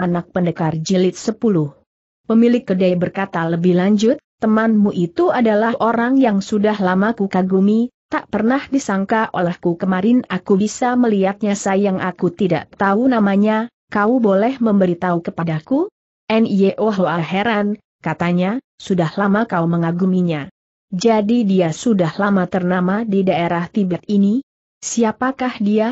anak pendekar jilid 10. Pemilik kedai berkata lebih lanjut, temanmu itu adalah orang yang sudah lama ku kagumi, tak pernah disangka olehku kemarin aku bisa melihatnya sayang aku tidak tahu namanya, kau boleh memberitahu kepadaku? N.I.O.H.A. E, heran, katanya, sudah lama kau mengaguminya. Jadi dia sudah lama ternama di daerah Tibet ini? Siapakah dia?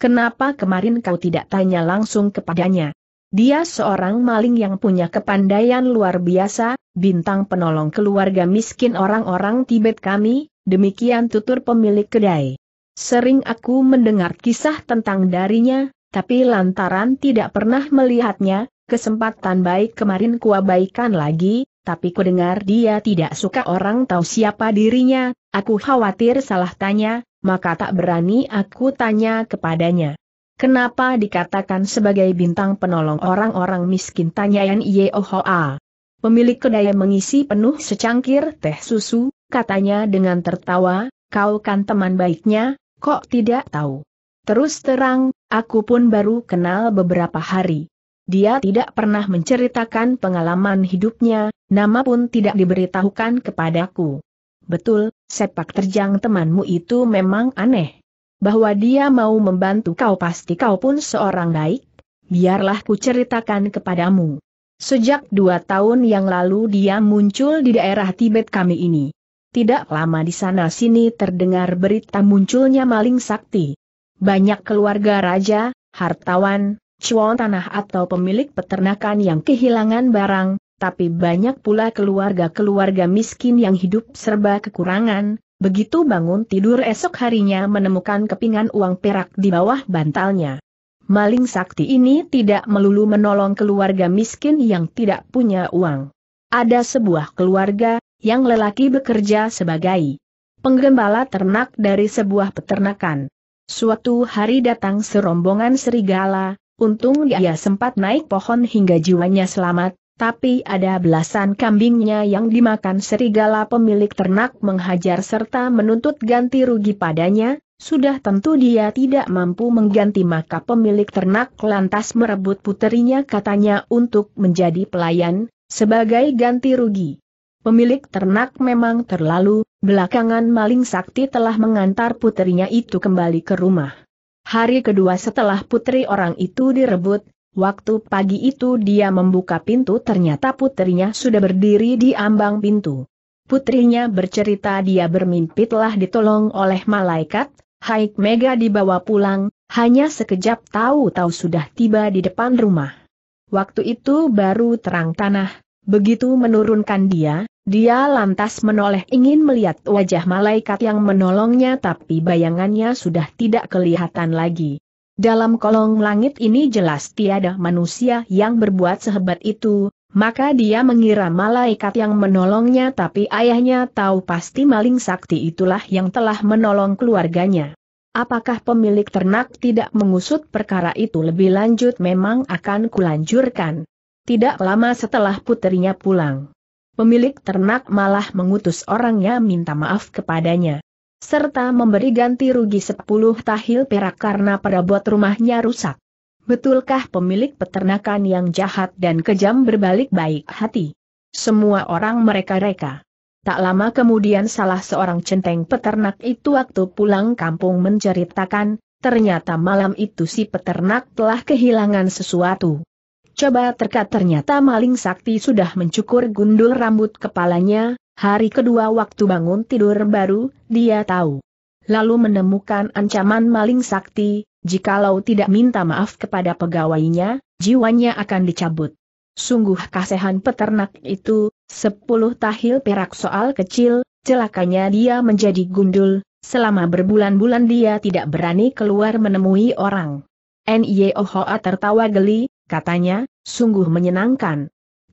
Kenapa kemarin kau tidak tanya langsung kepadanya? Dia seorang maling yang punya kepandaian luar biasa, bintang penolong keluarga miskin orang-orang Tibet kami, demikian tutur pemilik kedai. Sering aku mendengar kisah tentang darinya, tapi lantaran tidak pernah melihatnya, kesempatan baik kemarin kuabaikan lagi, tapi kudengar dia tidak suka orang tahu siapa dirinya, aku khawatir salah tanya, maka tak berani aku tanya kepadanya. Kenapa dikatakan sebagai bintang penolong orang-orang miskin tanya Yeohoa. Pemilik kedai mengisi penuh secangkir teh susu, katanya dengan tertawa, kau kan teman baiknya, kok tidak tahu. Terus terang, aku pun baru kenal beberapa hari. Dia tidak pernah menceritakan pengalaman hidupnya, nama pun tidak diberitahukan kepadaku. Betul, sepak terjang temanmu itu memang aneh bahwa dia mau membantu kau pasti kau pun seorang baik, biarlah ku ceritakan kepadamu. Sejak dua tahun yang lalu dia muncul di daerah Tibet kami ini. Tidak lama di sana-sini terdengar berita munculnya maling sakti. Banyak keluarga raja, hartawan, cuan tanah atau pemilik peternakan yang kehilangan barang, tapi banyak pula keluarga-keluarga miskin yang hidup serba kekurangan, Begitu bangun tidur esok harinya menemukan kepingan uang perak di bawah bantalnya. Maling sakti ini tidak melulu menolong keluarga miskin yang tidak punya uang. Ada sebuah keluarga, yang lelaki bekerja sebagai penggembala ternak dari sebuah peternakan. Suatu hari datang serombongan serigala, untung dia sempat naik pohon hingga jiwanya selamat, tapi ada belasan kambingnya yang dimakan serigala pemilik ternak menghajar serta menuntut ganti rugi padanya, sudah tentu dia tidak mampu mengganti maka pemilik ternak lantas merebut puterinya katanya untuk menjadi pelayan, sebagai ganti rugi. Pemilik ternak memang terlalu, belakangan maling sakti telah mengantar puterinya itu kembali ke rumah. Hari kedua setelah putri orang itu direbut, Waktu pagi itu dia membuka pintu ternyata putrinya sudah berdiri di ambang pintu. Putrinya bercerita dia bermimpi telah ditolong oleh malaikat, Haik Mega dibawa pulang, hanya sekejap tahu-tahu sudah tiba di depan rumah. Waktu itu baru terang tanah, begitu menurunkan dia, dia lantas menoleh ingin melihat wajah malaikat yang menolongnya tapi bayangannya sudah tidak kelihatan lagi. Dalam kolong langit ini jelas tiada manusia yang berbuat sehebat itu, maka dia mengira malaikat yang menolongnya tapi ayahnya tahu pasti maling sakti itulah yang telah menolong keluarganya. Apakah pemilik ternak tidak mengusut perkara itu lebih lanjut memang akan kulanjurkan. Tidak lama setelah putrinya pulang. Pemilik ternak malah mengutus orangnya minta maaf kepadanya serta memberi ganti rugi 10 tahil perak karena perabot rumahnya rusak. Betulkah pemilik peternakan yang jahat dan kejam berbalik baik hati? Semua orang mereka-reka. Tak lama kemudian salah seorang centeng peternak itu waktu pulang kampung menceritakan, ternyata malam itu si peternak telah kehilangan sesuatu. Coba terkat ternyata maling sakti sudah mencukur gundul rambut kepalanya, Hari kedua waktu bangun tidur baru, dia tahu. Lalu menemukan ancaman maling sakti, jikalau tidak minta maaf kepada pegawainya, jiwanya akan dicabut. Sungguh kasihan peternak itu, sepuluh tahil perak soal kecil, celakanya dia menjadi gundul, selama berbulan-bulan dia tidak berani keluar menemui orang. N.Y.O.H.A. tertawa geli, katanya, sungguh menyenangkan,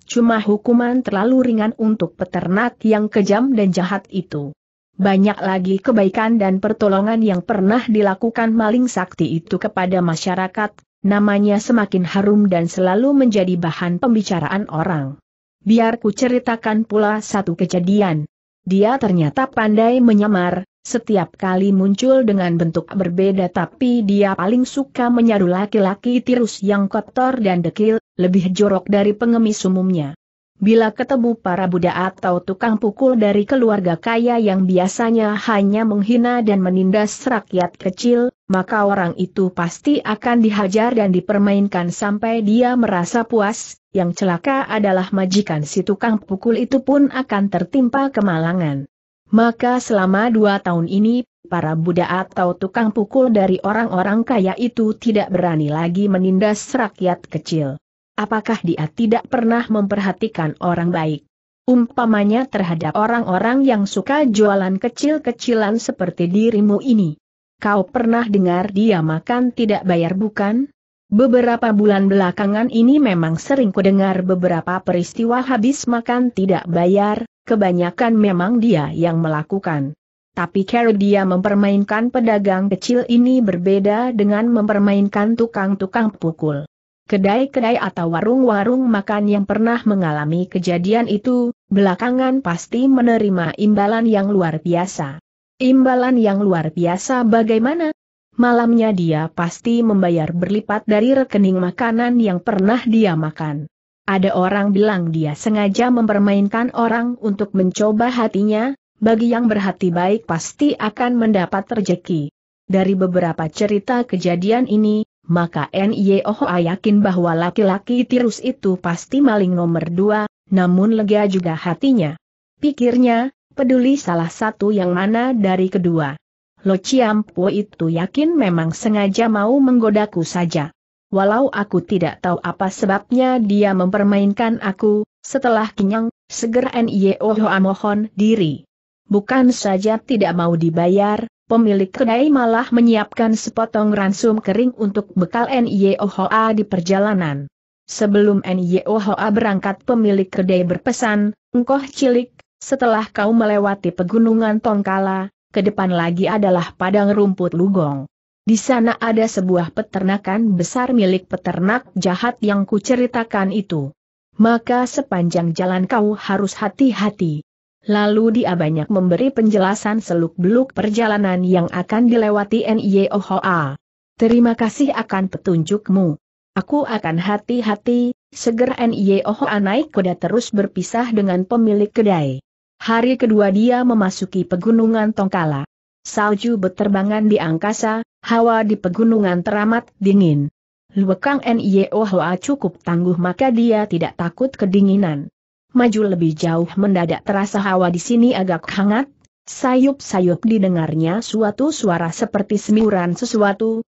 Cuma hukuman terlalu ringan untuk peternak yang kejam dan jahat itu. Banyak lagi kebaikan dan pertolongan yang pernah dilakukan maling sakti itu kepada masyarakat, namanya semakin harum dan selalu menjadi bahan pembicaraan orang. Biar ku ceritakan pula satu kejadian. Dia ternyata pandai menyamar, setiap kali muncul dengan bentuk berbeda tapi dia paling suka menyaru laki-laki tirus yang kotor dan dekil, lebih jorok dari pengemis umumnya. Bila ketemu para budak atau tukang pukul dari keluarga kaya yang biasanya hanya menghina dan menindas rakyat kecil, maka orang itu pasti akan dihajar dan dipermainkan sampai dia merasa puas, yang celaka adalah majikan si tukang pukul itu pun akan tertimpa kemalangan. Maka selama dua tahun ini, para budak atau tukang pukul dari orang-orang kaya itu tidak berani lagi menindas rakyat kecil apakah dia tidak pernah memperhatikan orang baik? Umpamanya terhadap orang-orang yang suka jualan kecil-kecilan seperti dirimu ini. Kau pernah dengar dia makan tidak bayar bukan? Beberapa bulan belakangan ini memang sering kudengar beberapa peristiwa habis makan tidak bayar, kebanyakan memang dia yang melakukan. Tapi kalau dia mempermainkan pedagang kecil ini berbeda dengan mempermainkan tukang-tukang pukul. Kedai-kedai atau warung-warung makan yang pernah mengalami kejadian itu, belakangan pasti menerima imbalan yang luar biasa. Imbalan yang luar biasa bagaimana? Malamnya dia pasti membayar berlipat dari rekening makanan yang pernah dia makan. Ada orang bilang dia sengaja mempermainkan orang untuk mencoba hatinya, bagi yang berhati baik pasti akan mendapat rejeki. Dari beberapa cerita kejadian ini, maka Nyoha yakin bahwa laki-laki tirus itu pasti maling nomor dua, namun lega juga hatinya. Pikirnya, peduli salah satu yang mana dari kedua. Lo Ciampo itu yakin memang sengaja mau menggodaku saja. Walau aku tidak tahu apa sebabnya dia mempermainkan aku, setelah kenyang, segera Nyoha mohon diri. Bukan saja tidak mau dibayar, pemilik kedai malah menyiapkan sepotong ransum kering untuk bekal NIOHA di perjalanan. Sebelum NIOHA berangkat pemilik kedai berpesan, engkoh cilik, setelah kau melewati pegunungan Tongkala, ke depan lagi adalah padang rumput Lugong. Di sana ada sebuah peternakan besar milik peternak jahat yang kuceritakan itu. Maka sepanjang jalan kau harus hati-hati. Lalu dia banyak memberi penjelasan seluk-beluk perjalanan yang akan dilewati Niohoa. Terima kasih akan petunjukmu. Aku akan hati-hati, segera Niohoa naik kuda terus berpisah dengan pemilik kedai. Hari kedua dia memasuki pegunungan Tongkala. Salju berterbangan di angkasa, hawa di pegunungan teramat dingin. Luekang Niohoa cukup tangguh maka dia tidak takut kedinginan maju lebih jauh mendadak terasa hawa di sini agak hangat, sayup-sayup didengarnya suatu suara seperti semburan sesuatu,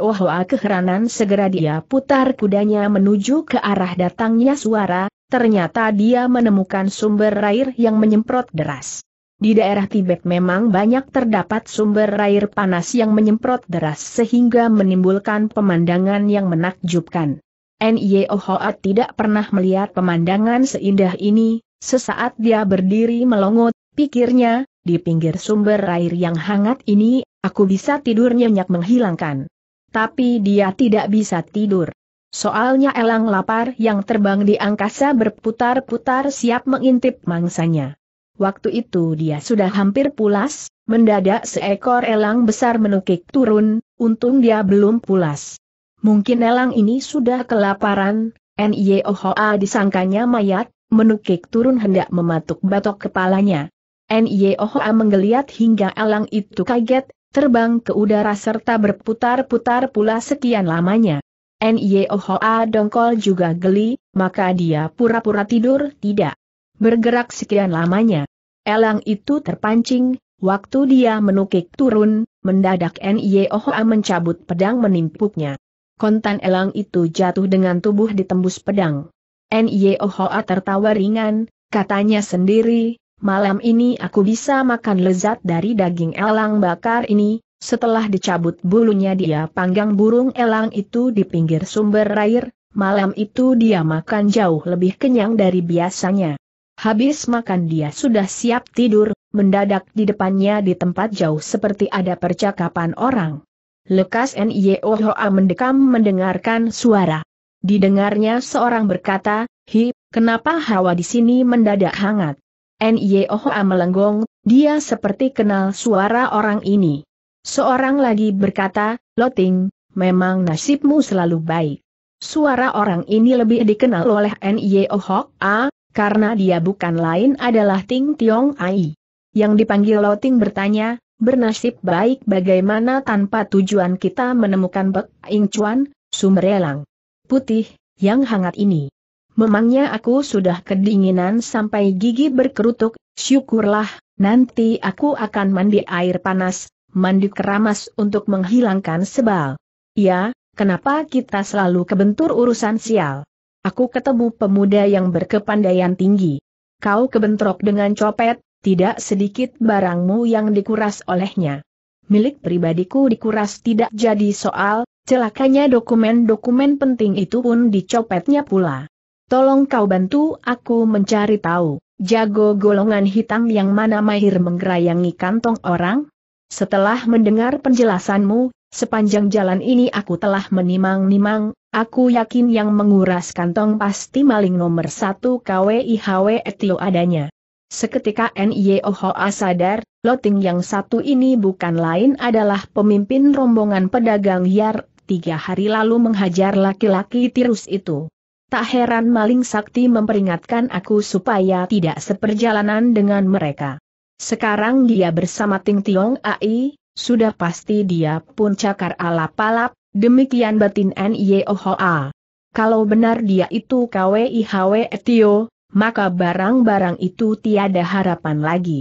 oh, keheranan segera dia putar kudanya menuju ke arah datangnya suara, ternyata dia menemukan sumber air yang menyemprot deras. Di daerah Tibet memang banyak terdapat sumber air panas yang menyemprot deras sehingga menimbulkan pemandangan yang menakjubkan. N.Y.O.H.A. tidak pernah melihat pemandangan seindah ini, sesaat dia berdiri melongot, pikirnya, di pinggir sumber air yang hangat ini, aku bisa tidur nyenyak menghilangkan. Tapi dia tidak bisa tidur. Soalnya elang lapar yang terbang di angkasa berputar-putar siap mengintip mangsanya. Waktu itu dia sudah hampir pulas, mendadak seekor elang besar menukik turun, untung dia belum pulas. Mungkin elang ini sudah kelaparan, N.Y.O.H.A. disangkanya mayat, menukik turun hendak mematuk batok kepalanya. N.Y.O.H.A. menggeliat hingga elang itu kaget, terbang ke udara serta berputar-putar pula sekian lamanya. N.Y.O.H.A. dongkol juga geli, maka dia pura-pura tidur tidak bergerak sekian lamanya. Elang itu terpancing, waktu dia menukik turun, mendadak N.Y.O.H.A. mencabut pedang menimpuknya kontan elang itu jatuh dengan tubuh ditembus pedang. Nyehoa tertawa ringan, katanya sendiri, malam ini aku bisa makan lezat dari daging elang bakar ini, setelah dicabut bulunya dia panggang burung elang itu di pinggir sumber air, malam itu dia makan jauh lebih kenyang dari biasanya. Habis makan dia sudah siap tidur, mendadak di depannya di tempat jauh seperti ada percakapan orang. Lekas e Hoa mendekam mendengarkan suara. Didengarnya seorang berkata, Hi, kenapa hawa di sini mendadak hangat? E Hoa melenggong, dia seperti kenal suara orang ini. Seorang lagi berkata, Loting, memang nasibmu selalu baik. Suara orang ini lebih dikenal oleh e Hoa, karena dia bukan lain adalah Ting Tiong Ai. Yang dipanggil Loting bertanya, bernasib baik bagaimana tanpa tujuan kita menemukan Bek Ing Chuan, Sumerelang. putih, yang hangat ini. Memangnya aku sudah kedinginan sampai gigi berkerutuk, syukurlah, nanti aku akan mandi air panas, mandi keramas untuk menghilangkan sebal. Ya, kenapa kita selalu kebentur urusan sial? Aku ketemu pemuda yang berkepandaian tinggi. Kau kebentrok dengan copet, tidak sedikit barangmu yang dikuras olehnya. Milik pribadiku dikuras tidak jadi soal, celakanya dokumen-dokumen penting itu pun dicopetnya pula. Tolong kau bantu aku mencari tahu, jago golongan hitam yang mana mahir menggerayangi kantong orang? Setelah mendengar penjelasanmu, sepanjang jalan ini aku telah menimang-nimang, aku yakin yang menguras kantong pasti maling nomor satu KWIHW Etio adanya. Seketika N.I.O. E Hoa sadar, Loting yang satu ini bukan lain adalah pemimpin rombongan pedagang liar, tiga hari lalu menghajar laki-laki tirus itu. Tak heran maling sakti memperingatkan aku supaya tidak seperjalanan dengan mereka. Sekarang dia bersama Ting Tiong Ai, sudah pasti dia pun cakar ala palap. demikian batin N.I.O. E Hoa. Kalau benar dia itu KWIHW Etio, maka barang-barang itu tiada harapan lagi.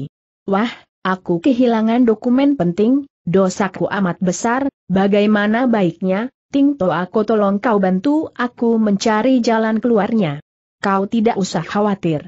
Wah, aku kehilangan dokumen penting, dosaku amat besar, bagaimana baiknya, Ting aku tolong kau bantu aku mencari jalan keluarnya. Kau tidak usah khawatir.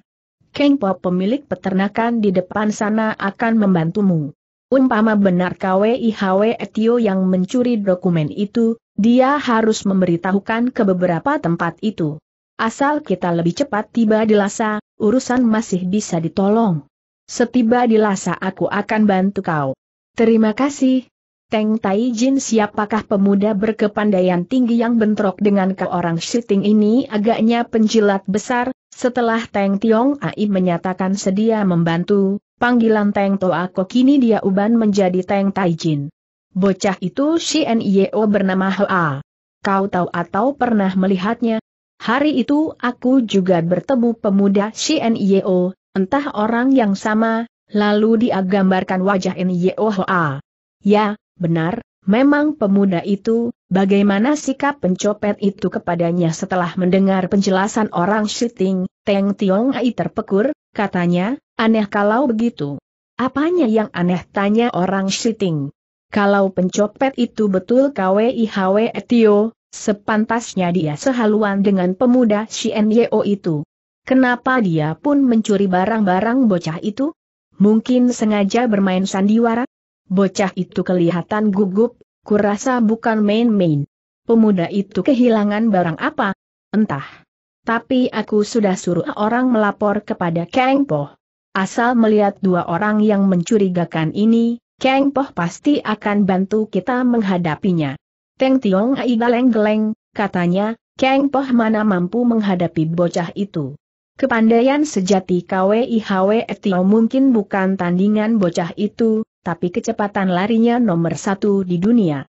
Kengpo pemilik peternakan di depan sana akan membantumu. Umpama benar KWIHW Etio yang mencuri dokumen itu, dia harus memberitahukan ke beberapa tempat itu. Asal kita lebih cepat tiba di Lasa, urusan masih bisa ditolong. Setiba di Lasa aku akan bantu kau. Terima kasih. Teng Tai Jin siapakah pemuda berkepandaian tinggi yang bentrok dengan ke orang syuting ini agaknya penjilat besar, setelah Teng Tiong Ai menyatakan sedia membantu, panggilan Teng Toako kini dia uban menjadi Teng Tai Jin. Bocah itu si Yeo bernama Hoa. Kau tahu atau pernah melihatnya, Hari itu aku juga bertemu pemuda Shien entah orang yang sama, lalu dia gambarkan wajah Yeo Hoa. Ya, benar, memang pemuda itu, bagaimana sikap pencopet itu kepadanya setelah mendengar penjelasan orang syuting, Teng Tiong Ai terpekur, katanya, aneh kalau begitu. Apanya yang aneh tanya orang syuting? Kalau pencopet itu betul KWIHW Etio, Sepantasnya dia sehaluan dengan pemuda Shien Yeo itu. Kenapa dia pun mencuri barang-barang bocah itu? Mungkin sengaja bermain sandiwara? Bocah itu kelihatan gugup, kurasa bukan main-main. Pemuda itu kehilangan barang apa? Entah. Tapi aku sudah suruh orang melapor kepada Kang Poh. Asal melihat dua orang yang mencurigakan ini, Kang Poh pasti akan bantu kita menghadapinya. Teng Tiong Ai geleng-geleng, katanya, keng Poh mana mampu menghadapi bocah itu. Kepandaian sejati hwe Tio mungkin bukan tandingan bocah itu, tapi kecepatan larinya nomor satu di dunia.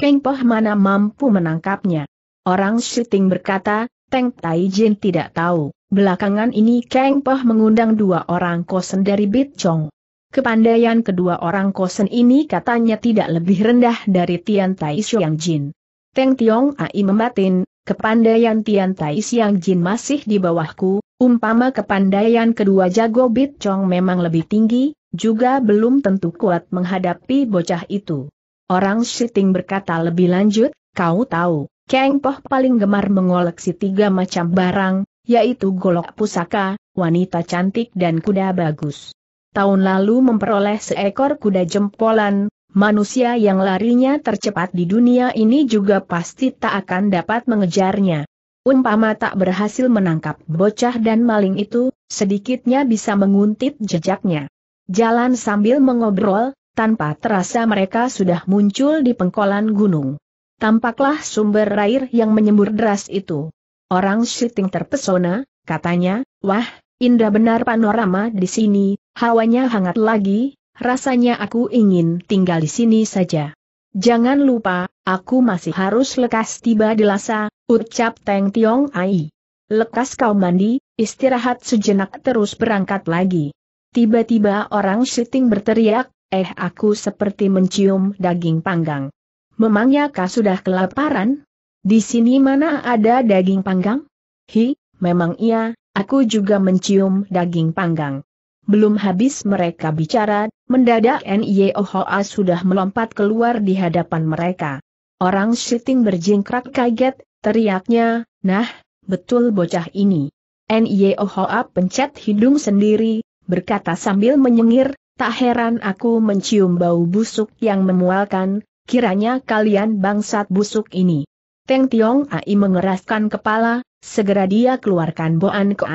Keng Poh mana mampu menangkapnya. Orang syuting berkata, Teng Tai Jin tidak tahu, belakangan ini keng Poh mengundang dua orang kosen dari Bit Chong. Kepandaian kedua orang kosen ini katanya tidak lebih rendah dari Tian Tai Xiang Jin. Teng Tiong Ai membatin, kepandaian Tian Tai Xiang Jin masih di bawahku, umpama kepandaian kedua jago Bit Chong memang lebih tinggi, juga belum tentu kuat menghadapi bocah itu. Orang Shiting berkata lebih lanjut, kau tahu, Kang Poh paling gemar mengoleksi tiga macam barang, yaitu golok pusaka, wanita cantik dan kuda bagus tahun lalu memperoleh seekor kuda jempolan, manusia yang larinya tercepat di dunia ini juga pasti tak akan dapat mengejarnya. Umpama tak berhasil menangkap bocah dan maling itu, sedikitnya bisa menguntit jejaknya. Jalan sambil mengobrol, tanpa terasa mereka sudah muncul di pengkolan gunung. Tampaklah sumber air yang menyembur deras itu. Orang syuting terpesona, katanya, wah, indah benar panorama di sini, Hawanya hangat lagi, rasanya aku ingin tinggal di sini saja. Jangan lupa, aku masih harus lekas tiba di Lasa, ucap Teng Tiong Ai. Lekas kau mandi, istirahat sejenak terus berangkat lagi. Tiba-tiba orang syuting berteriak, eh aku seperti mencium daging panggang. Memangnya kau sudah kelaparan? Di sini mana ada daging panggang? Hi, memang iya, aku juga mencium daging panggang. Belum habis mereka bicara, mendadak N.Y.O. Hoa sudah melompat keluar di hadapan mereka. Orang syuting berjingkrak kaget, teriaknya, nah, betul bocah ini. N.Y.O. Hoa pencet hidung sendiri, berkata sambil menyengir, tak heran aku mencium bau busuk yang memualkan, kiranya kalian bangsat busuk ini. Teng Tiong Ai mengeraskan kepala, segera dia keluarkan Boan ke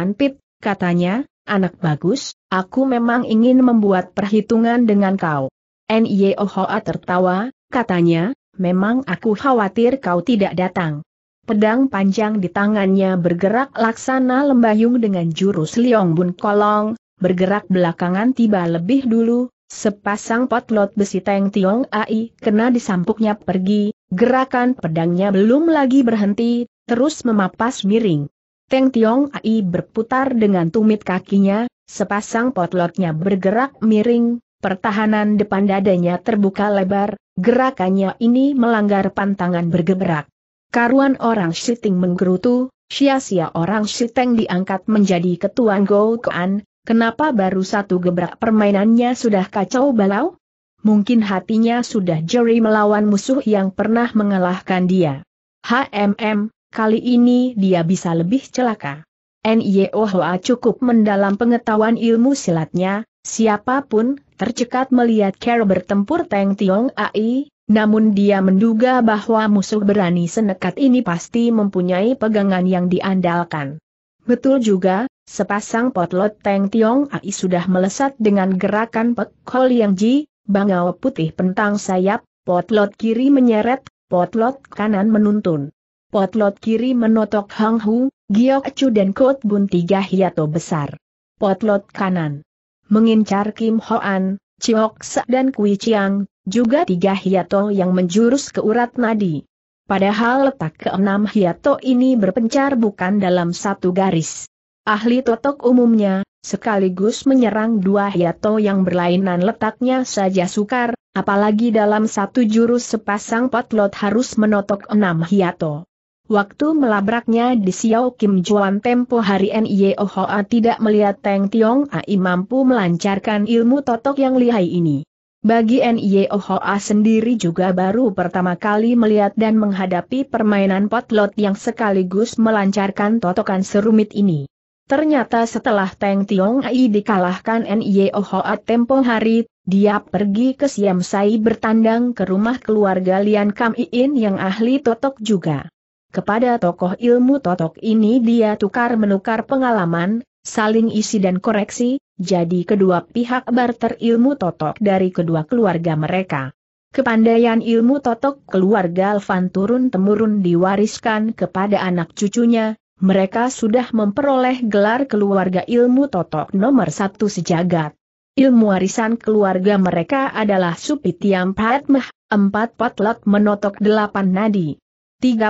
katanya, anak bagus, aku memang ingin membuat perhitungan dengan kau. N.Y.O. Hoa tertawa, katanya, memang aku khawatir kau tidak datang. Pedang panjang di tangannya bergerak laksana lembayung dengan jurus Liong Bun Kolong, bergerak belakangan tiba lebih dulu, sepasang potlot besi Teng Tiong Ai kena disampuknya pergi, gerakan pedangnya belum lagi berhenti, terus memapas miring. Teng Tiong Ai berputar dengan tumit kakinya, Sepasang potlotnya bergerak miring, pertahanan depan dadanya terbuka lebar, gerakannya ini melanggar pantangan bergerak. Karuan orang syuting menggerutu, sia-sia orang syuting diangkat menjadi ketua Gokuan, kenapa baru satu gebrak permainannya sudah kacau balau? Mungkin hatinya sudah jeri melawan musuh yang pernah mengalahkan dia. HMM, kali ini dia bisa lebih celaka. NIO Hoa cukup mendalam pengetahuan ilmu silatnya, siapapun tercekat melihat Carol bertempur Teng Tiong Ai, namun dia menduga bahwa musuh berani senekat ini pasti mempunyai pegangan yang diandalkan. Betul juga, sepasang potlot Teng Tiong Ai sudah melesat dengan gerakan Pek Hol Yang Ji, bangau putih pentang sayap, potlot kiri menyeret, potlot kanan menuntun. Potlot kiri menotok Hang Hu, Giok Chu dan Kot Bun tiga hiato besar. Potlot kanan. Mengincar Kim Hoan, Chiok Se dan Kui Chiang, juga tiga hiato yang menjurus ke urat nadi. Padahal letak keenam hiato ini berpencar bukan dalam satu garis. Ahli totok umumnya, sekaligus menyerang dua hiato yang berlainan letaknya saja sukar, apalagi dalam satu jurus sepasang potlot harus menotok enam hiato. Waktu melabraknya di Xiao Kim Juan tempo hari N.I.O. Hoa tidak melihat Teng Tiong Ai mampu melancarkan ilmu totok yang lihai ini. Bagi N.I.O. Hoa sendiri juga baru pertama kali melihat dan menghadapi permainan potlot yang sekaligus melancarkan totokan serumit ini. Ternyata setelah Teng Tiong Ai dikalahkan N.I.O. Hoa tempo hari, dia pergi ke Siam Sai bertandang ke rumah keluarga Lian Kam Iin yang ahli totok juga. Kepada tokoh ilmu totok ini dia tukar-menukar pengalaman, saling isi dan koreksi, jadi kedua pihak barter ilmu totok dari kedua keluarga mereka. Kepandaian ilmu totok keluarga Alvan turun-temurun diwariskan kepada anak cucunya, mereka sudah memperoleh gelar keluarga ilmu totok nomor satu sejagat. Ilmu warisan keluarga mereka adalah Supitiam Patmah, empat potlot menotok delapan nadi. Tiga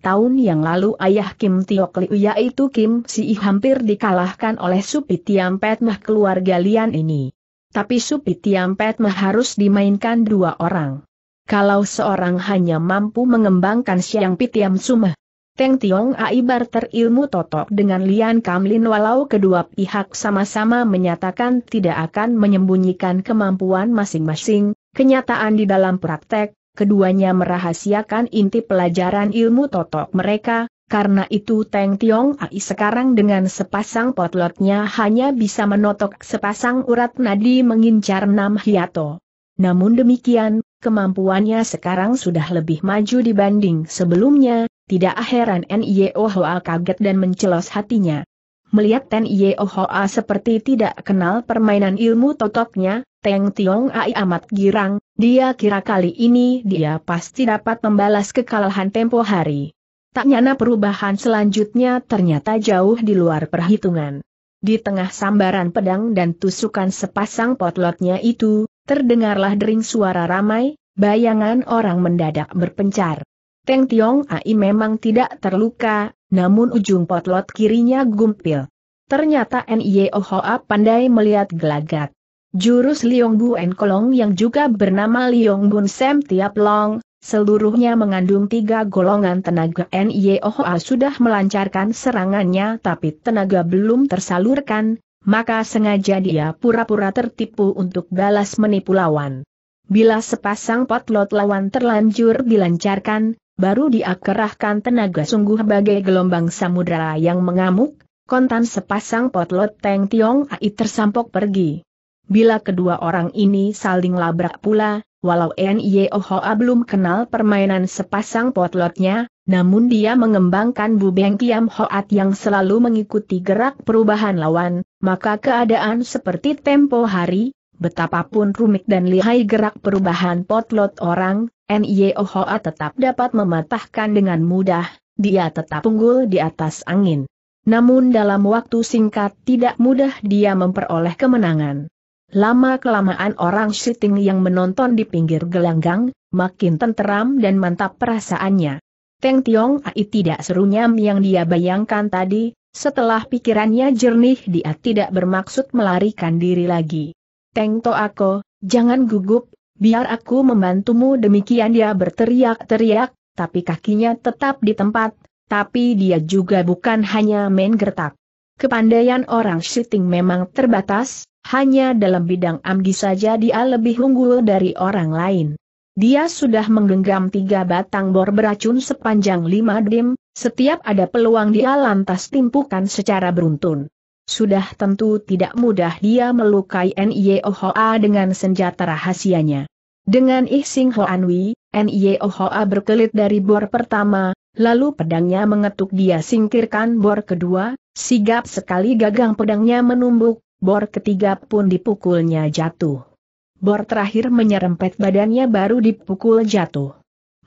tahun yang lalu ayah Kim Tiok Liu yaitu Kim Si hampir dikalahkan oleh Supi Tiam Pet keluarga Lian ini. Tapi Supi Tiam Pet harus dimainkan dua orang. Kalau seorang hanya mampu mengembangkan Siang Pitiam Sumah, Teng Tiong Aibar terilmu totok dengan Lian Kamlin walau kedua pihak sama-sama menyatakan tidak akan menyembunyikan kemampuan masing-masing, kenyataan di dalam praktek, keduanya merahasiakan inti pelajaran ilmu totok mereka, karena itu Teng Tiong Ai sekarang dengan sepasang potlotnya hanya bisa menotok sepasang urat nadi mengincar Nam Hiato. Namun demikian, kemampuannya sekarang sudah lebih maju dibanding sebelumnya, tidak heran Nio Hoa kaget dan mencelos hatinya. Melihat Ten Oh Hoa seperti tidak kenal permainan ilmu totoknya, Teng Tiong Ai amat girang, dia kira kali ini dia pasti dapat membalas kekalahan tempo hari. Tak nyana perubahan selanjutnya ternyata jauh di luar perhitungan. Di tengah sambaran pedang dan tusukan sepasang potlotnya itu, terdengarlah dering suara ramai, bayangan orang mendadak berpencar. Teng Tiong Ai memang tidak terluka, namun ujung potlot kirinya gumpil. Ternyata N.I.O. Hoa pandai melihat gelagat. Jurus Liong Buen Kolong yang juga bernama Liong Bun Sem Tiap Long, seluruhnya mengandung tiga golongan tenaga NIO Hoa sudah melancarkan serangannya tapi tenaga belum tersalurkan, maka sengaja dia pura-pura tertipu untuk balas menipu lawan. Bila sepasang potlot lawan terlanjur dilancarkan, baru dia tenaga sungguh bagai gelombang samudera yang mengamuk, kontan sepasang potlot Teng Tiong Ai tersampok pergi. Bila kedua orang ini saling labrak pula, walau N.Y.O.H.A. belum kenal permainan sepasang potlotnya, namun dia mengembangkan bubeng Kiam Hoat yang selalu mengikuti gerak perubahan lawan, maka keadaan seperti tempo hari, Betapapun rumit dan lihai gerak perubahan potlot orang, N.Y.O. Hoa tetap dapat mematahkan dengan mudah, dia tetap unggul di atas angin. Namun dalam waktu singkat tidak mudah dia memperoleh kemenangan. Lama-kelamaan orang syuting yang menonton di pinggir gelanggang, makin tenteram dan mantap perasaannya. Teng Tiong Ai tidak serunyam yang dia bayangkan tadi, setelah pikirannya jernih dia tidak bermaksud melarikan diri lagi. Teng To Ako, jangan gugup, biar aku membantumu demikian dia berteriak-teriak, tapi kakinya tetap di tempat, tapi dia juga bukan hanya main gertak. Kepandaian orang syuting memang terbatas, hanya dalam bidang amgi saja dia lebih unggul dari orang lain. Dia sudah menggenggam tiga batang bor beracun sepanjang lima dim, setiap ada peluang dia lantas timpukan secara beruntun. Sudah tentu tidak mudah dia melukai Nyeohoa dengan senjata rahasianya. Dengan Ih Sing Hoanwi, Nyeohoa berkelit dari bor pertama, lalu pedangnya mengetuk dia singkirkan bor kedua, sigap sekali gagang pedangnya menumbuk, bor ketiga pun dipukulnya jatuh. Bor terakhir menyerempet badannya baru dipukul jatuh.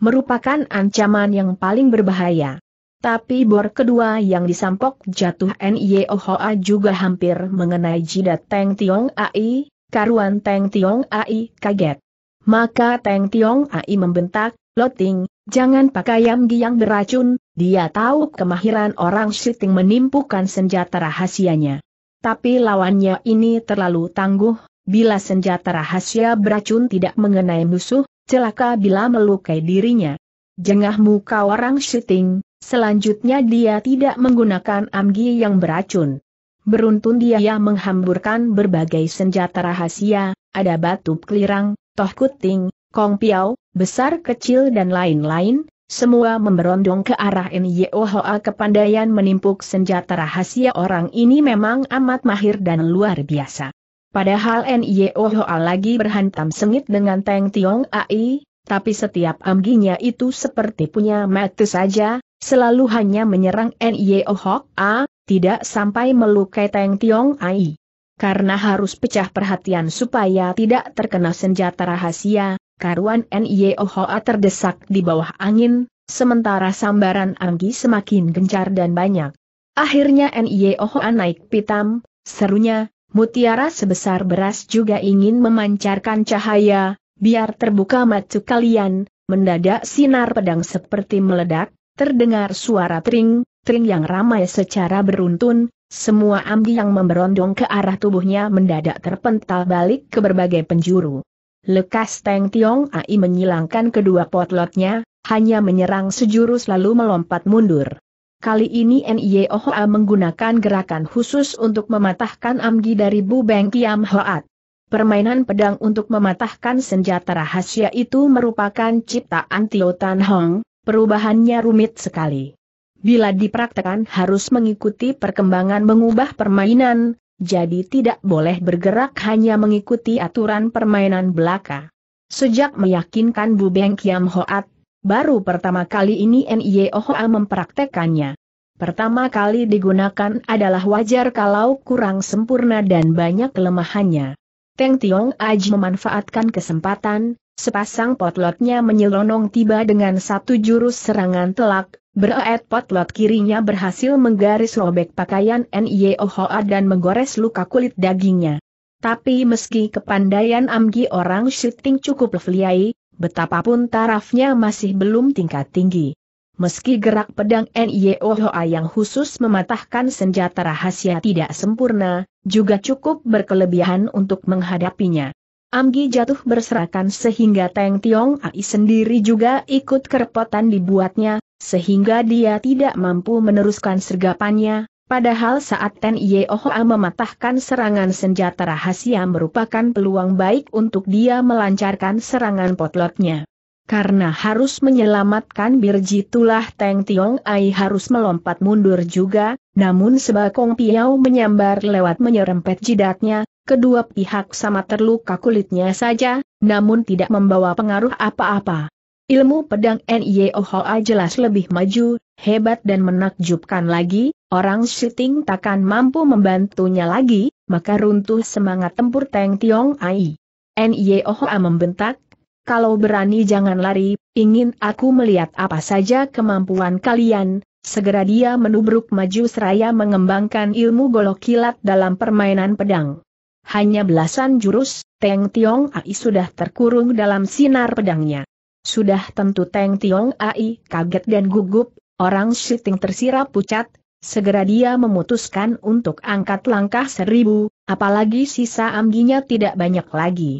Merupakan ancaman yang paling berbahaya. Tapi bor kedua yang disampok jatuh Nio Hoa juga hampir mengenai jidat Teng Tiong Ai, karuan Teng Tiong Ai kaget. Maka Teng Tiong Ai membentak, Loting, jangan pakai yamgi yang beracun, dia tahu kemahiran orang syuting menimpukan senjata rahasianya. Tapi lawannya ini terlalu tangguh, bila senjata rahasia beracun tidak mengenai musuh, celaka bila melukai dirinya. Jengahmu kau orang syuting, Selanjutnya dia tidak menggunakan amgi yang beracun. Beruntun dia yang menghamburkan berbagai senjata rahasia, ada batu kelirang, toh kuting, kong piau, besar kecil dan lain-lain, semua memberondong ke arah NYOHA kepandaian menimpuk senjata rahasia orang ini memang amat mahir dan luar biasa. Padahal NYOHA lagi berhantam sengit dengan Teng Tiong Ai, tapi setiap amginya itu seperti punya mati saja, selalu hanya menyerang Nio oh Hok A, tidak sampai melukai Teng Tiong Ai. Karena harus pecah perhatian supaya tidak terkena senjata rahasia, karuan Nio oh Hok A terdesak di bawah angin, sementara sambaran Anggi semakin gencar dan banyak. Akhirnya Nio oh Hok A naik pitam, serunya, mutiara sebesar beras juga ingin memancarkan cahaya, biar terbuka matu kalian, mendadak sinar pedang seperti meledak, Terdengar suara tring, tring yang ramai secara beruntun, semua ambi yang memberondong ke arah tubuhnya mendadak terpental balik ke berbagai penjuru. Lekas Teng Tiong Ai menyilangkan kedua potlotnya, hanya menyerang sejurus lalu melompat mundur. Kali ini Nye Ohoa menggunakan gerakan khusus untuk mematahkan amgi dari Bu Beng Kiam Hoat. Permainan pedang untuk mematahkan senjata rahasia itu merupakan ciptaan Tio Tan Hong, Perubahannya rumit sekali. Bila dipraktekan, harus mengikuti perkembangan mengubah permainan, jadi tidak boleh bergerak hanya mengikuti aturan permainan belaka. Sejak meyakinkan Bu Beng Kiam Hoat, baru pertama kali ini NIE Hoa mempraktekannya. Pertama kali digunakan adalah wajar kalau kurang sempurna dan banyak kelemahannya. Teng Tiong Aji memanfaatkan kesempatan, Sepasang potlotnya menyelonong tiba dengan satu jurus serangan telak, beraet potlot kirinya berhasil menggaris robek pakaian N.Y.O. dan menggores luka kulit dagingnya. Tapi meski kepandaian Amgi orang syuting cukup leveliai, betapapun tarafnya masih belum tingkat tinggi. Meski gerak pedang N.Y.O. yang khusus mematahkan senjata rahasia tidak sempurna, juga cukup berkelebihan untuk menghadapinya. Amgi jatuh berserakan sehingga Teng Tiong Ai sendiri juga ikut kerepotan dibuatnya, sehingga dia tidak mampu meneruskan sergapannya, Padahal saat Ten Yeohoa mematahkan serangan senjata rahasia merupakan peluang baik untuk dia melancarkan serangan potlotnya. Karena harus menyelamatkan Birji tulah Teng Tiong Ai harus melompat mundur juga, namun sebakong piau menyambar lewat menyerempet jidatnya, kedua pihak sama terluka kulitnya saja, namun tidak membawa pengaruh apa-apa. Ilmu pedang A jelas lebih maju, hebat dan menakjubkan lagi, orang syuting takkan mampu membantunya lagi, maka runtuh semangat tempur Teng Tiong Ai. A membentak, kalau berani jangan lari, ingin aku melihat apa saja kemampuan kalian, segera dia menubruk maju seraya mengembangkan ilmu golok kilat dalam permainan pedang. Hanya belasan jurus, Teng Tiong Ai sudah terkurung dalam sinar pedangnya. Sudah tentu Teng Tiong Ai kaget dan gugup, orang syuting tersirap pucat, segera dia memutuskan untuk angkat langkah seribu, apalagi sisa amginya tidak banyak lagi.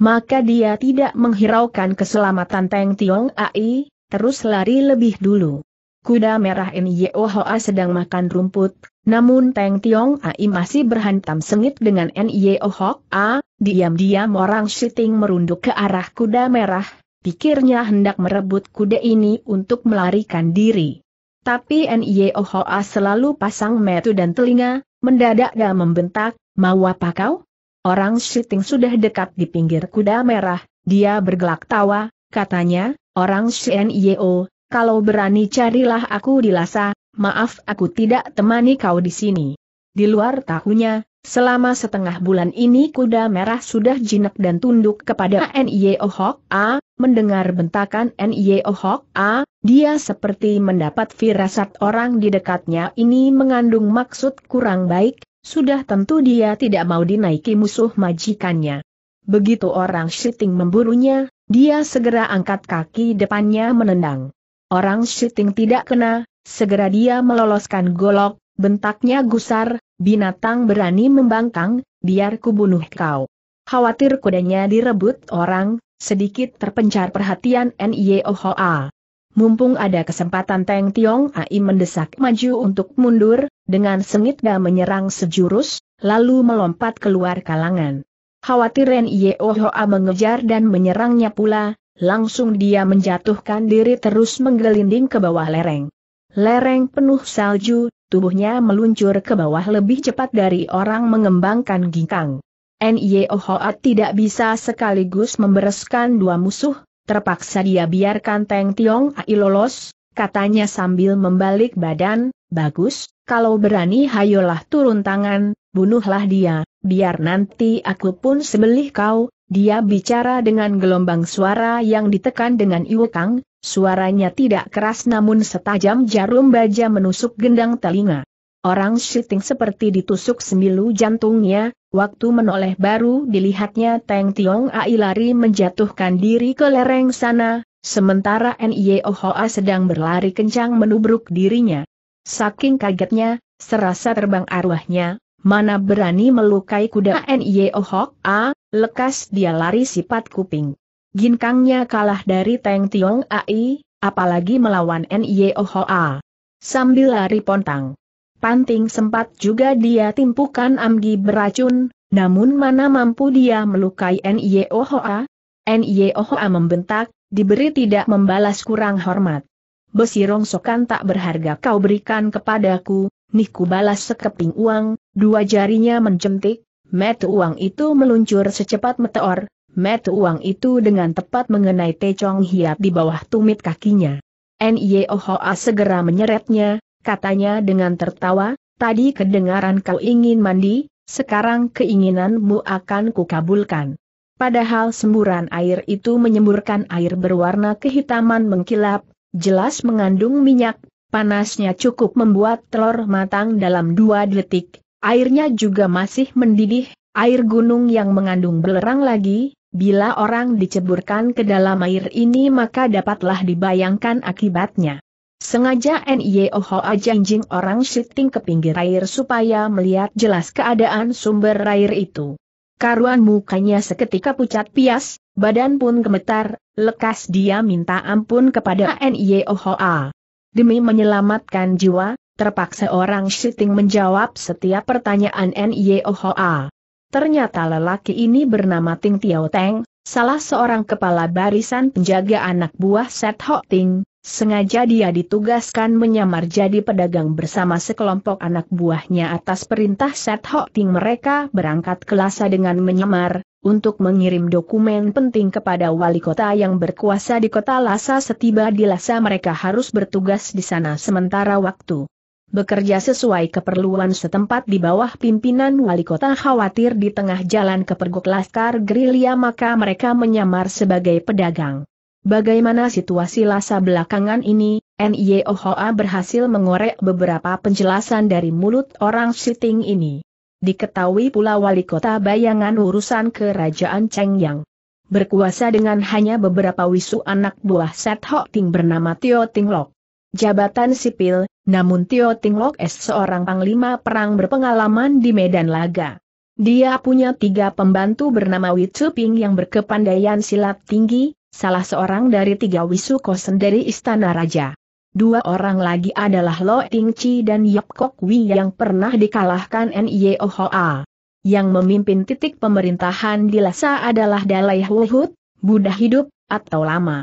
Maka dia tidak menghiraukan keselamatan Teng Tiong Ai, terus lari lebih dulu. Kuda merah ini Hoa sedang makan rumput, namun Teng Tiong Ai masih berhantam sengit dengan Hoa, diam-diam orang syuting merunduk ke arah kuda merah, pikirnya hendak merebut kuda ini untuk melarikan diri. Tapi Hoa selalu pasang metu dan telinga, mendadak dan membentak, mau apa kau? Orang syuting sudah dekat di pinggir kuda merah, dia bergelak tawa, katanya, orang Shen Yeo, kalau berani carilah aku di Lasa, maaf aku tidak temani kau di sini. Di luar tahunya, selama setengah bulan ini kuda merah sudah jinak dan tunduk kepada N.I.O. Hok A, mendengar bentakan N.I.O. Hok A, dia seperti mendapat firasat orang di dekatnya ini mengandung maksud kurang baik, sudah tentu dia tidak mau dinaiki musuh majikannya. Begitu orang syuting memburunya, dia segera angkat kaki depannya menendang. Orang syuting tidak kena, segera dia meloloskan golok, bentaknya gusar, binatang berani membangkang, biar ku bunuh kau. Khawatir kudanya direbut orang, sedikit terpencar perhatian NIOHA. Mumpung ada kesempatan Teng Tiong Ai mendesak maju untuk mundur, dengan sengit dan menyerang sejurus, lalu melompat keluar kalangan. Khawatir Ren Yeohoa mengejar dan menyerangnya pula, Langsung dia menjatuhkan diri terus menggelinding ke bawah lereng. Lereng penuh salju, tubuhnya meluncur ke bawah lebih cepat dari orang mengembangkan ginkang. N.Y.O. Hoat tidak bisa sekaligus membereskan dua musuh, terpaksa dia biarkan Teng Tiong Ai lolos, katanya sambil membalik badan, bagus, kalau berani hayolah turun tangan, bunuhlah dia, biar nanti aku pun sebelih kau, dia bicara dengan gelombang suara yang ditekan dengan iukang, suaranya tidak keras namun setajam jarum baja menusuk gendang telinga. Orang syuting seperti ditusuk semilu jantungnya, waktu menoleh baru dilihatnya Teng Tiong Ai lari menjatuhkan diri ke lereng sana, sementara N.I.O. Hoa sedang berlari kencang menubruk dirinya. Saking kagetnya, serasa terbang arwahnya, mana berani melukai kuda N.I.O. Hok A, lekas dia lari sifat kuping. Ginkangnya kalah dari Teng Tiong Ai, apalagi melawan N.I.O. Hok A. Sambil lari pontang. Panting sempat juga dia timpukan amgi beracun, namun mana mampu dia melukai N.I.O. Hok A? N.I.O. Hok A membentak, diberi tidak membalas kurang hormat. Besi rongsokan tak berharga kau berikan kepadaku, niku balas sekeping uang, Dua jarinya mencentik, met uang itu meluncur secepat meteor, met uang itu dengan tepat mengenai Tecong Hiap di bawah tumit kakinya. Nyehoa segera menyeretnya, katanya dengan tertawa, tadi kedengaran kau ingin mandi, sekarang keinginanmu akan kukabulkan. Padahal semburan air itu menyemburkan air berwarna kehitaman mengkilap, jelas mengandung minyak, panasnya cukup membuat telur matang dalam dua detik, Airnya juga masih mendidih, air gunung yang mengandung belerang lagi, bila orang diceburkan ke dalam air ini maka dapatlah dibayangkan akibatnya. Sengaja N.I.O.H.A. janjing orang syuting ke pinggir air supaya melihat jelas keadaan sumber air itu. Karuan mukanya seketika pucat pias, badan pun gemetar, lekas dia minta ampun kepada N.I.O.H.A. Demi menyelamatkan jiwa, Terpaksa orang syuting menjawab setiap pertanyaan N.Y.O.H.A. Ternyata lelaki ini bernama Ting Tiao Teng, salah seorang kepala barisan penjaga anak buah Set Ho Ting, sengaja dia ditugaskan menyamar jadi pedagang bersama sekelompok anak buahnya atas perintah Set Ho Ting mereka berangkat ke Lhasa dengan menyamar, untuk mengirim dokumen penting kepada wali kota yang berkuasa di kota Lhasa setiba di Lhasa mereka harus bertugas di sana sementara waktu bekerja sesuai keperluan setempat di bawah pimpinan wali kota khawatir di tengah jalan ke pergok laskar gerilya maka mereka menyamar sebagai pedagang. Bagaimana situasi lasa belakangan ini, NIOHA berhasil mengorek beberapa penjelasan dari mulut orang siting ini. Diketahui pula wali kota bayangan urusan kerajaan Chengyang. Berkuasa dengan hanya beberapa wisu anak buah Set Ho Ting bernama Tio Ting Lok jabatan sipil, namun Tio Ting Lok Es seorang panglima perang berpengalaman di medan laga. Dia punya tiga pembantu bernama Witsu Ping yang berkepandaian silat tinggi, salah seorang dari tiga Wisu Kosen dari Istana Raja. Dua orang lagi adalah Lo Ting Chi dan Yap Kok Wi yang pernah dikalahkan N.I.O. Hoa. Yang memimpin titik pemerintahan di Lhasa adalah Dalai Huhut, Buddha hidup, atau lama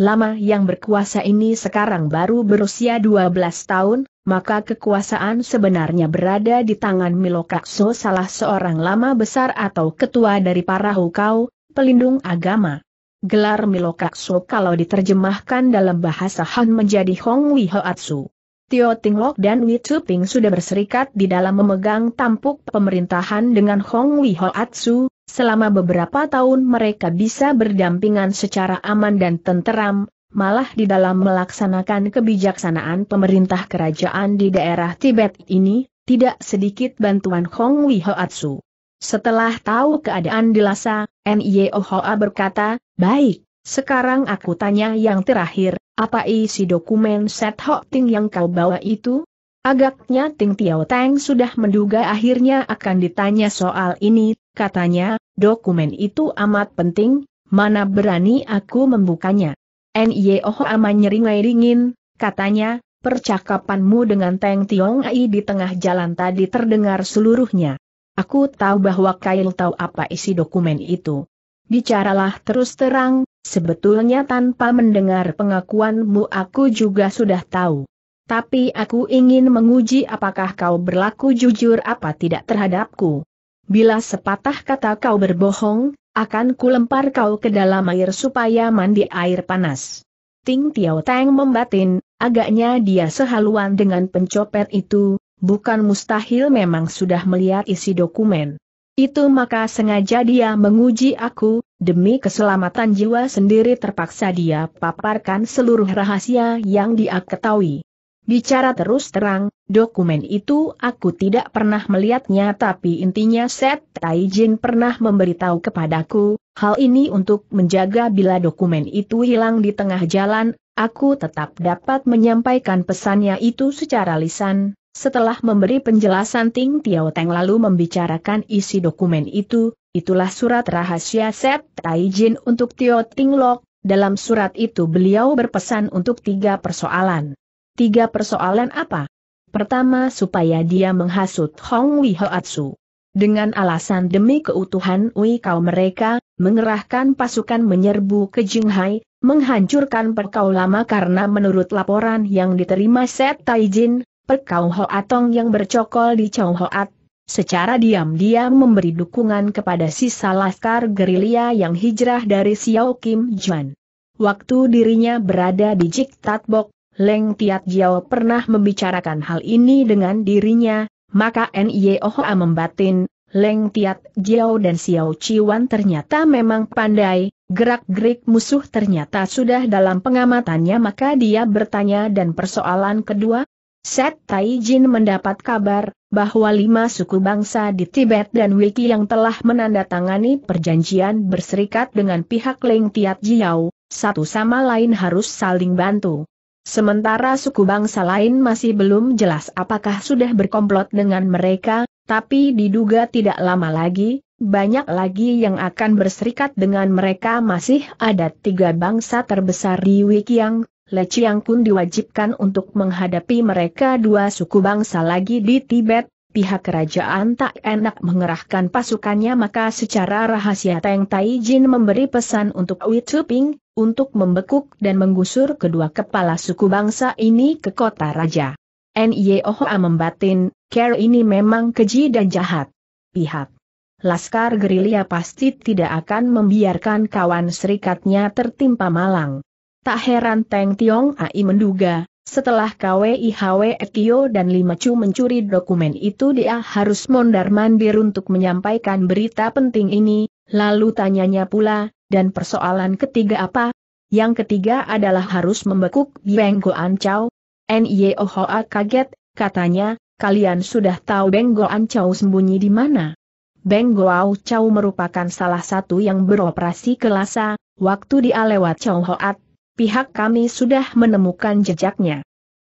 lama yang berkuasa ini sekarang baru berusia 12 tahun, maka kekuasaan sebenarnya berada di tangan Milokakso salah seorang lama besar atau ketua dari para hukau, pelindung agama. Gelar Milokakso kalau diterjemahkan dalam bahasa Han menjadi Hong Wihoatsu. Tio Tio Tinglok dan Wei Chuping sudah berserikat di dalam memegang tampuk pemerintahan dengan Hong Wihoatsu, Selama beberapa tahun mereka bisa berdampingan secara aman dan tenteram, malah di dalam melaksanakan kebijaksanaan pemerintah kerajaan di daerah Tibet ini, tidak sedikit bantuan Hong Wei Hoatsu. Setelah tahu keadaan di Lhasa, N.I.O. Hoa berkata, baik, sekarang aku tanya yang terakhir, apa isi dokumen set Ho Ting yang kau bawa itu? Agaknya Ting Tiao Tang sudah menduga akhirnya akan ditanya soal ini, katanya, dokumen itu amat penting, mana berani aku membukanya. N.Y.O.H. aman nyeringai dingin, katanya, percakapanmu dengan Teng Tiong Ai di tengah jalan tadi terdengar seluruhnya. Aku tahu bahwa Kail tahu apa isi dokumen itu. Bicaralah terus terang, sebetulnya tanpa mendengar pengakuanmu aku juga sudah tahu. Tapi aku ingin menguji apakah kau berlaku jujur apa tidak terhadapku bila sepatah kata kau berbohong, akan ku lempar kau ke dalam air supaya mandi air panas. Ting Tiao Teng membatin, agaknya dia sehaluan dengan pencopet itu, bukan mustahil memang sudah melihat isi dokumen. Itu maka sengaja dia menguji aku, demi keselamatan jiwa sendiri terpaksa dia paparkan seluruh rahasia yang dia ketahui. Bicara terus terang, dokumen itu aku tidak pernah melihatnya tapi intinya Set Taijin pernah memberitahu kepadaku, hal ini untuk menjaga bila dokumen itu hilang di tengah jalan, aku tetap dapat menyampaikan pesannya itu secara lisan. Setelah memberi penjelasan Ting Tiao Teng lalu membicarakan isi dokumen itu, itulah surat rahasia Set Taijin untuk Tio Ting Lok, dalam surat itu beliau berpesan untuk tiga persoalan. Tiga persoalan apa? Pertama supaya dia menghasut Hong Wei Hoatsu. Dengan alasan demi keutuhan Wei Kau mereka, mengerahkan pasukan menyerbu ke Jinghai, menghancurkan perkau lama karena menurut laporan yang diterima Set Taijin, perkau Hoatong yang bercokol di Chow Hoat, secara diam-diam memberi dukungan kepada sisa laskar gerilya yang hijrah dari Xiao Kim Juan. Waktu dirinya berada di Jiktatbok. Leng Tiat Jiao pernah membicarakan hal ini dengan dirinya, maka N.I.O.H.A. membatin, Leng Tiat Jiao dan Xiao Chiwan ternyata memang pandai, gerak-gerik musuh ternyata sudah dalam pengamatannya maka dia bertanya dan persoalan kedua, Set Tai Jin mendapat kabar, bahwa lima suku bangsa di Tibet dan Wiki yang telah menandatangani perjanjian berserikat dengan pihak Leng Tiat Jiao, satu sama lain harus saling bantu. Sementara suku bangsa lain masih belum jelas apakah sudah berkomplot dengan mereka, tapi diduga tidak lama lagi, banyak lagi yang akan berserikat dengan mereka masih ada tiga bangsa terbesar di Wikiang, Leciang pun diwajibkan untuk menghadapi mereka dua suku bangsa lagi di Tibet, pihak kerajaan tak enak mengerahkan pasukannya maka secara rahasia Teng Taijin memberi pesan untuk Wei Tuping, untuk membekuk dan menggusur kedua kepala suku bangsa ini ke kota raja. N.Y.O.H.A. membatin, Care ini memang keji dan jahat. Pihak Laskar gerilya pasti tidak akan membiarkan kawan serikatnya tertimpa malang. Tak heran Teng Tiong Ai menduga, setelah KWIHW Tio dan Lima Chu mencuri dokumen itu dia harus mondar-mandir untuk menyampaikan berita penting ini, lalu tanyanya pula, dan persoalan ketiga apa? Yang ketiga adalah harus membekuk Benggo Ancau. Nyeohoa kaget, katanya, kalian sudah tahu Benggo Ancau sembunyi di mana? Benggo Ancau merupakan salah satu yang beroperasi ke waktu dia lewat Hoat pihak kami sudah menemukan jejaknya.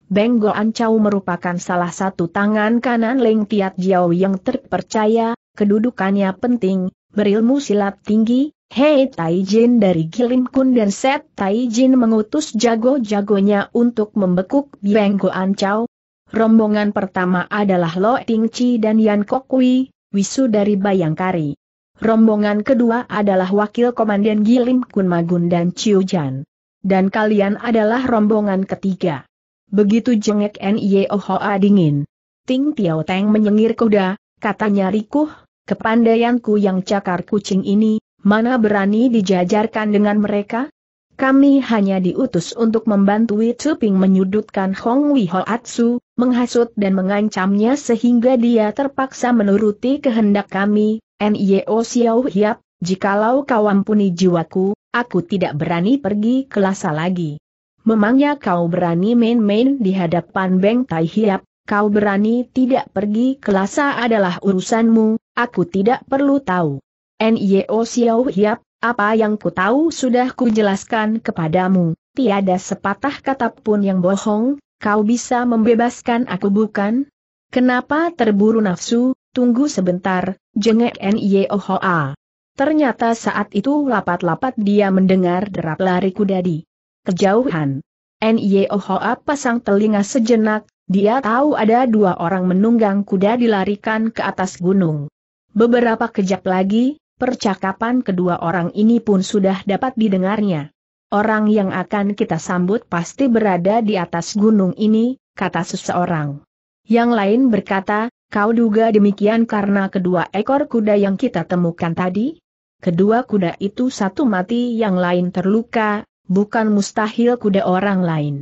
Beng Goancau merupakan salah satu tangan kanan Leng Tiat Jiao yang terpercaya, kedudukannya penting, berilmu silat tinggi, Hei Taijin dari Gilim Kun dan Set Taijin mengutus jago-jagonya untuk membekuk An Ancau. Rombongan pertama adalah Lo Ting Chi dan Yan Kok Kokwi, wisu dari Bayangkari. Rombongan kedua adalah wakil komandan Gilim Kun Magun dan Chiu Jan. Dan kalian adalah rombongan ketiga. Begitu jengek Nio e Hoa dingin. Ting Tiao Teng menyengir kuda, katanya Rikuh, kepandaianku yang cakar kucing ini, mana berani dijajarkan dengan mereka? Kami hanya diutus untuk membantu Tuping menyudutkan Hong Wei Hoatsu, menghasut dan mengancamnya sehingga dia terpaksa menuruti kehendak kami, Nio e Xiao Hiap, Jikalau kau ampuni jiwaku, aku tidak berani pergi ke Lhasa lagi. Memangnya kau berani main-main di hadapan Beng Tai Hiap, kau berani tidak pergi ke Lhasa adalah urusanmu, aku tidak perlu tahu. Nio Xiao Hiap, apa yang ku tahu sudah ku jelaskan kepadamu, tiada sepatah kata pun yang bohong, kau bisa membebaskan aku bukan? Kenapa terburu nafsu, tunggu sebentar, jengek Nio Hoa. Ternyata saat itu lapat-lapat dia mendengar derap lari kuda di kejauhan. Nyehoa pasang telinga sejenak, dia tahu ada dua orang menunggang kuda dilarikan ke atas gunung. Beberapa kejap lagi, percakapan kedua orang ini pun sudah dapat didengarnya. Orang yang akan kita sambut pasti berada di atas gunung ini, kata seseorang. Yang lain berkata, kau duga demikian karena kedua ekor kuda yang kita temukan tadi? kedua kuda itu satu mati yang lain terluka, bukan mustahil kuda orang lain.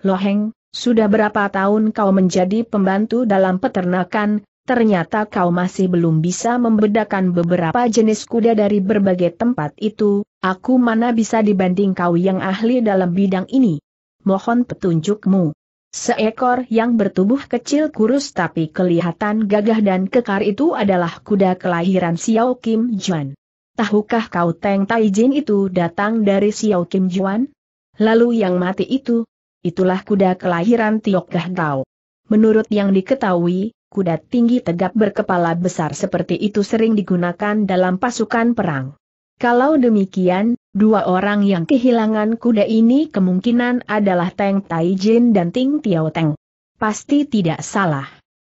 Loheng, sudah berapa tahun kau menjadi pembantu dalam peternakan, ternyata kau masih belum bisa membedakan beberapa jenis kuda dari berbagai tempat itu, aku mana bisa dibanding kau yang ahli dalam bidang ini. Mohon petunjukmu. Seekor yang bertubuh kecil kurus tapi kelihatan gagah dan kekar itu adalah kuda kelahiran Xiao Kim Juan. Tahukah kau Teng Taijin itu datang dari Xiao Kim Juan? Lalu yang mati itu, itulah kuda kelahiran Tiok Tao. Menurut yang diketahui, kuda tinggi tegap berkepala besar seperti itu sering digunakan dalam pasukan perang. Kalau demikian, dua orang yang kehilangan kuda ini kemungkinan adalah Teng Taijin dan Ting Tiao Teng. Pasti tidak salah.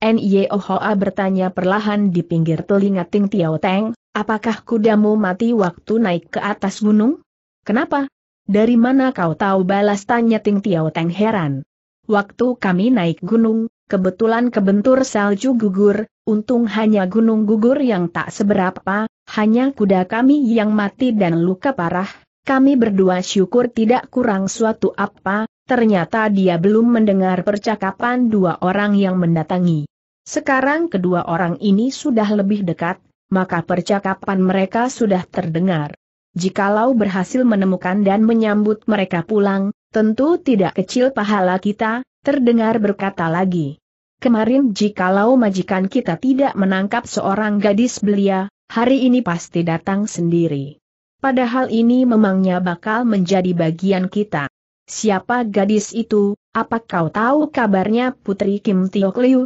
Nye Ohoa bertanya perlahan di pinggir telinga Ting Tiao Teng, Apakah kudamu mati waktu naik ke atas gunung? Kenapa? Dari mana kau tahu balas tanya Ting Tiao Teng heran. Waktu kami naik gunung, kebetulan kebentur salju gugur, untung hanya gunung gugur yang tak seberapa, hanya kuda kami yang mati dan luka parah, kami berdua syukur tidak kurang suatu apa, ternyata dia belum mendengar percakapan dua orang yang mendatangi. Sekarang kedua orang ini sudah lebih dekat, maka percakapan mereka sudah terdengar. Jikalau berhasil menemukan dan menyambut mereka pulang, tentu tidak kecil pahala kita, terdengar berkata lagi. Kemarin jikalau majikan kita tidak menangkap seorang gadis belia, hari ini pasti datang sendiri. Padahal ini memangnya bakal menjadi bagian kita. Siapa gadis itu, apa kau tahu kabarnya Putri Kim Tiok Liu?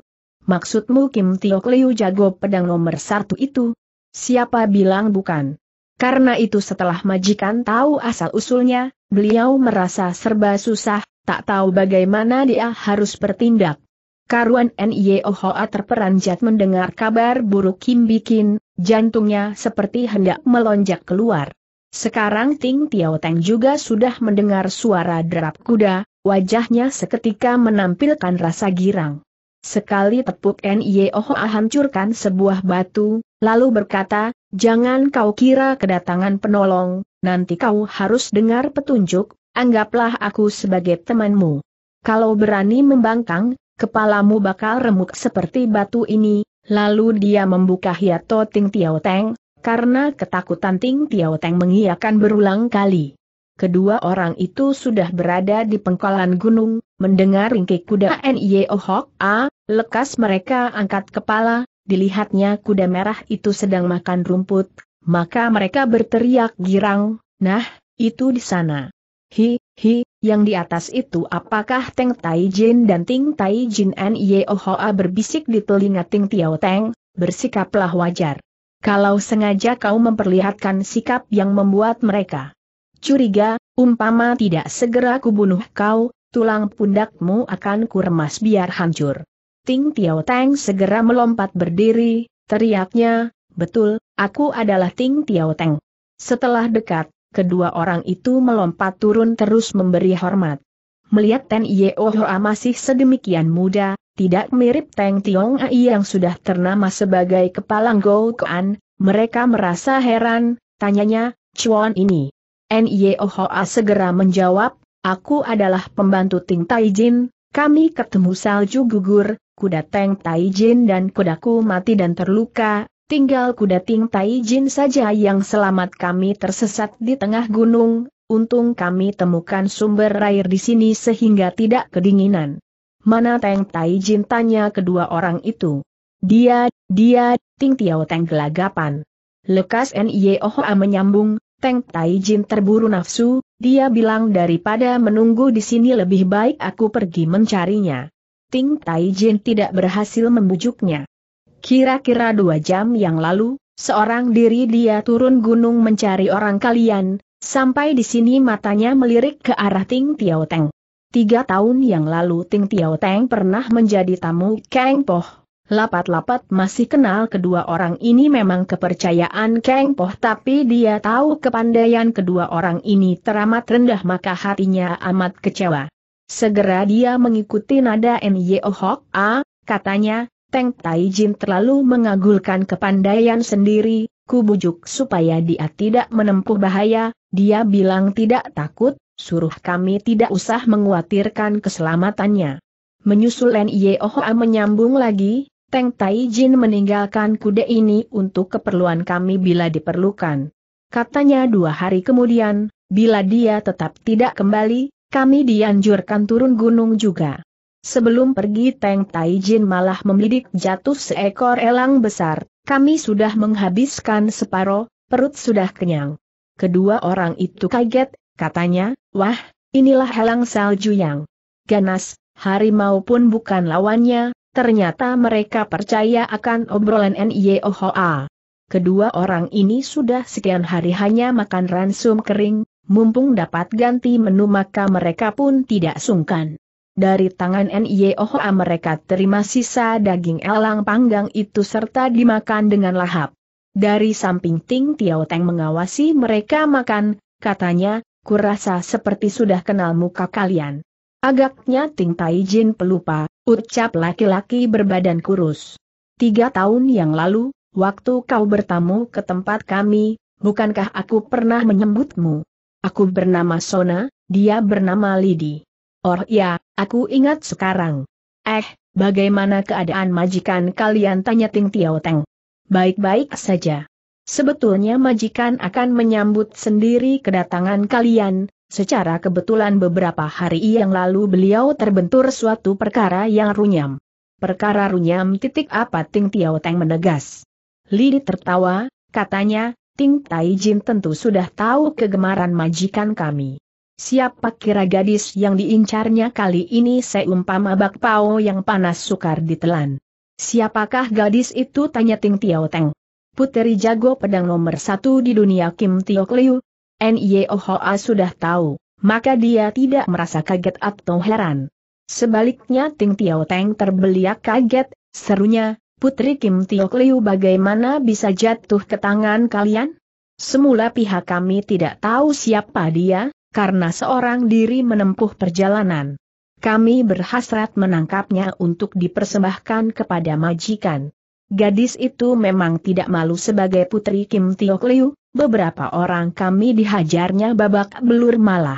Maksudmu Kim Tiok Liu jago pedang nomor satu itu? Siapa bilang bukan? Karena itu setelah majikan tahu asal-usulnya, beliau merasa serba susah, tak tahu bagaimana dia harus bertindak. Karuan Nyeohoa terperanjat mendengar kabar buruk Kim Bikin, jantungnya seperti hendak melonjak keluar. Sekarang Ting Tiao Teng juga sudah mendengar suara derap kuda, wajahnya seketika menampilkan rasa girang. Sekali tepuk Nyeohoa hancurkan sebuah batu, lalu berkata, Jangan kau kira kedatangan penolong, nanti kau harus dengar petunjuk, anggaplah aku sebagai temanmu. Kalau berani membangkang, kepalamu bakal remuk seperti batu ini, lalu dia membuka hiato Ting Tiao Teng, karena ketakutan Ting Tiao Teng mengiakan berulang kali kedua orang itu sudah berada di pengkolan gunung, mendengar ringkik kuda NIO Hok A, lekas mereka angkat kepala, dilihatnya kuda merah itu sedang makan rumput, maka mereka berteriak girang, nah, itu di sana. Hi, hi, yang di atas itu apakah Teng Tai Jin dan Ting Tai Jin N.Y.O. Hoa berbisik di telinga Ting Tiao Teng, bersikaplah wajar. Kalau sengaja kau memperlihatkan sikap yang membuat mereka Curiga, umpama tidak segera kubunuh kau, tulang pundakmu akan kuremas biar hancur. Ting Tiao Teng segera melompat berdiri, teriaknya, betul, aku adalah Ting Tiao Teng. Setelah dekat, kedua orang itu melompat turun terus memberi hormat. Melihat Ten Yeohoa masih sedemikian muda, tidak mirip Teng Tiong Ai yang sudah ternama sebagai kepala Gou Kuan, mereka merasa heran, tanyanya, Chuan ini, Niohoa segera menjawab, aku adalah pembantu Ting Taijin, kami ketemu salju gugur, kuda Teng Taijin dan kudaku mati dan terluka, tinggal kuda Ting Taijin saja yang selamat kami tersesat di tengah gunung, untung kami temukan sumber air di sini sehingga tidak kedinginan. Mana Teng Taijin tanya kedua orang itu. Dia, dia, Ting Tiao Teng gelagapan. Lekas Niohoa menyambung, Teng Tai Jin terburu nafsu, dia bilang daripada menunggu di sini lebih baik aku pergi mencarinya. Ting Tai Jin tidak berhasil membujuknya. Kira-kira dua jam yang lalu, seorang diri dia turun gunung mencari orang kalian, sampai di sini matanya melirik ke arah Ting Tiao Teng. Tiga tahun yang lalu Ting Tiao Teng pernah menjadi tamu Kang Poh. Lapat-lapat masih kenal kedua orang ini memang kepercayaan Kang Poh tapi dia tahu kepandaian kedua orang ini teramat rendah maka hatinya amat kecewa. Segera dia mengikuti nada N.Y.O. Oh Hok A, katanya, Teng Tai Jin terlalu mengagulkan kepandaian sendiri, kubujuk supaya dia tidak menempuh bahaya, dia bilang tidak takut, suruh kami tidak usah menguatirkan keselamatannya. Menyusul N.Y.O. Oh menyambung lagi, Teng Taijin meninggalkan kuda ini untuk keperluan kami bila diperlukan. Katanya dua hari kemudian, bila dia tetap tidak kembali, kami dianjurkan turun gunung juga. Sebelum pergi Teng Taijin malah membidik jatuh seekor elang besar, kami sudah menghabiskan separuh, perut sudah kenyang. Kedua orang itu kaget, katanya, wah, inilah elang salju yang ganas, hari maupun bukan lawannya, Ternyata mereka percaya akan obrolan NIOHA. Kedua orang ini sudah sekian hari hanya makan ransum kering, mumpung dapat ganti menu maka mereka pun tidak sungkan. Dari tangan NIOHA mereka terima sisa daging elang panggang itu serta dimakan dengan lahap. Dari samping Ting Tiao Teng mengawasi mereka makan, katanya, kurasa seperti sudah kenal muka kalian. Agaknya Ting Tai Jin pelupa, ucap laki-laki berbadan kurus. Tiga tahun yang lalu, waktu kau bertamu ke tempat kami, bukankah aku pernah menyebutmu? Aku bernama Sona, dia bernama Lidi. Oh ya, aku ingat sekarang. Eh, bagaimana keadaan majikan kalian tanya Ting Tiao Teng? Baik-baik saja. Sebetulnya majikan akan menyambut sendiri kedatangan kalian, Secara kebetulan beberapa hari yang lalu beliau terbentur suatu perkara yang runyam. Perkara runyam titik apa Ting Tiao Teng menegas. Li tertawa, katanya, Ting Tai Jin tentu sudah tahu kegemaran majikan kami. Siapa kira gadis yang diincarnya kali ini seumpama bakpao yang panas sukar ditelan. Siapakah gadis itu tanya Ting Tiao Teng. Puteri jago pedang nomor satu di dunia Kim Tio Liu, Niohoa sudah tahu, maka dia tidak merasa kaget atau heran. Sebaliknya Ting Tiao Teng terbeliak kaget, serunya, Putri Kim Tio Liu bagaimana bisa jatuh ke tangan kalian? Semula pihak kami tidak tahu siapa dia, karena seorang diri menempuh perjalanan. Kami berhasrat menangkapnya untuk dipersembahkan kepada majikan. Gadis itu memang tidak malu sebagai putri Kim Tiok Liu, beberapa orang kami dihajarnya babak belur malah.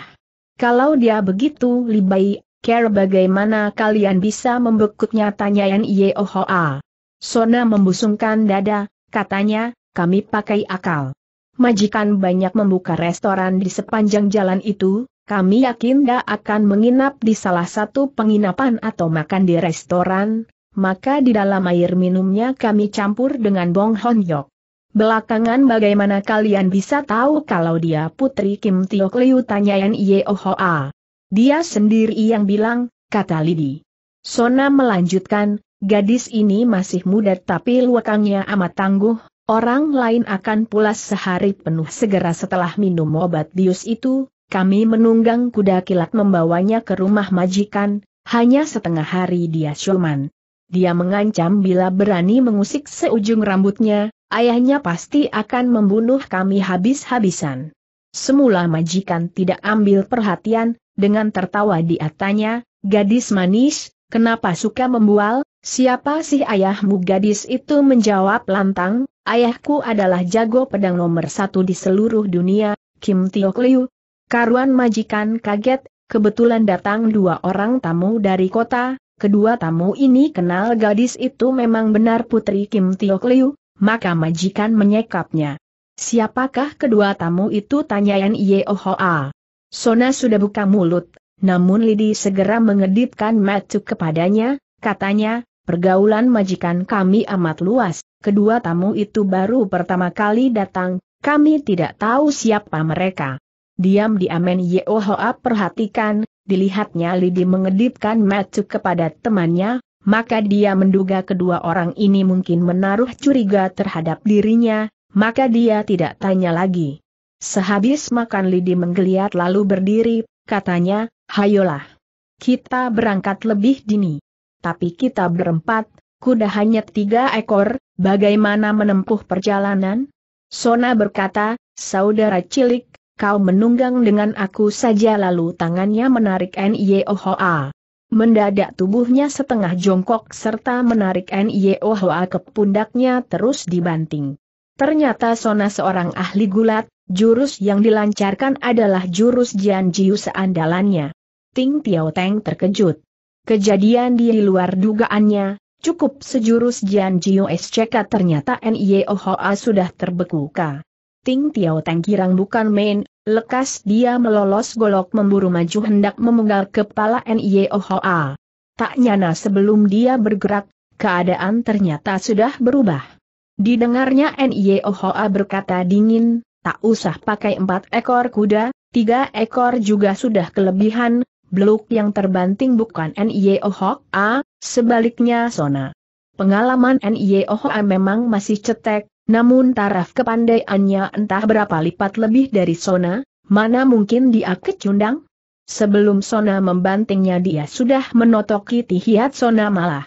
Kalau dia begitu libai, care bagaimana kalian bisa membekuknya tanya Yeo Hoa. Sona membusungkan dada, katanya, kami pakai akal. Majikan banyak membuka restoran di sepanjang jalan itu, kami yakin dia akan menginap di salah satu penginapan atau makan di restoran, maka di dalam air minumnya kami campur dengan Bong Honyok. Belakangan bagaimana kalian bisa tahu kalau dia putri Kim Tiok Liu tanyain Yeo Hoa. Dia sendiri yang bilang, kata Lidi. Sona melanjutkan, gadis ini masih muda tapi luakangnya amat tangguh, orang lain akan pulas sehari penuh segera setelah minum obat bius itu, kami menunggang kuda kilat membawanya ke rumah majikan, hanya setengah hari dia cuman dia mengancam bila berani mengusik seujung rambutnya, ayahnya pasti akan membunuh kami habis-habisan. Semula majikan tidak ambil perhatian, dengan tertawa dia tanya, gadis manis, kenapa suka membual, siapa sih ayahmu gadis itu menjawab lantang, ayahku adalah jago pedang nomor satu di seluruh dunia, Kim Tiok Liu. Karuan majikan kaget, kebetulan datang dua orang tamu dari kota, kedua tamu ini kenal gadis itu memang benar Putri Kim Tiok Liu, maka majikan menyekapnya. Siapakah kedua tamu itu tanya Yan Yeo Sona sudah buka mulut, namun Lidi segera mengedipkan mata kepadanya, katanya, pergaulan majikan kami amat luas, kedua tamu itu baru pertama kali datang, kami tidak tahu siapa mereka. Diam-diam Yeo Hoa perhatikan, dilihatnya Lidi mengedipkan mata kepada temannya, maka dia menduga kedua orang ini mungkin menaruh curiga terhadap dirinya, maka dia tidak tanya lagi. Sehabis makan Lidi menggeliat lalu berdiri, katanya, hayolah. Kita berangkat lebih dini. Tapi kita berempat, kuda hanya tiga ekor, bagaimana menempuh perjalanan? Sona berkata, saudara cilik, kau menunggang dengan aku saja lalu tangannya menarik N.I.O.H.A. Mendadak tubuhnya setengah jongkok serta menarik N.I.O.H.A. ke pundaknya terus dibanting. Ternyata Sona seorang ahli gulat, jurus yang dilancarkan adalah jurus Jius seandalannya. Ting Tiao Teng terkejut. Kejadian di luar dugaannya, cukup sejurus Jius SCK ternyata N.I.O.H.A. sudah terbekuka. Ting Tiao Teng kirang bukan main, Lekas dia melolos golok memburu maju hendak memenggal kepala NIOHA. Tak nyana sebelum dia bergerak, keadaan ternyata sudah berubah. Didengarnya NIOHA berkata dingin, tak usah pakai empat ekor kuda, tiga ekor juga sudah kelebihan, beluk yang terbanting bukan NIOHA, sebaliknya Sona. Pengalaman NIOHA memang masih cetek, namun taraf kepandaiannya entah berapa lipat lebih dari Sona, mana mungkin dia kecundang? Sebelum Sona membantingnya dia sudah menotoki tihiat Sona malah.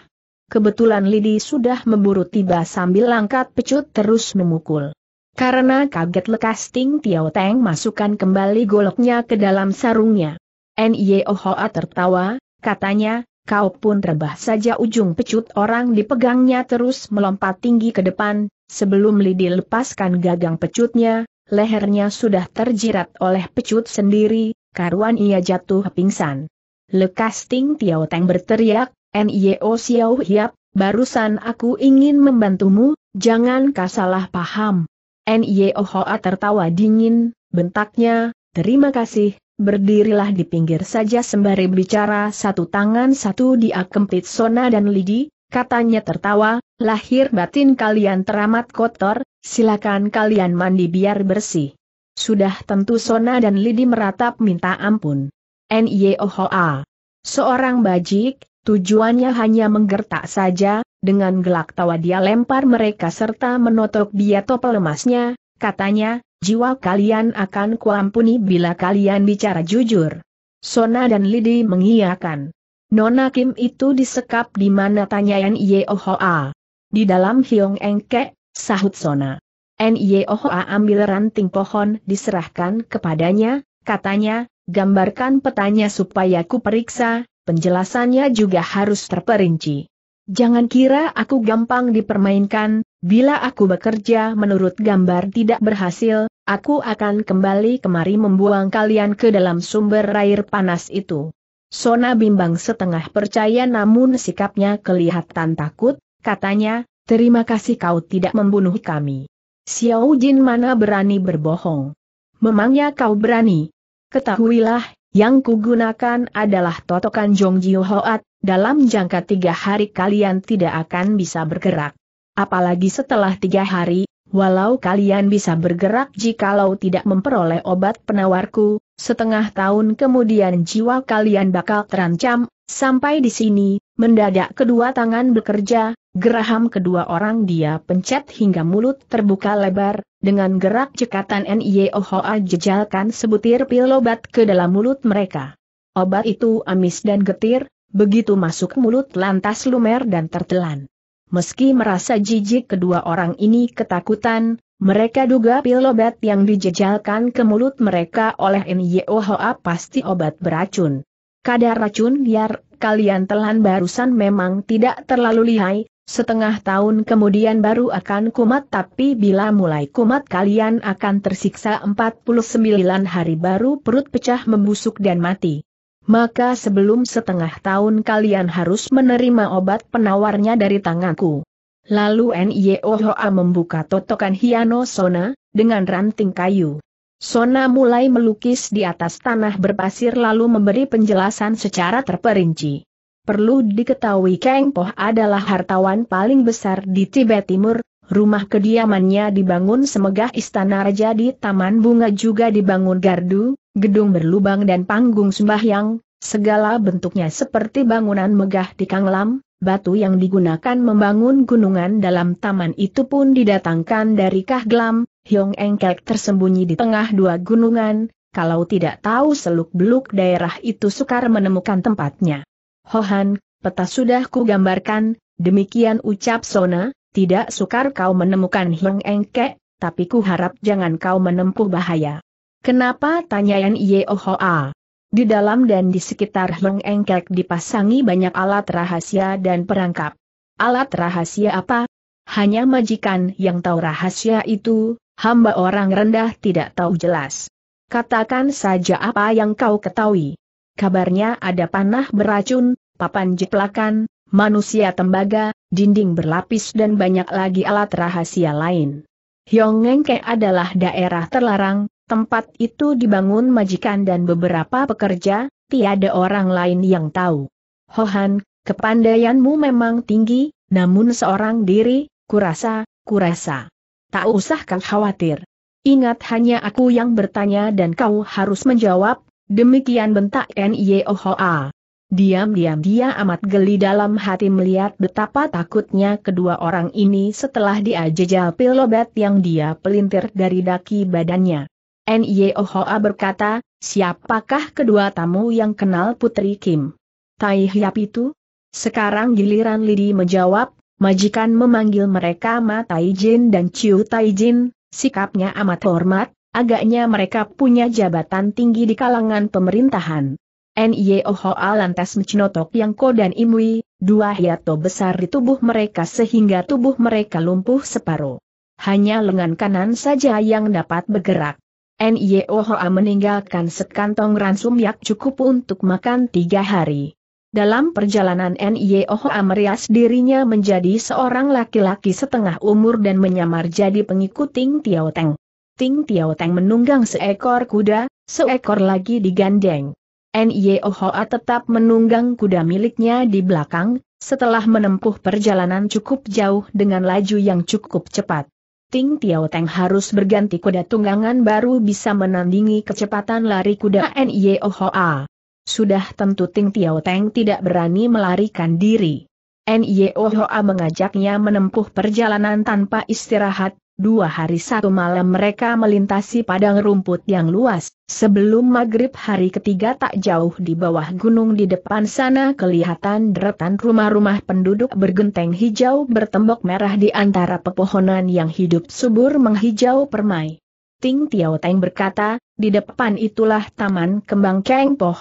Kebetulan lidi sudah memburu tiba sambil langkat pecut terus memukul. Karena kaget lekas Ting Tiao Teng masukkan kembali goloknya ke dalam sarungnya. N.I.O. Hoa tertawa, katanya, kau pun rebah saja ujung pecut orang dipegangnya terus melompat tinggi ke depan, Sebelum Lidi lepaskan gagang pecutnya, lehernya sudah terjirat oleh pecut sendiri, karuan ia jatuh pingsan. Lekas Ting Tiao Teng berteriak, N.I.O. Xiao Hiap, barusan aku ingin membantumu, jangan kau salah paham. N.I.O. Hoa tertawa dingin, bentaknya, terima kasih, berdirilah di pinggir saja sembari bicara satu tangan satu dia kempit Sona dan Lidi, Katanya tertawa, lahir batin kalian teramat kotor, silakan kalian mandi biar bersih. Sudah tentu Sona dan Lidi meratap minta ampun. N.Y.O.H.A. Seorang bajik, tujuannya hanya menggertak saja, dengan gelak tawa dia lempar mereka serta menotok dia topel lemasnya, katanya, jiwa kalian akan kuampuni bila kalian bicara jujur. Sona dan Lidi mengiyakan. Nona Kim itu disekap di mana tanya N.I.O.H.A. Di dalam Hiong Engke, sahut Sona. Nyeohoa ambil ranting pohon diserahkan kepadanya, katanya, gambarkan petanya supaya ku periksa, penjelasannya juga harus terperinci. Jangan kira aku gampang dipermainkan, bila aku bekerja menurut gambar tidak berhasil, aku akan kembali kemari membuang kalian ke dalam sumber air panas itu. Sona bimbang setengah percaya namun sikapnya kelihatan takut, katanya, terima kasih kau tidak membunuh kami. Xiao Jin mana berani berbohong. Memangnya kau berani? Ketahuilah, yang kugunakan adalah totokan Jong Jiu Hoat, dalam jangka tiga hari kalian tidak akan bisa bergerak. Apalagi setelah tiga hari, walau kalian bisa bergerak jikalau tidak memperoleh obat penawarku, Setengah tahun kemudian jiwa kalian bakal terancam, sampai di sini, mendadak kedua tangan bekerja, geraham kedua orang dia pencet hingga mulut terbuka lebar, dengan gerak cekatan Nieohoa jejalkan sebutir pil obat ke dalam mulut mereka. Obat itu amis dan getir, begitu masuk mulut lantas lumer dan tertelan. Meski merasa jijik kedua orang ini ketakutan, mereka duga pil obat yang dijejalkan ke mulut mereka oleh NYOHA pasti obat beracun. Kadar racun liar kalian telan barusan memang tidak terlalu lihai, setengah tahun kemudian baru akan kumat tapi bila mulai kumat kalian akan tersiksa 49 hari baru perut pecah membusuk dan mati. Maka sebelum setengah tahun kalian harus menerima obat penawarnya dari tanganku. Lalu Nyeohoa membuka totokan Hiano Sona, dengan ranting kayu. Sona mulai melukis di atas tanah berpasir lalu memberi penjelasan secara terperinci. Perlu diketahui Kang Poh adalah hartawan paling besar di Tibet Timur, rumah kediamannya dibangun semegah istana raja di Taman Bunga juga dibangun gardu, gedung berlubang dan panggung sembahyang, segala bentuknya seperti bangunan megah di Kanglam, batu yang digunakan membangun gunungan dalam taman itu pun didatangkan dari Kahglam, Hyong Engkek tersembunyi di tengah dua gunungan, kalau tidak tahu seluk-beluk daerah itu sukar menemukan tempatnya. Hohan, peta sudah kugambarkan, demikian ucap Sona, tidak sukar kau menemukan Hyong Engkek, tapi ku harap jangan kau menempuh bahaya. Kenapa tanya Yen Ye Ohoa? Di dalam dan di sekitar Hong Engkek dipasangi banyak alat rahasia dan perangkap. Alat rahasia apa? Hanya majikan yang tahu rahasia itu, hamba orang rendah tidak tahu jelas. Katakan saja apa yang kau ketahui. Kabarnya ada panah beracun, papan jeplakan, manusia tembaga, dinding berlapis dan banyak lagi alat rahasia lain. Hyongengke adalah daerah terlarang, Tempat itu dibangun majikan dan beberapa pekerja, tiada orang lain yang tahu. Hohan, kepandaianmu memang tinggi, namun seorang diri, kurasa, kurasa. Tak usah kau khawatir. Ingat hanya aku yang bertanya dan kau harus menjawab, demikian bentak N.Y.O.H.A. Diam-diam dia amat geli dalam hati melihat betapa takutnya kedua orang ini setelah dia jejal pilobat yang dia pelintir dari daki badannya. N.Y.O. Hoa berkata, siapakah kedua tamu yang kenal Putri Kim? Tai Hiap itu? Sekarang giliran Lidi menjawab, majikan memanggil mereka Ma Tai Jin dan Chiu Tai Jin, sikapnya amat hormat, agaknya mereka punya jabatan tinggi di kalangan pemerintahan. N.Y.O. Hoa lantas mencinotok yang ko dan imui, dua hiato besar di tubuh mereka sehingga tubuh mereka lumpuh separuh. Hanya lengan kanan saja yang dapat bergerak. N.Y.O.H.A. meninggalkan sekantong ransum yak cukup untuk makan tiga hari. Dalam perjalanan N.Y.O.H.A. merias dirinya menjadi seorang laki-laki setengah umur dan menyamar jadi pengikut Ting Tiao Teng. Ting Tiao Teng menunggang seekor kuda, seekor lagi digandeng. N.Y.O.H.A. tetap menunggang kuda miliknya di belakang, setelah menempuh perjalanan cukup jauh dengan laju yang cukup cepat. Ting Tiao Teng harus berganti kuda tunggangan baru bisa menandingi kecepatan lari kuda Nio Hoa. Sudah tentu Ting Tiao Teng tidak berani melarikan diri. Nio Hoa mengajaknya menempuh perjalanan tanpa istirahat, Dua hari satu malam mereka melintasi padang rumput yang luas, sebelum maghrib hari ketiga tak jauh di bawah gunung di depan sana kelihatan deretan rumah-rumah penduduk bergenteng hijau bertembok merah di antara pepohonan yang hidup subur menghijau permai. Ting Tiao Teng berkata, di depan itulah taman kembang Kengpoh,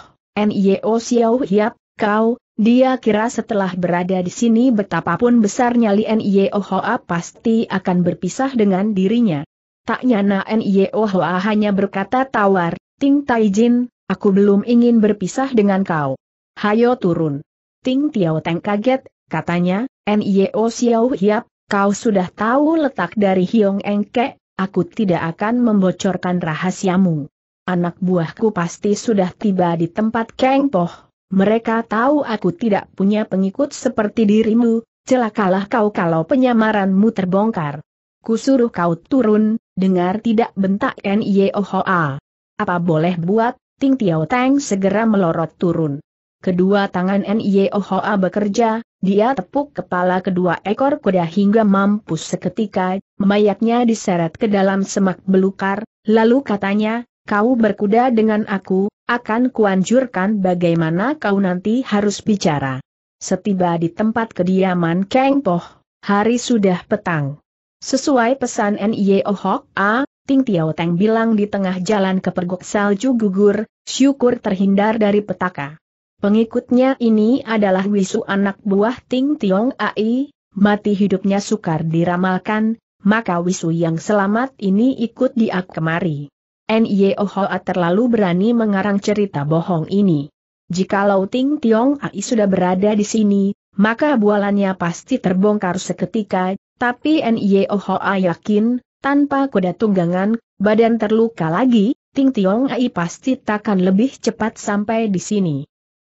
Nio Xiao Hiap, kau, dia kira setelah berada di sini betapapun besarnya Lien Hoa pasti akan berpisah dengan dirinya. Tak nyana Hoa hanya berkata tawar, Ting Taijin, aku belum ingin berpisah dengan kau. Hayo turun. Ting Tiao Teng kaget, katanya, Nio Xiao Hiap, kau sudah tahu letak dari Hiong Engke, aku tidak akan membocorkan rahasiamu. Anak buahku pasti sudah tiba di tempat Keng Poh mereka tahu aku tidak punya pengikut seperti dirimu, celakalah kau kalau penyamaranmu terbongkar. Kusuruh kau turun, dengar tidak bentak NIOHA. Apa boleh buat, Ting Tiao Tang segera melorot turun. Kedua tangan NIOHA bekerja, dia tepuk kepala kedua ekor kuda hingga mampus seketika, mayatnya diseret ke dalam semak belukar, lalu katanya, kau berkuda dengan aku, akan kuanjurkan bagaimana kau nanti harus bicara. Setiba di tempat kediaman Kang Poh, hari sudah petang. Sesuai pesan N.I.O. Oh Hok A, Ting Tiao Teng bilang di tengah jalan ke Pergok salju gugur, syukur terhindar dari petaka. Pengikutnya ini adalah Wisu anak buah Ting Tiong Ai, mati hidupnya sukar diramalkan, maka Wisu yang selamat ini ikut diak kemari. N.Y.O. E Hoa terlalu berani mengarang cerita bohong ini. Jikalau Ting Tiong Ai sudah berada di sini, maka bualannya pasti terbongkar seketika, tapi N.Y.O. E Hoa yakin, tanpa kuda tunggangan, badan terluka lagi, Ting Tiong Ai pasti takkan lebih cepat sampai di sini.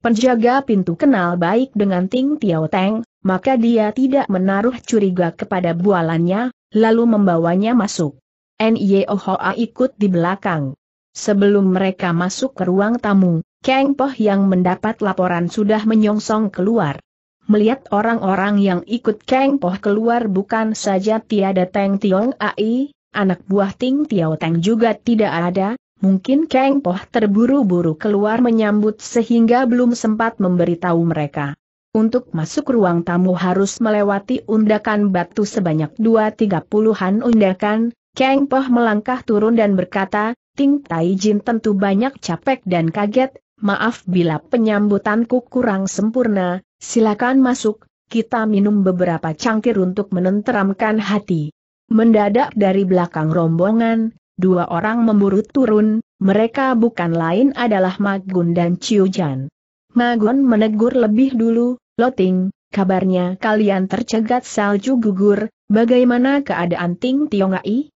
Penjaga pintu kenal baik dengan Ting Tiao Teng, maka dia tidak menaruh curiga kepada bualannya, lalu membawanya masuk. Nyeohoa ikut di belakang. Sebelum mereka masuk ke ruang tamu, Kang Poh yang mendapat laporan sudah menyongsong keluar. Melihat orang-orang yang ikut Kang Poh keluar bukan saja tiada Teng Tiong Ai, anak buah Ting Tiao Teng juga tidak ada, mungkin Kang Poh terburu-buru keluar menyambut sehingga belum sempat memberitahu mereka. Untuk masuk ruang tamu harus melewati undakan batu sebanyak dua tiga puluhan undakan, Kang Poh melangkah turun dan berkata, Ting Tai Jin tentu banyak capek dan kaget, maaf bila penyambutanku kurang sempurna, silakan masuk, kita minum beberapa cangkir untuk menenteramkan hati. Mendadak dari belakang rombongan, dua orang memburu turun, mereka bukan lain adalah Magun dan Ciujan. Magun menegur lebih dulu, Loting, kabarnya kalian tercegat salju gugur, bagaimana keadaan Ting Tiongai?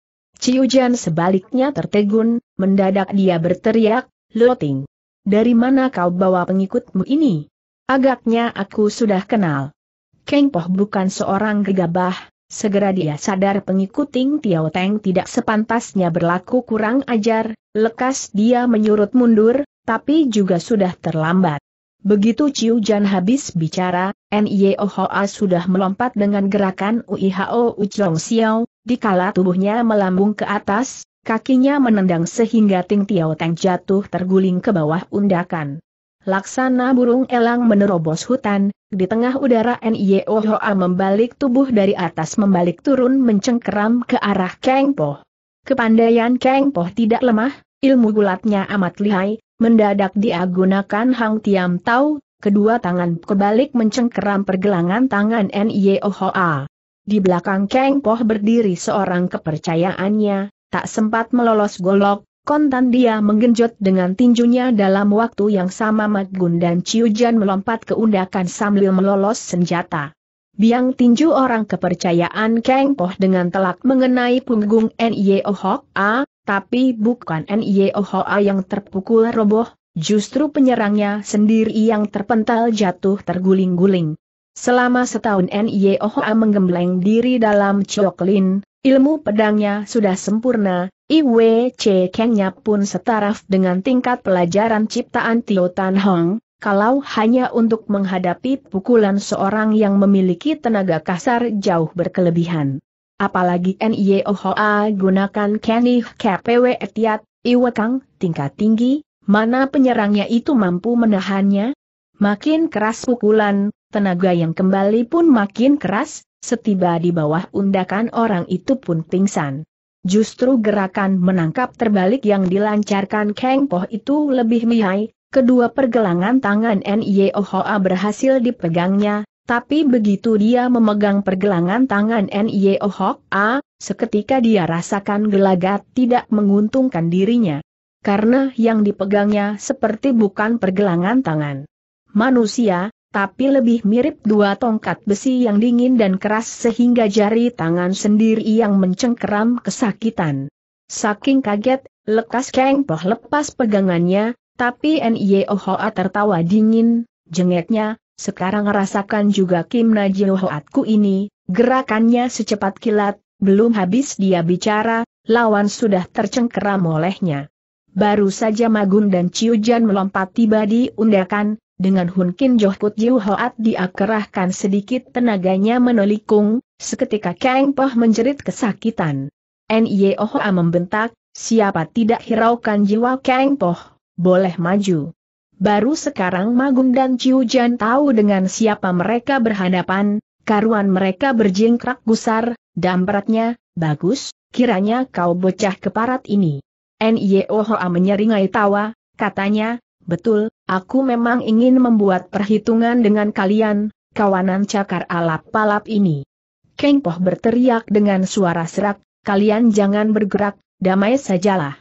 Ciujan sebaliknya tertegun, mendadak dia berteriak, Loting. Dari mana kau bawa pengikutmu ini? Agaknya aku sudah kenal. Keng Poh bukan seorang gegabah, segera dia sadar pengikut Ting Tiao Teng tidak sepantasnya berlaku kurang ajar, lekas dia menyurut mundur, tapi juga sudah terlambat. Begitu Ciu Jan habis bicara, Nye Ohoa sudah melompat dengan gerakan UIHO Ujlong Xiao, Dikala tubuhnya melambung ke atas, kakinya menendang sehingga Ting Tiao Teng jatuh terguling ke bawah undakan. Laksana burung elang menerobos hutan, di tengah udara N.I.O. Hoa membalik tubuh dari atas membalik turun mencengkeram ke arah Kang Po. Kepandaian Kang Po tidak lemah, ilmu gulatnya amat lihai, mendadak dia gunakan Hang Tiam Tau, kedua tangan kebalik mencengkeram pergelangan tangan N.I.O. Hoa. Di belakang Kang Poh berdiri seorang kepercayaannya, tak sempat melolos golok, kontan dia menggenjot dengan tinjunya dalam waktu yang sama Mat Gun dan Jan melompat ke undakan sambil melolos senjata. Biang tinju orang kepercayaan Kang Poh dengan telak mengenai punggung Nio Hok A, tapi bukan Nio Hok A yang terpukul roboh, justru penyerangnya sendiri yang terpental jatuh terguling-guling. Selama setahun N.I. Ohoa menggembleng diri dalam Choklin, ilmu pedangnya sudah sempurna, IWC Kengnya pun setaraf dengan tingkat pelajaran ciptaan Tio Tan Hong, kalau hanya untuk menghadapi pukulan seorang yang memiliki tenaga kasar jauh berkelebihan. Apalagi NIE Ohoa gunakan Kenny KPW Etiat, Iwe Kang tingkat tinggi, mana penyerangnya itu mampu menahannya? Makin keras pukulan, tenaga yang kembali pun makin keras, setiba di bawah undakan orang itu pun pingsan. Justru gerakan menangkap terbalik yang dilancarkan Kang Poh itu lebih mihai, kedua pergelangan tangan N.I.O. Hoa berhasil dipegangnya, tapi begitu dia memegang pergelangan tangan N.I.O. Hoa, seketika dia rasakan gelagat tidak menguntungkan dirinya. Karena yang dipegangnya seperti bukan pergelangan tangan manusia, tapi lebih mirip dua tongkat besi yang dingin dan keras sehingga jari tangan sendiri yang mencengkeram kesakitan. Saking kaget, lekas Kang Poh lepas pegangannya, tapi Nye Hoa tertawa dingin, jengeknya, sekarang rasakan juga Kim Najihoatku ini, gerakannya secepat kilat, belum habis dia bicara, lawan sudah tercengkeram olehnya. Baru saja Magun dan Ciujan melompat tiba di undakan, dengan Hun Kin Johkut Jiu Hoat dia sedikit tenaganya menelikung, seketika Kang Poh menjerit kesakitan. Oh Hoa membentak, siapa tidak hiraukan jiwa Kang Poh, boleh maju. Baru sekarang Magun dan Jiu Jan tahu dengan siapa mereka berhadapan, karuan mereka berjingkrak gusar, dampratnya, bagus, kiranya kau bocah keparat ini. Nye Hoa menyeringai tawa, katanya, Betul, aku memang ingin membuat perhitungan dengan kalian, kawanan cakar alap palap ini. Keng Poh berteriak dengan suara serak, kalian jangan bergerak, damai sajalah.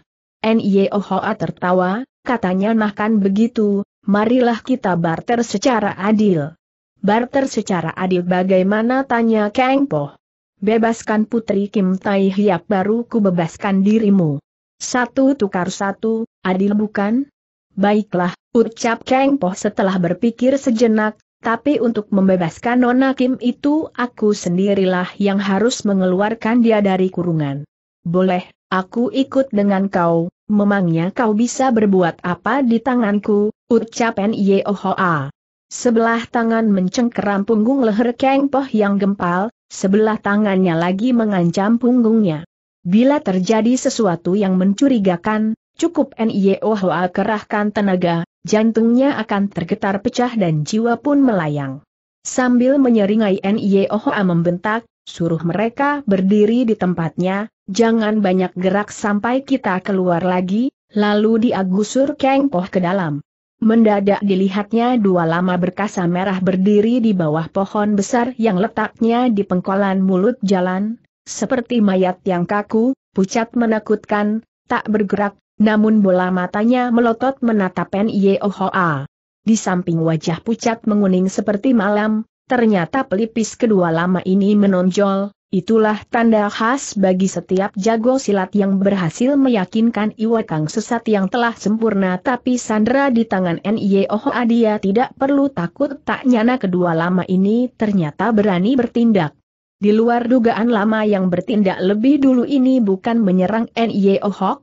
Hoa tertawa, katanya makan nah begitu, marilah kita barter secara adil. Barter secara adil bagaimana tanya Keng Poh? Bebaskan Putri Kim Tai Hiap baru ku bebaskan dirimu. Satu tukar satu, adil bukan? Baiklah, ucap Kang Po setelah berpikir sejenak, tapi untuk membebaskan Nona Kim itu aku sendirilah yang harus mengeluarkan dia dari kurungan. Boleh, aku ikut dengan kau, memangnya kau bisa berbuat apa di tanganku, ucap N.Y.O.H.A. Sebelah tangan mencengkeram punggung leher Kang Po yang gempal, sebelah tangannya lagi mengancam punggungnya. Bila terjadi sesuatu yang mencurigakan, Cukup Niohoa oh kerahkan tenaga, jantungnya akan tergetar pecah dan jiwa pun melayang. Sambil menyeringai Niohoa oh membentak, suruh mereka berdiri di tempatnya, jangan banyak gerak sampai kita keluar lagi, lalu diagusur Kang Poh ke dalam. Mendadak dilihatnya dua lama berkasa merah berdiri di bawah pohon besar yang letaknya di pengkolan mulut jalan, seperti mayat yang kaku, pucat menakutkan, tak bergerak, namun bola matanya melotot menatap Nyehoa. Di samping wajah pucat menguning seperti malam, ternyata pelipis kedua lama ini menonjol, itulah tanda khas bagi setiap jago silat yang berhasil meyakinkan Iwakang sesat yang telah sempurna tapi Sandra di tangan Nyehoa dia tidak perlu takut tak nyana kedua lama ini ternyata berani bertindak. Di luar dugaan lama yang bertindak lebih dulu ini bukan menyerang Nyehoa,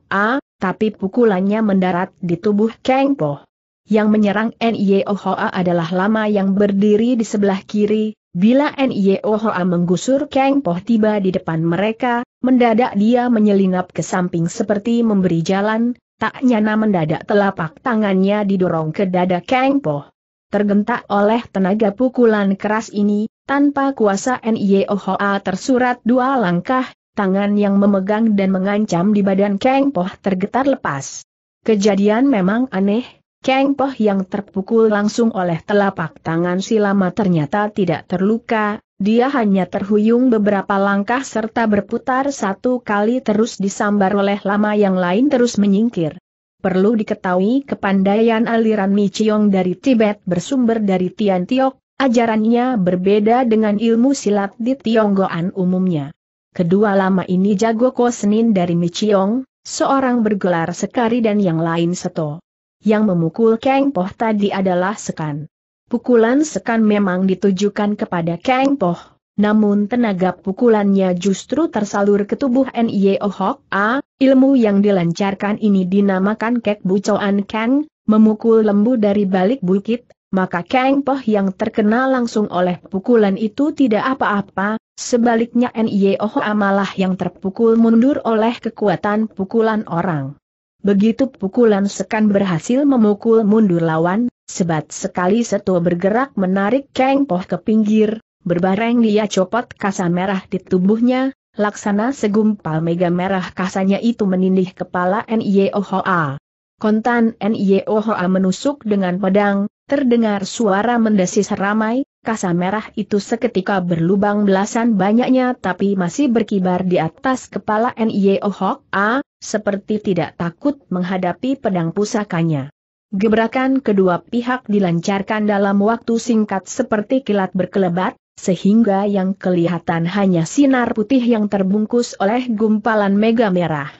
tapi pukulannya mendarat di tubuh Kang Po. Yang menyerang N.I.O. E Hoa adalah lama yang berdiri di sebelah kiri, bila N.I.O. E Hoa menggusur Kang Po tiba di depan mereka, mendadak dia menyelinap ke samping seperti memberi jalan, tak nyana mendadak telapak tangannya didorong ke dada Kang Po. Tergentak oleh tenaga pukulan keras ini, tanpa kuasa N.I.O. E Hoa tersurat dua langkah, tangan yang memegang dan mengancam di badan Kang Poh tergetar lepas. Kejadian memang aneh, Kang Poh yang terpukul langsung oleh telapak tangan si lama ternyata tidak terluka, dia hanya terhuyung beberapa langkah serta berputar satu kali terus disambar oleh lama yang lain terus menyingkir. Perlu diketahui kepandaian aliran Michiong dari Tibet bersumber dari Tian Tiok, ajarannya berbeda dengan ilmu silat di Tionggoan umumnya. Kedua lama ini jago Kosenin dari Michiong, seorang bergelar Sekari dan yang lain Seto. Yang memukul Kang Poh tadi adalah Sekan. Pukulan Sekan memang ditujukan kepada Kang Poh, namun tenaga pukulannya justru tersalur ke tubuh N.I.O. E oh Hok A, ilmu yang dilancarkan ini dinamakan Kek Bucoan Kang, memukul lembu dari balik bukit, maka Kang Poh yang terkena langsung oleh pukulan itu tidak apa-apa, sebaliknya Nio oh amalah yang terpukul mundur oleh kekuatan pukulan orang. Begitu pukulan sekan berhasil memukul mundur lawan, sebat sekali setua bergerak menarik Kang Poh ke pinggir, berbareng dia copot kasa merah di tubuhnya, laksana segumpal mega merah kasanya itu menindih kepala Nio oh Hoa. Kontan Nio oh Hoa menusuk dengan pedang, Terdengar suara mendesis ramai, kasa merah itu seketika berlubang belasan banyaknya tapi masih berkibar di atas kepala N.I.O. Oh Hok A, seperti tidak takut menghadapi pedang pusakanya. Gebrakan kedua pihak dilancarkan dalam waktu singkat seperti kilat berkelebat, sehingga yang kelihatan hanya sinar putih yang terbungkus oleh gumpalan mega merah.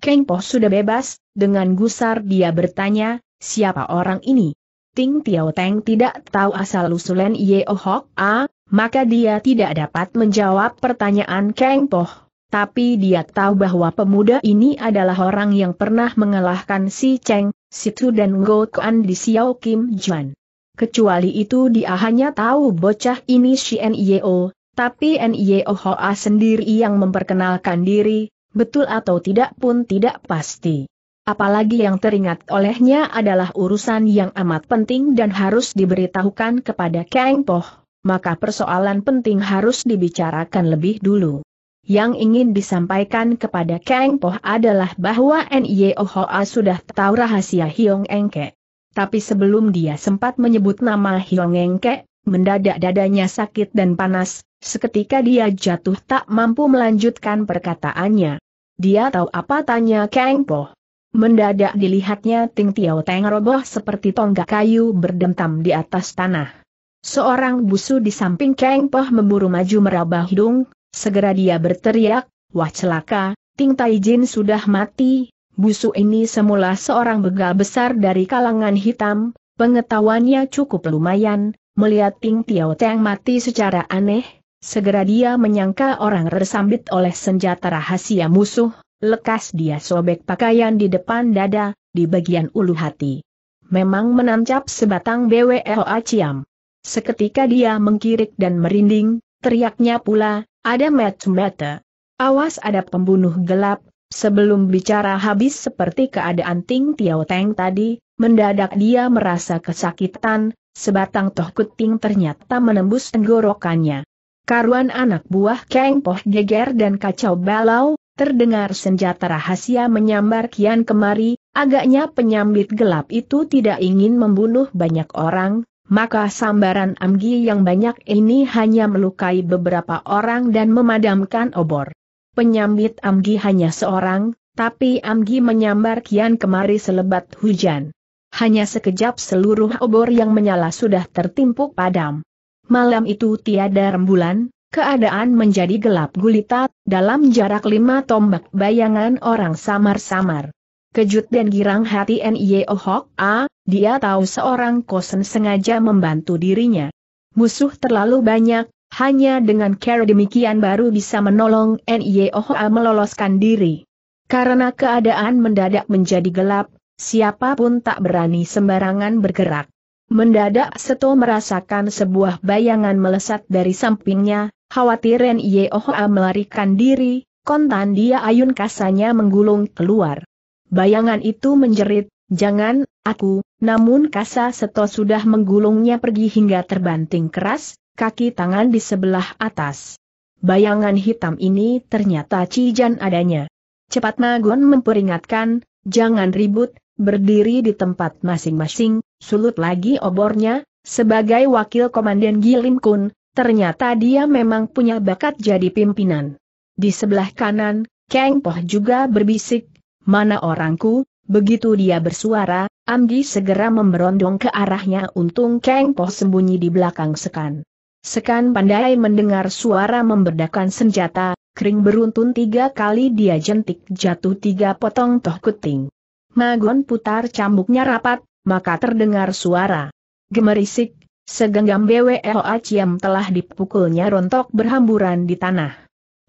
Keng Po sudah bebas, dengan gusar dia bertanya, siapa orang ini? Ting Tiao Teng tidak tahu asal-usulan Yeo oh Hok A, maka dia tidak dapat menjawab pertanyaan Kang Poh. Tapi dia tahu bahwa pemuda ini adalah orang yang pernah mengalahkan si Cheng, Si Situ dan Go Kuan di Xiao Kim Juan. Kecuali itu dia hanya tahu bocah ini si Yeo, oh, tapi oh Hok Hoa sendiri yang memperkenalkan diri, betul atau tidak pun tidak pasti. Apalagi yang teringat olehnya adalah urusan yang amat penting dan harus diberitahukan kepada Kang Poh, maka persoalan penting harus dibicarakan lebih dulu. Yang ingin disampaikan kepada Kang Poh adalah bahwa Nio Hoa sudah tahu rahasia Hiong Engke. Tapi sebelum dia sempat menyebut nama Hiong Engke, mendadak dadanya sakit dan panas, seketika dia jatuh tak mampu melanjutkan perkataannya. Dia tahu apa tanya Kang Poh. Mendadak dilihatnya Ting Tiao Teng roboh seperti tonggak kayu berdentam di atas tanah. Seorang busu di samping Cheng Poh memburu maju meraba hidung, segera dia berteriak, Wah celaka, Ting Tai Jin sudah mati, busu ini semula seorang begal besar dari kalangan hitam, pengetahuannya cukup lumayan, melihat Ting Tiao Teng mati secara aneh, segera dia menyangka orang resambit oleh senjata rahasia musuh, Lekas dia sobek pakaian di depan dada, di bagian ulu hati. Memang menancap sebatang BWLA Ciam. Seketika dia mengkirik dan merinding, teriaknya pula, ada match mata Awas ada pembunuh gelap, sebelum bicara habis seperti keadaan Ting Tiao Teng tadi, mendadak dia merasa kesakitan, sebatang toh kuting ternyata menembus tenggorokannya. Karuan anak buah keng Poh geger dan kacau balau, Terdengar senjata rahasia menyambar kian kemari, agaknya penyambit gelap itu tidak ingin membunuh banyak orang, maka sambaran Amgi yang banyak ini hanya melukai beberapa orang dan memadamkan obor. Penyambit Amgi hanya seorang, tapi Amgi menyambar kian kemari selebat hujan. Hanya sekejap seluruh obor yang menyala sudah tertimpuk padam. Malam itu tiada rembulan, Keadaan menjadi gelap gulita, dalam jarak lima tombak bayangan orang samar-samar. Kejut dan girang hati Nye oh Hok A, dia tahu seorang kosen sengaja membantu dirinya. Musuh terlalu banyak, hanya dengan cara demikian baru bisa menolong Nye oh Hok A meloloskan diri. Karena keadaan mendadak menjadi gelap, siapapun tak berani sembarangan bergerak. Mendadak Seto merasakan sebuah bayangan melesat dari sampingnya, Khawatir Ren Yeohoa melarikan diri, kontan dia ayun kasanya menggulung keluar. Bayangan itu menjerit, jangan, aku, namun kasa seto sudah menggulungnya pergi hingga terbanting keras, kaki tangan di sebelah atas. Bayangan hitam ini ternyata Cijan adanya. Cepat Magon memperingatkan, jangan ribut, berdiri di tempat masing-masing, sulut lagi obornya, sebagai wakil Komandan Gilim Kun, Ternyata dia memang punya bakat jadi pimpinan. Di sebelah kanan, Kang Poh juga berbisik, mana orangku, begitu dia bersuara, Amdi segera memberondong ke arahnya untung Kang Poh sembunyi di belakang Sekan. Sekan pandai mendengar suara memberdakan senjata, kering beruntun tiga kali dia jentik jatuh tiga potong toh kuting. Magon putar cambuknya rapat, maka terdengar suara. Gemerisik, Segenggam BWO Aciam telah dipukulnya rontok berhamburan di tanah.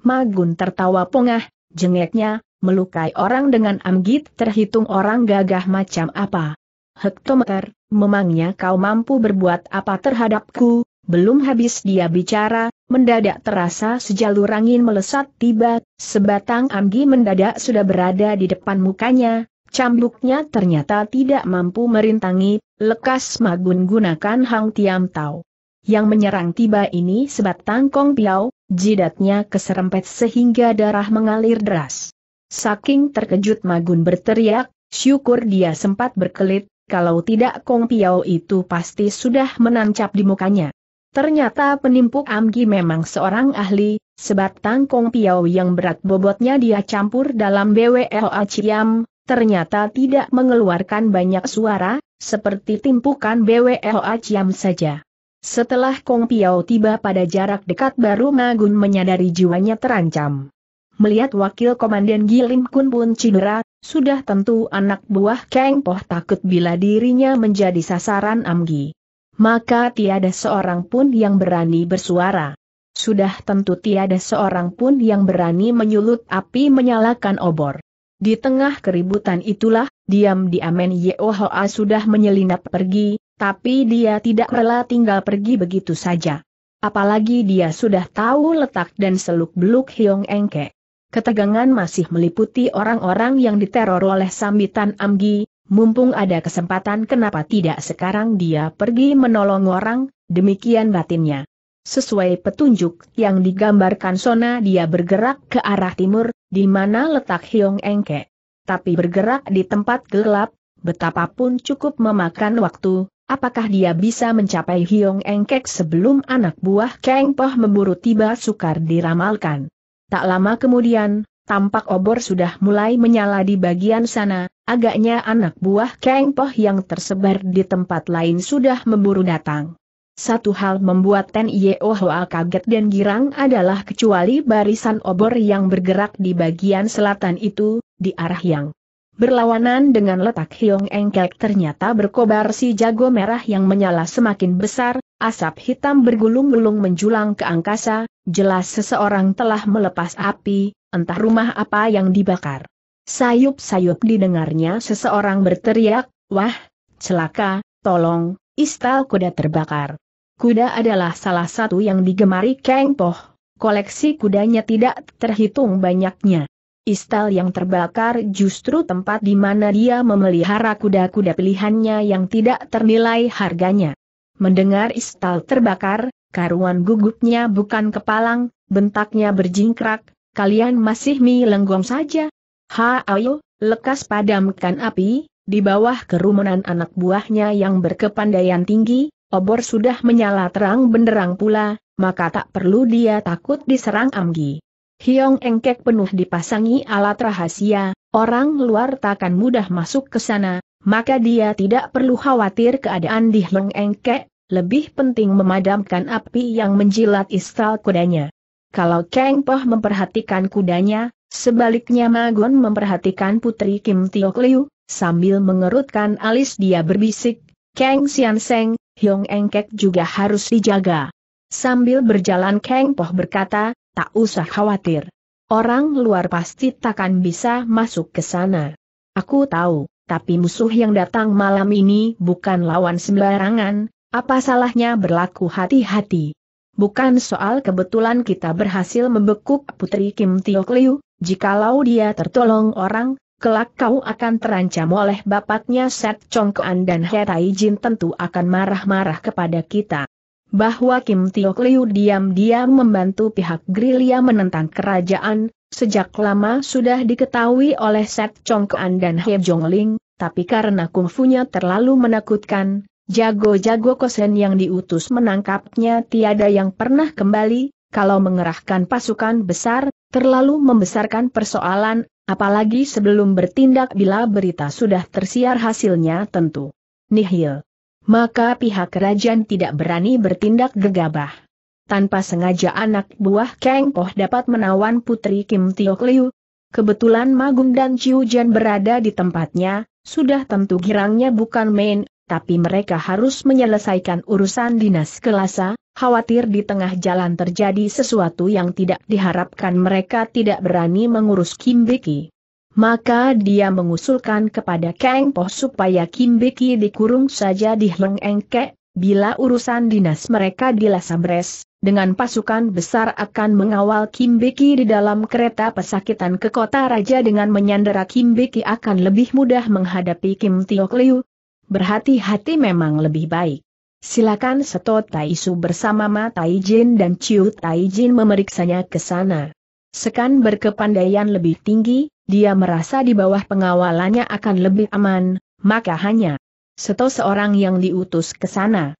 Magun tertawa pongah, jengeknya, melukai orang dengan amgit terhitung orang gagah macam apa. Hektometer, memangnya kau mampu berbuat apa terhadapku? Belum habis dia bicara, mendadak terasa sejalur angin melesat tiba, sebatang amgi mendadak sudah berada di depan mukanya, cambuknya ternyata tidak mampu merintangi Lekas Magun gunakan Hang Tiam tao Yang menyerang tiba ini sebat tangkong piau, jidatnya keserempet sehingga darah mengalir deras. Saking terkejut Magun berteriak, syukur dia sempat berkelit, kalau tidak Kong Piau itu pasti sudah menancap di mukanya. Ternyata penimpuk Amgi memang seorang ahli, sebat tangkong Piau yang berat bobotnya dia campur dalam BWL aciam, ternyata tidak mengeluarkan banyak suara, seperti timpukan BWOA Ciam saja. Setelah Kong Piao tiba pada jarak dekat baru Magun menyadari jiwanya terancam. Melihat wakil komandan Gilim Kun pun cedera, sudah tentu anak buah Kang Poh takut bila dirinya menjadi sasaran Amgi. Maka tiada seorang pun yang berani bersuara. Sudah tentu tiada seorang pun yang berani menyulut api menyalakan obor. Di tengah keributan itulah, diam di Amen Hoa sudah menyelinap pergi, tapi dia tidak rela tinggal pergi begitu saja. Apalagi dia sudah tahu letak dan seluk-beluk Hyong Engke. Ketegangan masih meliputi orang-orang yang diteror oleh sambitan Amgi, mumpung ada kesempatan kenapa tidak sekarang dia pergi menolong orang, demikian batinnya. Sesuai petunjuk yang digambarkan Sona dia bergerak ke arah timur, di mana letak Hyong Engke tapi bergerak di tempat gelap, betapapun cukup memakan waktu, apakah dia bisa mencapai Hiong Engkek sebelum anak buah Kang Poh memburu tiba sukar diramalkan. Tak lama kemudian, tampak obor sudah mulai menyala di bagian sana, agaknya anak buah Kang Poh yang tersebar di tempat lain sudah memburu datang. Satu hal membuat Ten Yeo Hoa kaget dan girang adalah kecuali barisan obor yang bergerak di bagian selatan itu, di arah yang berlawanan dengan letak Hiong Engkek ternyata berkobar si jago merah yang menyala semakin besar, asap hitam bergulung-gulung menjulang ke angkasa, jelas seseorang telah melepas api, entah rumah apa yang dibakar. Sayup-sayup didengarnya seseorang berteriak, wah, celaka, tolong, istal kuda terbakar. Kuda adalah salah satu yang digemari Kang Poh, koleksi kudanya tidak terhitung banyaknya. Istal yang terbakar justru tempat di mana dia memelihara kuda-kuda pilihannya yang tidak ternilai harganya. Mendengar istal terbakar, karuan gugupnya bukan kepalang, bentaknya berjingkrak, kalian masih mi lenggong saja. Ha ayo, lekas padamkan api, di bawah kerumunan anak buahnya yang berkepandaian tinggi, obor sudah menyala terang benderang pula, maka tak perlu dia takut diserang Amgi. Hiong Engkek penuh dipasangi alat rahasia, orang luar takkan mudah masuk ke sana, maka dia tidak perlu khawatir keadaan di Hiong Engkek, lebih penting memadamkan api yang menjilat istal kudanya. Kalau Kang Poh memperhatikan kudanya, sebaliknya Magon memperhatikan putri Kim Tiok Liu, sambil mengerutkan alis dia berbisik, Kang Sian Seng, Hiong Engkek juga harus dijaga. Sambil berjalan Kang Poh berkata, Tak usah khawatir. Orang luar pasti takkan bisa masuk ke sana. Aku tahu, tapi musuh yang datang malam ini bukan lawan sembarangan, apa salahnya berlaku hati-hati. Bukan soal kebetulan kita berhasil membekuk Putri Kim Tio Kliu, jikalau dia tertolong orang, kelak kau akan terancam oleh bapaknya Set Chong Kuan dan Hetai Jin tentu akan marah-marah kepada kita bahwa Kim Tiok Liu diam-diam membantu pihak Grilia menentang kerajaan, sejak lama sudah diketahui oleh Set Chong Kean dan He Jongling, tapi karena kungfunya terlalu menakutkan, jago-jago kosen yang diutus menangkapnya tiada yang pernah kembali, kalau mengerahkan pasukan besar, terlalu membesarkan persoalan, apalagi sebelum bertindak bila berita sudah tersiar hasilnya tentu. Nihil maka pihak kerajaan tidak berani bertindak gegabah. Tanpa sengaja anak buah Kang Poh dapat menawan putri Kim Tiok Liu. Kebetulan Magung dan Chiu Jan berada di tempatnya, sudah tentu girangnya bukan main, tapi mereka harus menyelesaikan urusan dinas kelasa, khawatir di tengah jalan terjadi sesuatu yang tidak diharapkan mereka tidak berani mengurus Kim Biki. Maka dia mengusulkan kepada Kang Po supaya Kim Beki dikurung saja di Hleng Engke, bila urusan dinas mereka di Lasabres, dengan pasukan besar akan mengawal Kim Beki di dalam kereta pesakitan ke kota raja dengan menyandera Kim Beki akan lebih mudah menghadapi Kim Tiok Liu. Berhati-hati memang lebih baik. Silakan Seto Su bersama Ma Tai Jin dan Chiu Tai Jin memeriksanya ke sana sekan berkepandaian lebih tinggi, dia merasa di bawah pengawalannya akan lebih aman, maka hanya Seto seorang yang diutus ke sana.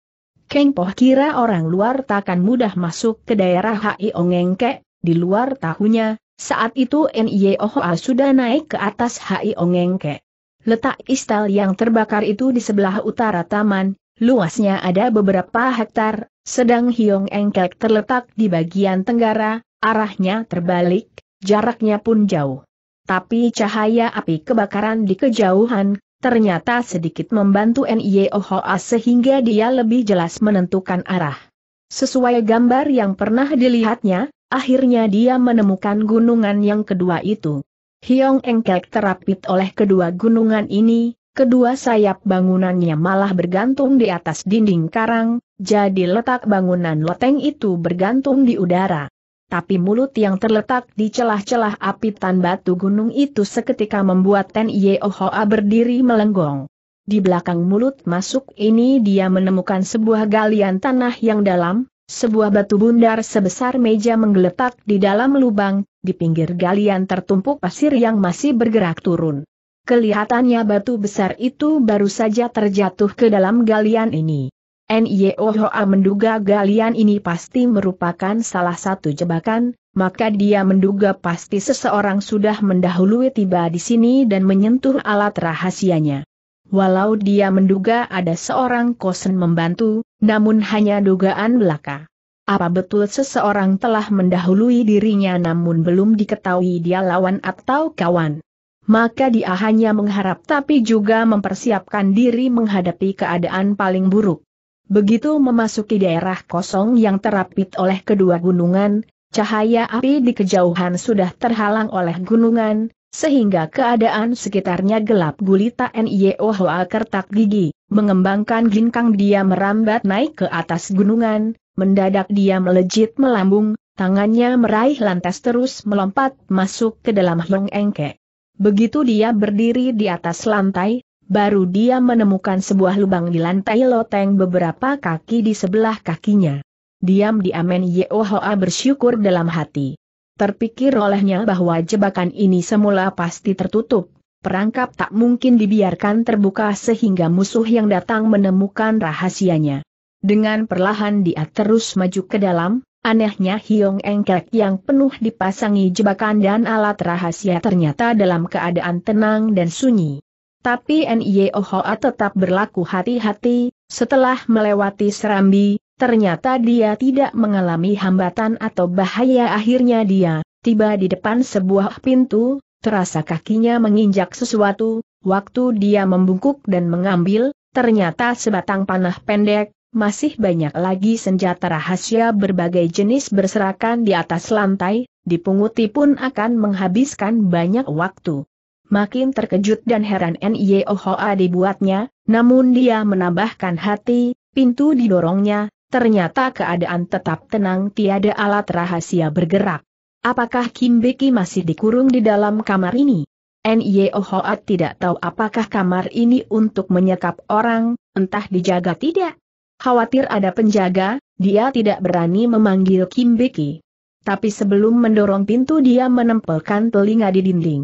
Keng Poh kira orang luar takkan mudah masuk ke daerah Hai Ongengke, di luar tahunya, saat itu Nyeohoa sudah naik ke atas Hai Ongengke. Letak istal yang terbakar itu di sebelah utara taman, luasnya ada beberapa hektar, sedang Hiong Engkek terletak di bagian tenggara, arahnya terbalik, jaraknya pun jauh. Tapi cahaya api kebakaran di kejauhan, ternyata sedikit membantu Nyehoa sehingga dia lebih jelas menentukan arah. Sesuai gambar yang pernah dilihatnya, akhirnya dia menemukan gunungan yang kedua itu. Hiong Engkek terapit oleh kedua gunungan ini, kedua sayap bangunannya malah bergantung di atas dinding karang, jadi letak bangunan loteng itu bergantung di udara tapi mulut yang terletak di celah-celah api tan batu gunung itu seketika membuat Ten Yeohoa berdiri melenggong. Di belakang mulut masuk ini dia menemukan sebuah galian tanah yang dalam, sebuah batu bundar sebesar meja menggeletak di dalam lubang, di pinggir galian tertumpuk pasir yang masih bergerak turun. Kelihatannya batu besar itu baru saja terjatuh ke dalam galian ini. NIOHA menduga galian ini pasti merupakan salah satu jebakan, maka dia menduga pasti seseorang sudah mendahului tiba di sini dan menyentuh alat rahasianya. Walau dia menduga ada seorang kosen membantu, namun hanya dugaan belaka. Apa betul seseorang telah mendahului dirinya namun belum diketahui dia lawan atau kawan? Maka dia hanya mengharap tapi juga mempersiapkan diri menghadapi keadaan paling buruk. Begitu memasuki daerah kosong yang terapit oleh kedua gunungan, cahaya api di kejauhan sudah terhalang oleh gunungan, sehingga keadaan sekitarnya gelap gulita N.I.O. Hoa kertak gigi, mengembangkan ginkang dia merambat naik ke atas gunungan, mendadak dia melejit melambung, tangannya meraih lantas terus melompat masuk ke dalam Hong Engke. Begitu dia berdiri di atas lantai, baru dia menemukan sebuah lubang di lantai loteng beberapa kaki di sebelah kakinya. Diam-diam Yehoa bersyukur dalam hati. Terpikir olehnya bahwa jebakan ini semula pasti tertutup. Perangkap tak mungkin dibiarkan terbuka sehingga musuh yang datang menemukan rahasianya. Dengan perlahan dia terus maju ke dalam, anehnya Hiong Engkek yang penuh dipasangi jebakan dan alat rahasia ternyata dalam keadaan tenang dan sunyi. Tapi Nyeohoa tetap berlaku hati-hati, setelah melewati Serambi, ternyata dia tidak mengalami hambatan atau bahaya akhirnya dia, tiba di depan sebuah pintu, terasa kakinya menginjak sesuatu, waktu dia membungkuk dan mengambil, ternyata sebatang panah pendek, masih banyak lagi senjata rahasia berbagai jenis berserakan di atas lantai, dipunguti pun akan menghabiskan banyak waktu. Makin terkejut dan heran Hoa dibuatnya, namun dia menambahkan hati, pintu didorongnya, ternyata keadaan tetap tenang tiada alat rahasia bergerak. Apakah Kim Beki masih dikurung di dalam kamar ini? Hoa tidak tahu apakah kamar ini untuk menyekap orang, entah dijaga tidak. Khawatir ada penjaga, dia tidak berani memanggil Kim Beki. Tapi sebelum mendorong pintu dia menempelkan telinga di dinding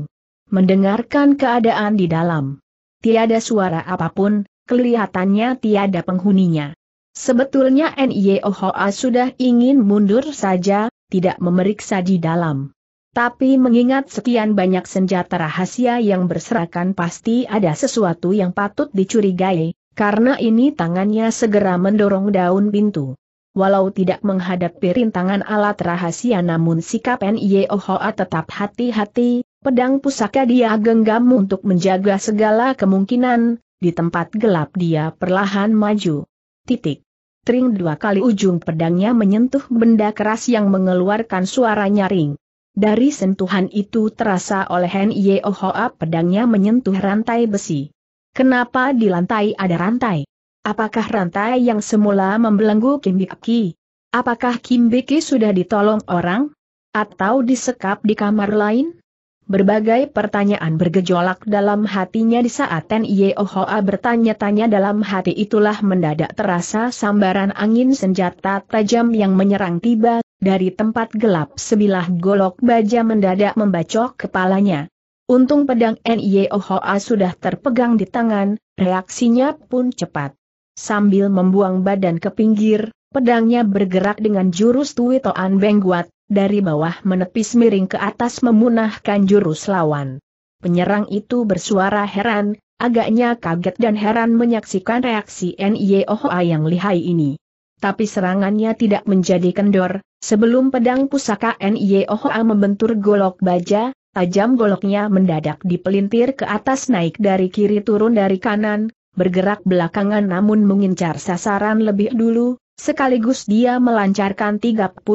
mendengarkan keadaan di dalam. Tiada suara apapun, kelihatannya tiada penghuninya. Sebetulnya N.I.O.H.A. sudah ingin mundur saja, tidak memeriksa di dalam. Tapi mengingat sekian banyak senjata rahasia yang berserakan pasti ada sesuatu yang patut dicurigai, karena ini tangannya segera mendorong daun pintu. Walau tidak menghadapi rintangan alat rahasia namun sikap N.I.O.H.A. tetap hati-hati, Pedang pusaka dia genggam untuk menjaga segala kemungkinan, di tempat gelap dia perlahan maju. Titik. Tring dua kali ujung pedangnya menyentuh benda keras yang mengeluarkan suara nyaring. Dari sentuhan itu terasa oleh Hen Yeohoa pedangnya menyentuh rantai besi. Kenapa di lantai ada rantai? Apakah rantai yang semula membelenggu Kim Biki? Apakah Kim Biki sudah ditolong orang? Atau disekap di kamar lain? Berbagai pertanyaan bergejolak dalam hatinya di saat Ten Yeohoa bertanya-tanya dalam hati itulah mendadak terasa sambaran angin senjata tajam yang menyerang tiba, dari tempat gelap sebilah golok baja mendadak membacok kepalanya. Untung pedang Yeohoa sudah terpegang di tangan, reaksinya pun cepat. Sambil membuang badan ke pinggir, Pedangnya bergerak dengan jurus Tuitoan Bengguat, dari bawah menepis miring ke atas memunahkan jurus lawan. Penyerang itu bersuara heran, agaknya kaget dan heran menyaksikan reaksi NIOHA yang lihai ini. Tapi serangannya tidak menjadi kendor, sebelum pedang pusaka NIOHA membentur golok baja, tajam goloknya mendadak dipelintir ke atas naik dari kiri turun dari kanan, bergerak belakangan namun mengincar sasaran lebih dulu, Sekaligus dia melancarkan 36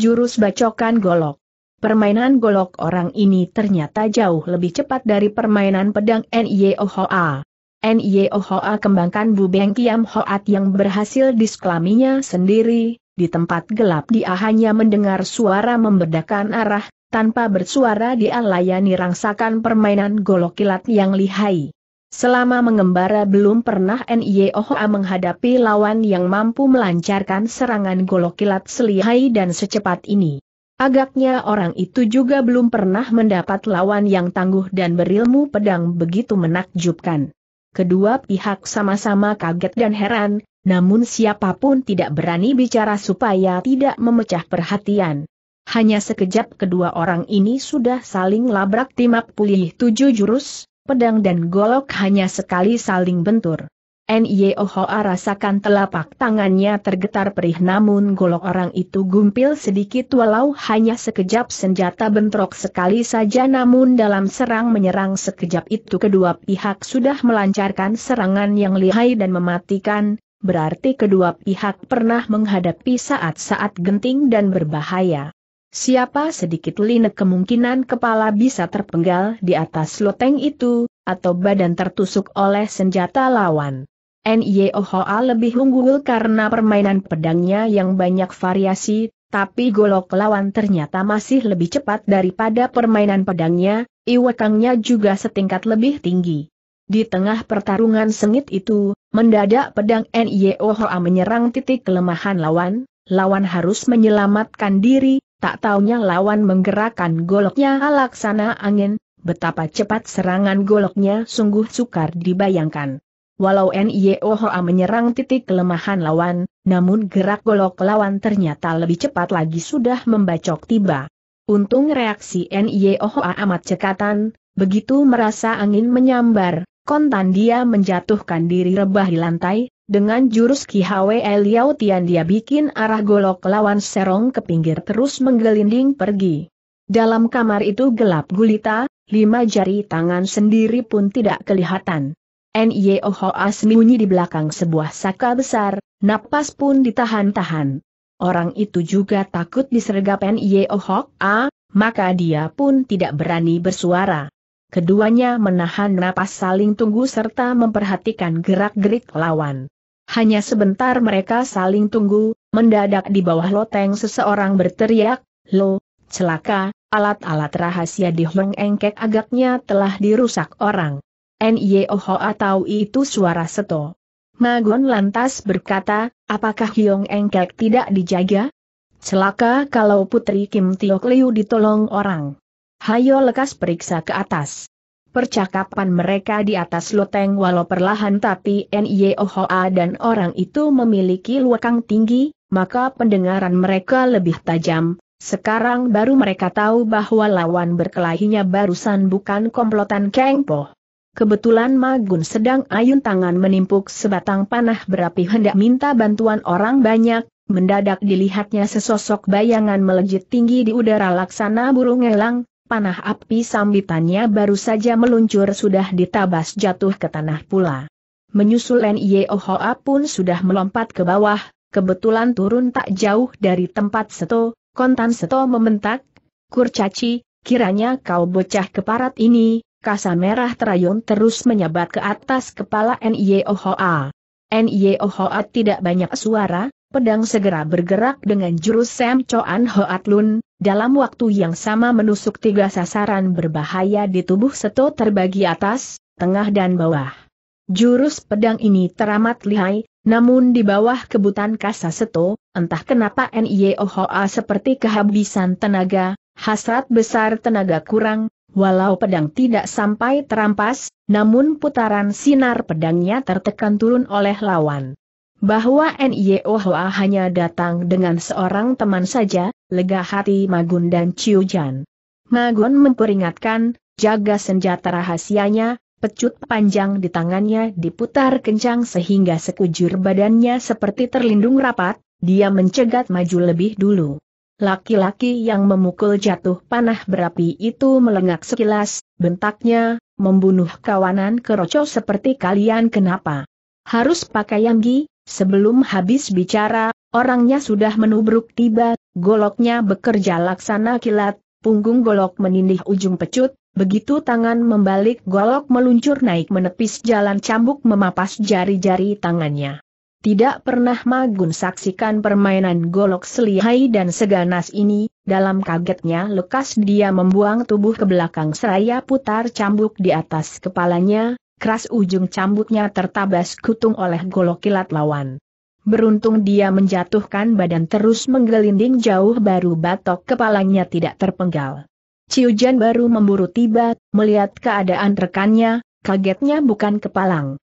jurus bacokan golok. Permainan golok orang ini ternyata jauh lebih cepat dari permainan pedang Nyeohoa. Nyeohoa kembangkan Bubeng Kiam Hoat yang berhasil disklaminya sendiri, di tempat gelap dia hanya mendengar suara membedakan arah, tanpa bersuara dia layani rangsakan permainan golok kilat yang lihai. Selama mengembara belum pernah Nyehoa menghadapi lawan yang mampu melancarkan serangan golok kilat selihai dan secepat ini. Agaknya orang itu juga belum pernah mendapat lawan yang tangguh dan berilmu pedang begitu menakjubkan. Kedua pihak sama-sama kaget dan heran, namun siapapun tidak berani bicara supaya tidak memecah perhatian. Hanya sekejap kedua orang ini sudah saling labrak timap pulih tujuh jurus, pedang dan golok hanya sekali saling bentur. N.I.O.H.A. rasakan telapak tangannya tergetar perih namun golok orang itu gumpil sedikit walau hanya sekejap senjata bentrok sekali saja namun dalam serang menyerang sekejap itu kedua pihak sudah melancarkan serangan yang lihai dan mematikan, berarti kedua pihak pernah menghadapi saat-saat genting dan berbahaya. Siapa sedikit linek kemungkinan kepala bisa terpenggal di atas loteng itu, atau badan tertusuk oleh senjata lawan. N.Y.O.H.A. lebih unggul karena permainan pedangnya yang banyak variasi, tapi golok lawan ternyata masih lebih cepat daripada permainan pedangnya, iwakangnya juga setingkat lebih tinggi. Di tengah pertarungan sengit itu, mendadak pedang N.Y.O.H.A. menyerang titik kelemahan lawan, lawan harus menyelamatkan diri, tak taunya lawan menggerakkan goloknya alaksana angin, betapa cepat serangan goloknya sungguh sukar dibayangkan. Walau NIOHA menyerang titik kelemahan lawan, namun gerak golok lawan ternyata lebih cepat lagi sudah membacok tiba. Untung reaksi NIOHA amat cekatan, begitu merasa angin menyambar, kontan dia menjatuhkan diri rebah di lantai, dengan jurus Ki Hwe Liao Tian dia bikin arah golok lawan serong ke pinggir terus menggelinding pergi. Dalam kamar itu gelap gulita, lima jari tangan sendiri pun tidak kelihatan. N.I.O. Hoa sembunyi di belakang sebuah saka besar, napas pun ditahan-tahan. Orang itu juga takut disergap N.I.O. Hoa, maka dia pun tidak berani bersuara. Keduanya menahan napas saling tunggu serta memperhatikan gerak-gerik lawan. Hanya sebentar mereka saling tunggu, mendadak di bawah loteng seseorang berteriak, Lo, celaka, alat-alat rahasia di Hong Engkek agaknya telah dirusak orang. Nyohoa atau itu suara seto. Magon lantas berkata, apakah hong Engkek tidak dijaga? Celaka kalau Putri Kim Tiok Liu ditolong orang. Hayo lekas periksa ke atas. Percakapan mereka di atas loteng walau perlahan tapi NYOHA dan orang itu memiliki luakang tinggi, maka pendengaran mereka lebih tajam. Sekarang baru mereka tahu bahwa lawan berkelahinya barusan bukan komplotan Kengpo. Kebetulan Magun sedang ayun tangan menimpuk sebatang panah berapi hendak minta bantuan orang banyak, mendadak dilihatnya sesosok bayangan melejit tinggi di udara laksana burung elang, panah api sambitannya baru saja meluncur sudah ditabas jatuh ke tanah pula. Menyusul Nye pun sudah melompat ke bawah, kebetulan turun tak jauh dari tempat Seto, kontan Seto membentak, Kurcaci, kiranya kau bocah keparat ini, kasa merah terayun terus menyabat ke atas kepala Nye Nyehoa tidak banyak suara, Pedang segera bergerak dengan jurus Sam Choan Hoat Lun, dalam waktu yang sama menusuk tiga sasaran berbahaya di tubuh Seto terbagi atas, tengah dan bawah. Jurus pedang ini teramat lihai, namun di bawah kebutan kasa Seto, entah kenapa NIO Hoa seperti kehabisan tenaga, hasrat besar tenaga kurang, walau pedang tidak sampai terampas, namun putaran sinar pedangnya tertekan turun oleh lawan. Bahwa Hoa hanya datang dengan seorang teman saja, lega hati Magun dan Jan. Magun memperingatkan, jaga senjata rahasianya, pecut panjang di tangannya diputar kencang sehingga sekujur badannya seperti terlindung rapat, dia mencegat maju lebih dulu. Laki-laki yang memukul jatuh panah berapi itu melengak sekilas, bentaknya, membunuh kawanan keroco seperti kalian kenapa. Harus pakai yang yanggi, Sebelum habis bicara, orangnya sudah menubruk tiba, goloknya bekerja laksana kilat, punggung golok menindih ujung pecut, begitu tangan membalik golok meluncur naik menepis jalan cambuk memapas jari-jari tangannya. Tidak pernah Magun saksikan permainan golok selihai dan seganas ini, dalam kagetnya lekas dia membuang tubuh ke belakang seraya putar cambuk di atas kepalanya, keras ujung cambuknya tertabas kutung oleh golok kilat lawan. Beruntung dia menjatuhkan badan terus menggelinding jauh baru batok kepalanya tidak terpenggal. Ciujan baru memburu tiba, melihat keadaan rekannya, kagetnya bukan kepalang.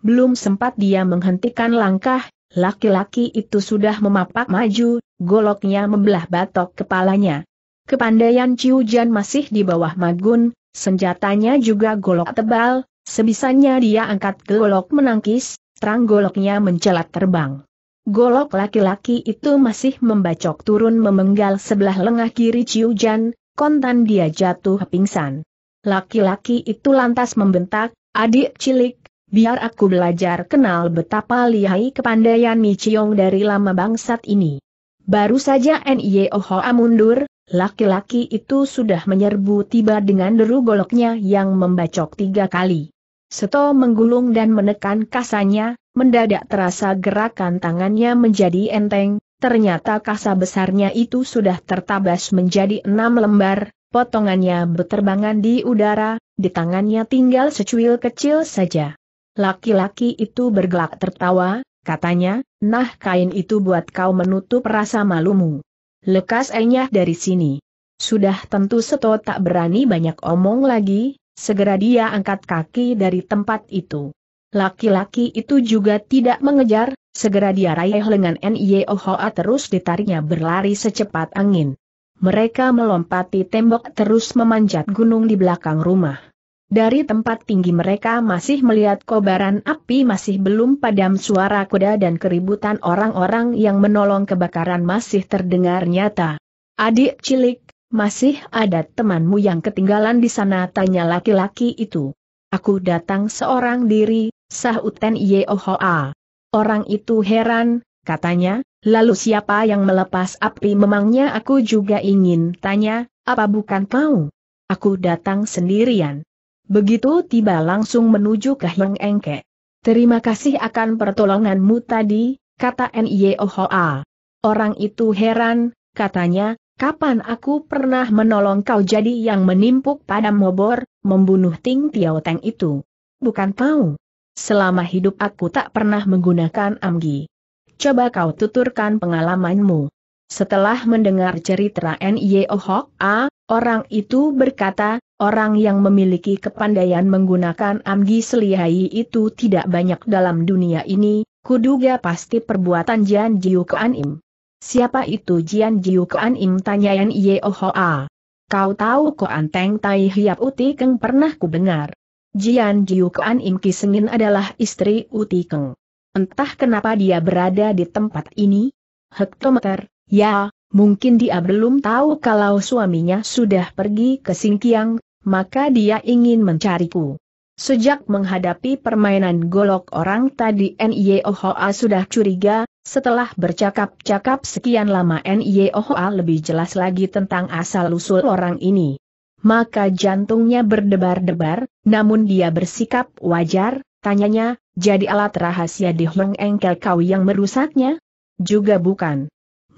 Belum sempat dia menghentikan langkah, laki-laki itu sudah memapak maju, goloknya membelah batok kepalanya. Kepandaian Ciujan masih di bawah magun, senjatanya juga golok tebal, Sebisanya dia angkat golok menangkis, terang goloknya mencelat terbang. Golok laki-laki itu masih membacok turun memenggal sebelah lengah kiri Jan, kontan dia jatuh pingsan. Laki-laki itu lantas membentak, adik cilik, biar aku belajar kenal betapa lihai kepandaian Mi Chiong dari lama bangsat ini. Baru saja Nio e Oho mundur, Laki-laki itu sudah menyerbu tiba dengan deru goloknya yang membacok tiga kali. Seto menggulung dan menekan kasanya, mendadak terasa gerakan tangannya menjadi enteng, ternyata kasa besarnya itu sudah tertabas menjadi enam lembar, potongannya berterbangan di udara, di tangannya tinggal secuil kecil saja. Laki-laki itu bergelak tertawa, katanya, nah kain itu buat kau menutup rasa malumu. Lekas enyah dari sini. Sudah tentu Seto tak berani banyak omong lagi, segera dia angkat kaki dari tempat itu. Laki-laki itu juga tidak mengejar, segera dia raih lengan N.I.O.H.A. terus ditariknya berlari secepat angin. Mereka melompati tembok terus memanjat gunung di belakang rumah. Dari tempat tinggi mereka masih melihat kobaran api masih belum padam suara kuda dan keributan orang-orang yang menolong kebakaran masih terdengar nyata. Adik cilik, masih ada temanmu yang ketinggalan di sana tanya laki-laki itu. Aku datang seorang diri, sahuten Yeohoa. Orang itu heran, katanya, lalu siapa yang melepas api memangnya aku juga ingin tanya, apa bukan kau? Aku datang sendirian. Begitu tiba langsung menuju ke Heng Engke. Terima kasih akan pertolonganmu tadi, kata N.I.O.H.A. Orang itu heran, katanya, kapan aku pernah menolong kau jadi yang menimpuk pada mobor, membunuh Ting Tiao Teng itu? Bukan kau. Selama hidup aku tak pernah menggunakan amgi. Coba kau tuturkan pengalamanmu. Setelah mendengar cerita N.I.O.H.A., orang itu berkata, orang yang memiliki kepandaian menggunakan amgi selihai itu tidak banyak dalam dunia ini, kuduga pasti perbuatan Jian Jiu Im. Siapa itu Jian Jiu Kuan Im tanya Yan Yeohoa. Kau tahu ko anteng Tai Hiap Uti Keng pernah ku dengar. Jian Jiu Kuan Im Kisengin adalah istri Uti Keng. Entah kenapa dia berada di tempat ini? Hektometer, ya, Mungkin dia belum tahu kalau suaminya sudah pergi ke Singkiang, maka dia ingin mencariku. Sejak menghadapi permainan golok orang tadi NIOHA sudah curiga, setelah bercakap-cakap sekian lama NIOHA lebih jelas lagi tentang asal-usul orang ini. Maka jantungnya berdebar-debar, namun dia bersikap wajar, tanyanya, jadi alat rahasia di Hong Engkel kau yang merusaknya? Juga bukan.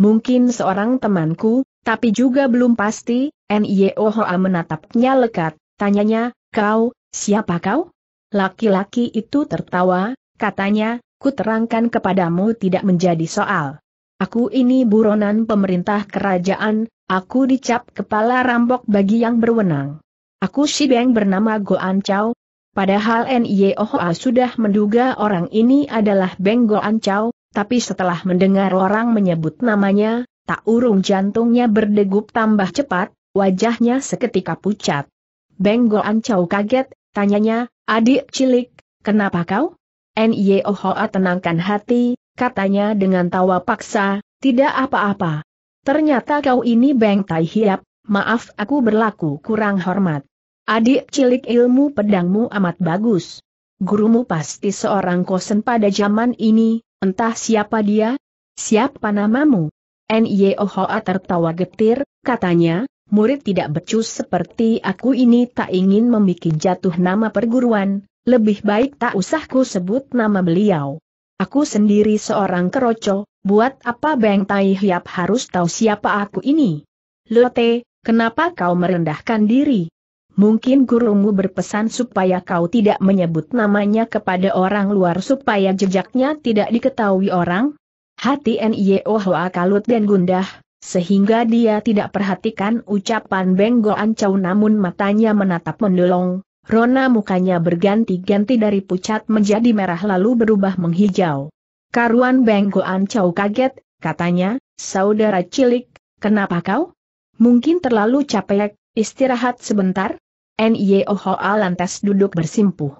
Mungkin seorang temanku, tapi juga belum pasti, Niohoa e menatapnya lekat, tanyanya, kau, siapa kau? Laki-laki itu tertawa, katanya, ku terangkan kepadamu tidak menjadi soal. Aku ini buronan pemerintah kerajaan, aku dicap kepala rambok bagi yang berwenang. Aku si Beng bernama Goan Chow. Padahal Niohoa e sudah menduga orang ini adalah Beng Goan Chow, tapi setelah mendengar orang menyebut namanya, tak urung jantungnya berdegup tambah cepat, Wajahnya seketika pucat. Benggo Ancau kaget, tanyanya, adik cilik, kenapa kau? N.Y.O. Hoa tenangkan hati, katanya dengan tawa paksa, tidak apa-apa. Ternyata kau ini Beng Tai Hiap, maaf aku berlaku kurang hormat. Adik cilik ilmu pedangmu amat bagus. Gurumu pasti seorang kosen pada zaman ini, entah siapa dia? Siapa namamu? N.Y.O. Hoa tertawa getir, katanya, murid tidak becus seperti aku ini tak ingin memikir jatuh nama perguruan, lebih baik tak usah ku sebut nama beliau. Aku sendiri seorang keroco, buat apa Beng Tai Hiap harus tahu siapa aku ini? Lote, kenapa kau merendahkan diri? Mungkin gurumu berpesan supaya kau tidak menyebut namanya kepada orang luar supaya jejaknya tidak diketahui orang? Hati Nye Hoa kalut dan gundah, sehingga dia tidak perhatikan ucapan Benggo Ancau namun matanya menatap mendolong, rona mukanya berganti-ganti dari pucat menjadi merah lalu berubah menghijau. Karuan Benggo Ancau kaget, katanya, saudara cilik, kenapa kau? Mungkin terlalu capek, istirahat sebentar? Nyehoa lantas duduk bersimpuh.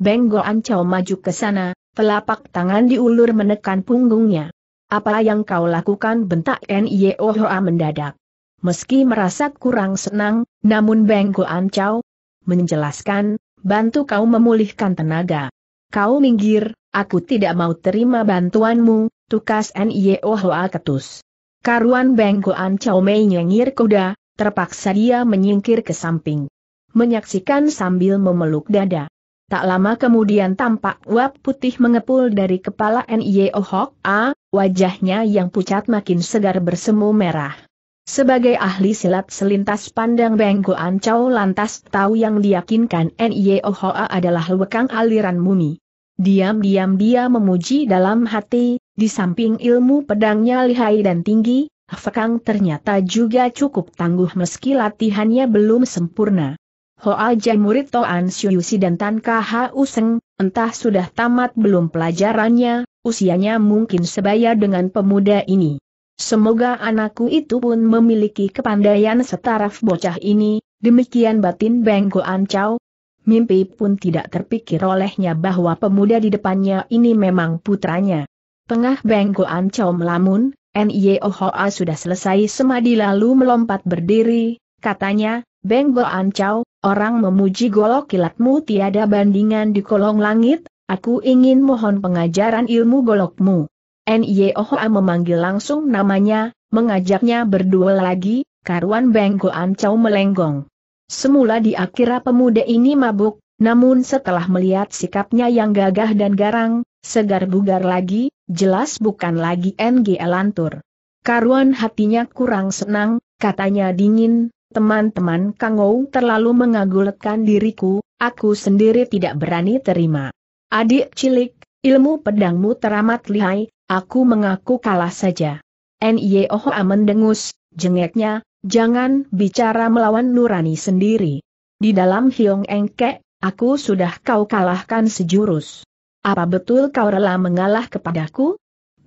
Benggo Ancau maju ke sana, telapak tangan diulur menekan punggungnya. Apa yang kau lakukan bentak Nio mendadak. Meski merasa kurang senang, namun Beng Goan Chow menjelaskan, bantu kau memulihkan tenaga. Kau minggir, aku tidak mau terima bantuanmu, tukas Nio ketus. Karuan Beng Goan Chow menyengir kuda, terpaksa dia menyingkir ke samping. Menyaksikan sambil memeluk dada. Tak lama kemudian tampak uap putih mengepul dari kepala N.I.O. Hok A, wajahnya yang pucat makin segar bersemu merah. Sebagai ahli silat selintas pandang Benggo ancol lantas tahu yang diyakinkan N.I.O. Hok A adalah lekang aliran mumi. Diam-diam dia memuji dalam hati, di samping ilmu pedangnya lihai dan tinggi, Fekang ternyata juga cukup tangguh meski latihannya belum sempurna. Hoa Jai murid Toan Syuyusi dan Tan Kha Useng, entah sudah tamat belum pelajarannya, usianya mungkin sebaya dengan pemuda ini. Semoga anakku itu pun memiliki kepandaian setaraf bocah ini, demikian batin Beng Goan Chow. Mimpi pun tidak terpikir olehnya bahwa pemuda di depannya ini memang putranya. Tengah Beng Goan Chow melamun, N.I.O. Hoa sudah selesai semadi lalu melompat berdiri, katanya, Beng Goan Chow, orang memuji golok kilatmu tiada bandingan di kolong langit, aku ingin mohon pengajaran ilmu golokmu. Nyehoa memanggil langsung namanya, mengajaknya berdua lagi, karuan Benggo Ancau melenggong. Semula di akhirnya pemuda ini mabuk, namun setelah melihat sikapnya yang gagah dan garang, segar bugar lagi, jelas bukan lagi N.G. Lantur. Karuan hatinya kurang senang, katanya dingin, teman-teman Kang Kangou terlalu mengagulkan diriku, aku sendiri tidak berani terima. Adik cilik, ilmu pedangmu teramat lihai, aku mengaku kalah saja. Nyehoa mendengus, jengeknya, jangan bicara melawan nurani sendiri. Di dalam Hiong Engke, aku sudah kau kalahkan sejurus. Apa betul kau rela mengalah kepadaku?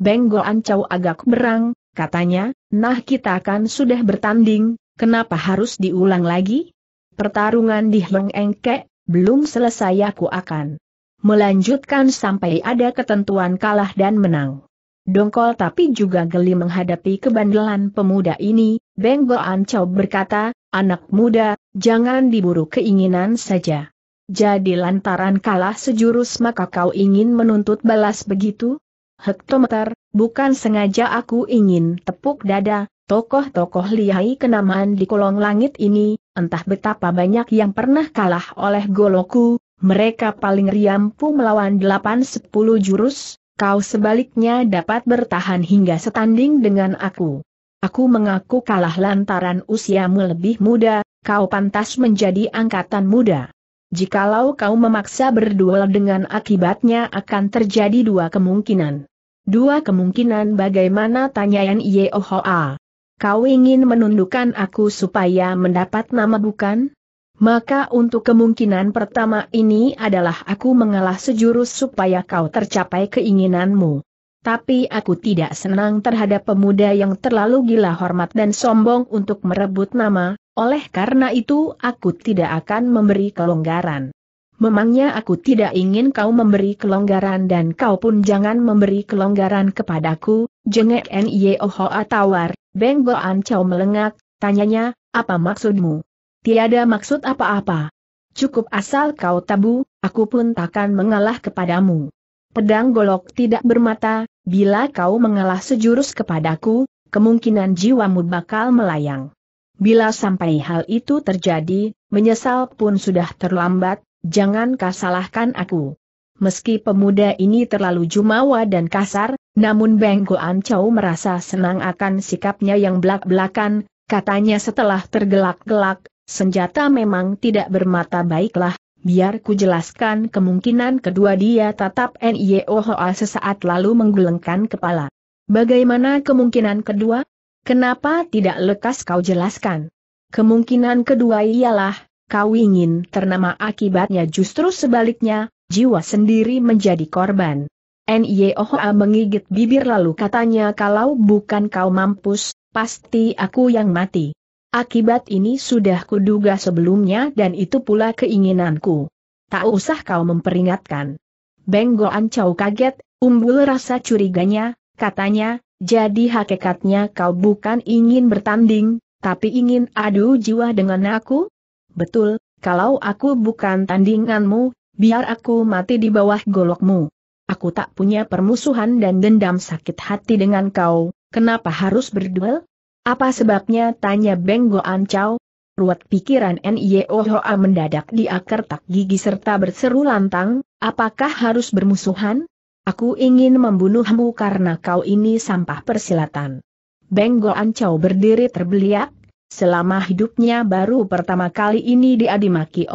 Benggoan Chow agak berang, katanya, nah kita kan sudah bertanding, Kenapa harus diulang lagi? Pertarungan di Heng Engke, belum selesai aku akan melanjutkan sampai ada ketentuan kalah dan menang. Dongkol tapi juga geli menghadapi kebandelan pemuda ini, Beng Goan Chow berkata, anak muda, jangan diburu keinginan saja. Jadi lantaran kalah sejurus maka kau ingin menuntut balas begitu? Hektometer, bukan sengaja aku ingin tepuk dada, tokoh-tokoh lihai kenamaan di kolong langit ini, entah betapa banyak yang pernah kalah oleh Goloku, mereka paling riampu melawan 8-10 jurus, kau sebaliknya dapat bertahan hingga setanding dengan aku. Aku mengaku kalah lantaran usiamu lebih muda, kau pantas menjadi angkatan muda. Jikalau kau memaksa berduel dengan akibatnya akan terjadi dua kemungkinan. Dua kemungkinan bagaimana tanya Yen Yeohoa. Kau ingin menundukkan aku supaya mendapat nama bukan? Maka untuk kemungkinan pertama ini adalah aku mengalah sejurus supaya kau tercapai keinginanmu. Tapi aku tidak senang terhadap pemuda yang terlalu gila hormat dan sombong untuk merebut nama, oleh karena itu aku tidak akan memberi kelonggaran. Memangnya aku tidak ingin kau memberi kelonggaran dan kau pun jangan memberi kelonggaran kepadaku, jengek N.Y.O.H.A. tawar, Beng Goan Chow melengak, tanyanya, apa maksudmu? Tiada maksud apa-apa. Cukup asal kau tabu, aku pun takkan mengalah kepadamu. Pedang golok tidak bermata, bila kau mengalah sejurus kepadaku, kemungkinan jiwamu bakal melayang. Bila sampai hal itu terjadi, menyesal pun sudah terlambat, jangan kasalahkan aku. Meski pemuda ini terlalu jumawa dan kasar, namun Beng Goan Chow merasa senang akan sikapnya yang belak-belakan, katanya setelah tergelak-gelak, senjata memang tidak bermata baiklah, biar ku jelaskan kemungkinan kedua dia tatap N.I.O. E Hoa sesaat lalu menggelengkan kepala. Bagaimana kemungkinan kedua? Kenapa tidak lekas kau jelaskan? Kemungkinan kedua ialah, kau ingin ternama akibatnya justru sebaliknya, jiwa sendiri menjadi korban. Nyoha e mengigit bibir lalu katanya kalau bukan kau mampus, pasti aku yang mati. Akibat ini sudah kuduga sebelumnya dan itu pula keinginanku. Tak usah kau memperingatkan. Benggo Ancau kaget, umbul rasa curiganya, katanya, jadi hakikatnya kau bukan ingin bertanding, tapi ingin adu jiwa dengan aku? Betul, kalau aku bukan tandinganmu, biar aku mati di bawah golokmu. Aku tak punya permusuhan dan dendam sakit hati dengan kau, kenapa harus berduel? Apa sebabnya tanya Beng Ancau. Chow? Ruat pikiran N.I.O. Hoa mendadak di akar tak gigi serta berseru lantang, apakah harus bermusuhan? Aku ingin membunuhmu karena kau ini sampah persilatan. Beng Ancau Chow berdiri terbeliak, Selama hidupnya baru pertama kali ini dia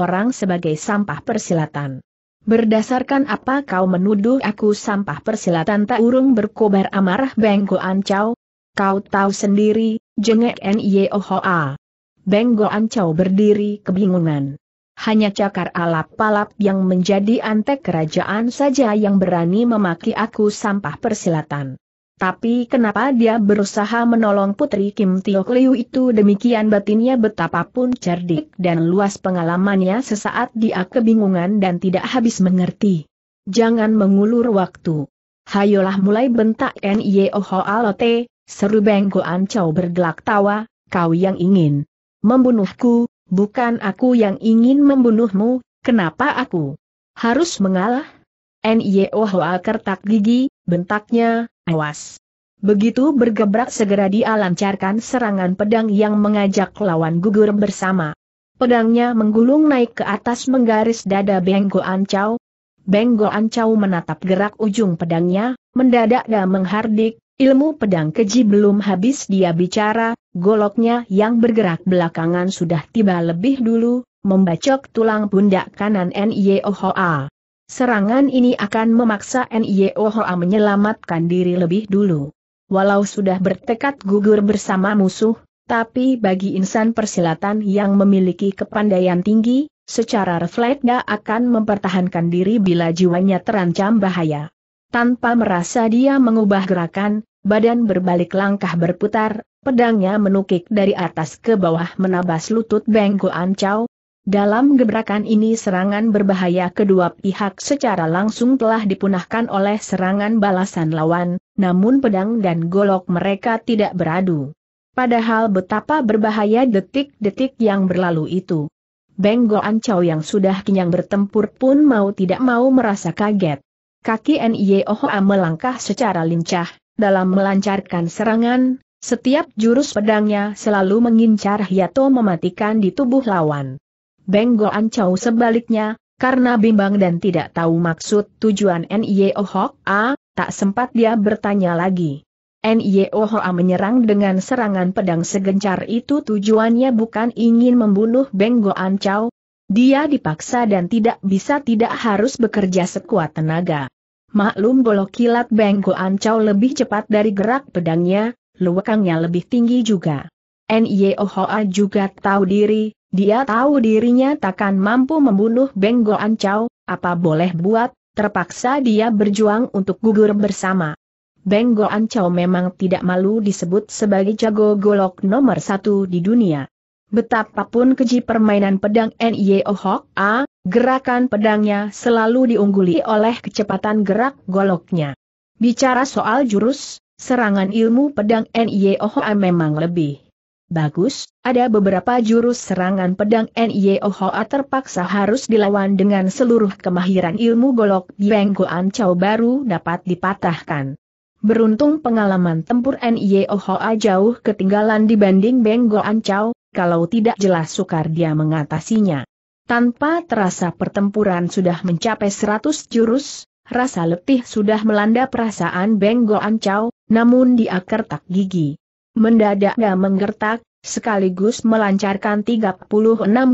orang sebagai sampah persilatan. Berdasarkan apa kau menuduh aku sampah persilatan tak urung berkobar amarah Beng Kau tahu sendiri, jengek N.Y.O.H.A. Beng Goan berdiri kebingungan. Hanya cakar alap palap yang menjadi antek kerajaan saja yang berani memaki aku sampah persilatan. Tapi kenapa dia berusaha menolong Putri Kim Tiok Liu itu demikian batinnya betapapun cerdik dan luas pengalamannya sesaat dia kebingungan dan tidak habis mengerti. Jangan mengulur waktu. Hayolah mulai bentak Hoalote. seru Benggo Ancau bergelak tawa, kau yang ingin membunuhku, bukan aku yang ingin membunuhmu, kenapa aku harus mengalah? N.I.O.H.A. kertak gigi, bentaknya, Awas! Begitu bergebrak segera dia lancarkan serangan pedang yang mengajak lawan gugur bersama. Pedangnya menggulung naik ke atas menggaris dada Benggo Ancau. Benggo Ancau menatap gerak ujung pedangnya, mendadak dan menghardik, ilmu pedang keji belum habis dia bicara, goloknya yang bergerak belakangan sudah tiba lebih dulu, membacok tulang pundak kanan Ohoa. Serangan ini akan memaksa N.I.O. Hoa menyelamatkan diri lebih dulu. Walau sudah bertekad gugur bersama musuh, tapi bagi insan persilatan yang memiliki kepandaian tinggi, secara refleksnya akan mempertahankan diri bila jiwanya terancam bahaya. Tanpa merasa dia mengubah gerakan, badan berbalik langkah berputar, pedangnya menukik dari atas ke bawah menabas lutut Beng Guan Chao, dalam gebrakan ini serangan berbahaya kedua pihak secara langsung telah dipunahkan oleh serangan balasan lawan, namun pedang dan golok mereka tidak beradu. Padahal betapa berbahaya detik-detik yang berlalu itu. Beng Goan Chow yang sudah kenyang bertempur pun mau tidak mau merasa kaget. Kaki N.I.O.H.A. melangkah secara lincah, dalam melancarkan serangan, setiap jurus pedangnya selalu mengincar hiato mematikan di tubuh lawan. Beng Goan Chow sebaliknya, karena bimbang dan tidak tahu maksud tujuan Nio e A, tak sempat dia bertanya lagi. Nio e A menyerang dengan serangan pedang segencar itu tujuannya bukan ingin membunuh Beng Goan Chow. Dia dipaksa dan tidak bisa tidak harus bekerja sekuat tenaga. Maklum golok kilat Beng Goan Chow lebih cepat dari gerak pedangnya, luwakangnya lebih tinggi juga. Nio e A juga tahu diri, dia tahu dirinya takkan mampu membunuh Beng Goancau, apa boleh buat, terpaksa dia berjuang untuk gugur bersama. Beng Goancau memang tidak malu disebut sebagai jago golok nomor satu di dunia. Betapapun keji permainan pedang N.Y.O. Hok A, gerakan pedangnya selalu diungguli oleh kecepatan gerak goloknya. Bicara soal jurus, serangan ilmu pedang N.Y.O. Hok A memang lebih Bagus, ada beberapa jurus serangan pedang N.Y.O. Hoa terpaksa harus dilawan dengan seluruh kemahiran ilmu golok di Goan Chow baru dapat dipatahkan. Beruntung pengalaman tempur N.Y.O. Hoa jauh ketinggalan dibanding Bengko Ancau, kalau tidak jelas sukar dia mengatasinya. Tanpa terasa pertempuran sudah mencapai 100 jurus, rasa letih sudah melanda perasaan Bengko Ancau, namun dia kertak gigi. Mendadak gak menggertak, sekaligus melancarkan 36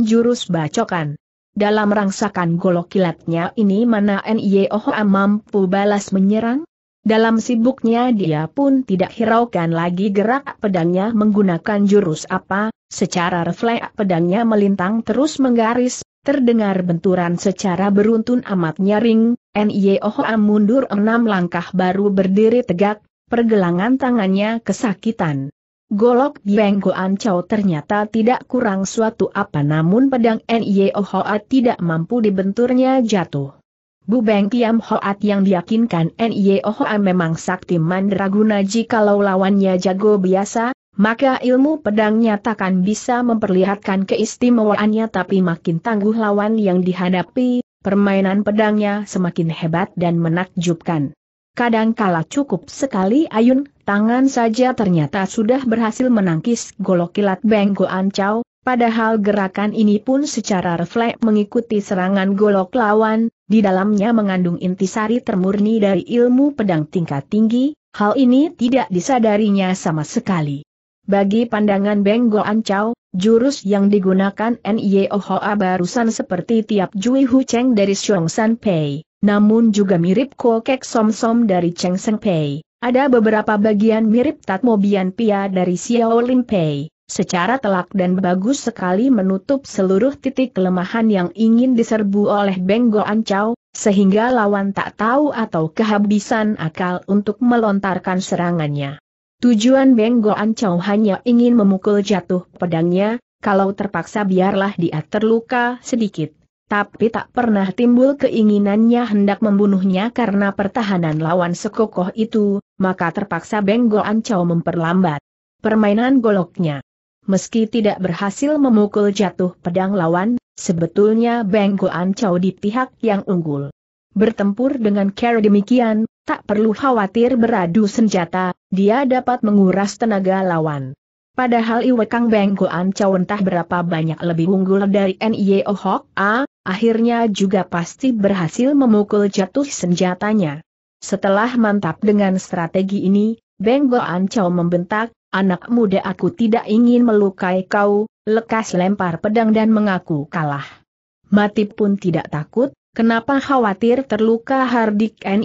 jurus bacokan. Dalam rangsakan golok kilatnya ini mana N.Y.O.H.A. mampu balas menyerang? Dalam sibuknya dia pun tidak hiraukan lagi gerak pedangnya menggunakan jurus apa, secara refleks pedangnya melintang terus menggaris, terdengar benturan secara beruntun amat nyaring, N.Y.O.H.A. mundur enam langkah baru berdiri tegak, pergelangan tangannya kesakitan. Golok di Goan Chow ternyata tidak kurang suatu apa namun pedang N.I.O. Hoat tidak mampu dibenturnya jatuh. Bu Beng Kiam Hoat yang diyakinkan N.I.O. Hoat memang sakti mandraguna jikalau lawannya jago biasa, maka ilmu pedangnya takkan bisa memperlihatkan keistimewaannya tapi makin tangguh lawan yang dihadapi, permainan pedangnya semakin hebat dan menakjubkan. Kadang-kala cukup sekali ayun, tangan saja ternyata sudah berhasil menangkis golok kilat Benggo Ancau, padahal gerakan ini pun secara refleks mengikuti serangan golok lawan, di dalamnya mengandung intisari termurni dari ilmu pedang tingkat tinggi, hal ini tidak disadarinya sama sekali. Bagi pandangan Benggo Ancau, jurus yang digunakan N.Y.O.H.A. barusan seperti tiap Jui Hu Cheng dari Xiong San Pei. Namun juga mirip Kokek Som Som dari Cheng Seng Pei. Ada beberapa bagian mirip Tatmo Pia dari Xiao Lim Pei. Secara telak dan bagus sekali menutup seluruh titik kelemahan yang ingin diserbu oleh An Ancau, sehingga lawan tak tahu atau kehabisan akal untuk melontarkan serangannya. Tujuan An Ancau hanya ingin memukul jatuh pedangnya, kalau terpaksa biarlah dia terluka sedikit tapi tak pernah timbul keinginannya hendak membunuhnya karena pertahanan lawan sekokoh itu, maka terpaksa Benggo Ancau memperlambat permainan goloknya. Meski tidak berhasil memukul jatuh pedang lawan, sebetulnya Benggo Ancau di pihak yang unggul. Bertempur dengan cara demikian, tak perlu khawatir beradu senjata, dia dapat menguras tenaga lawan. Padahal Iwe Kang Beng Goan Chow entah berapa banyak lebih unggul dari N.I.O. Hok A, akhirnya juga pasti berhasil memukul jatuh senjatanya. Setelah mantap dengan strategi ini, Beng Goan Chow membentak, anak muda aku tidak ingin melukai kau, lekas lempar pedang dan mengaku kalah. Mati pun tidak takut, Kenapa khawatir terluka Hardik A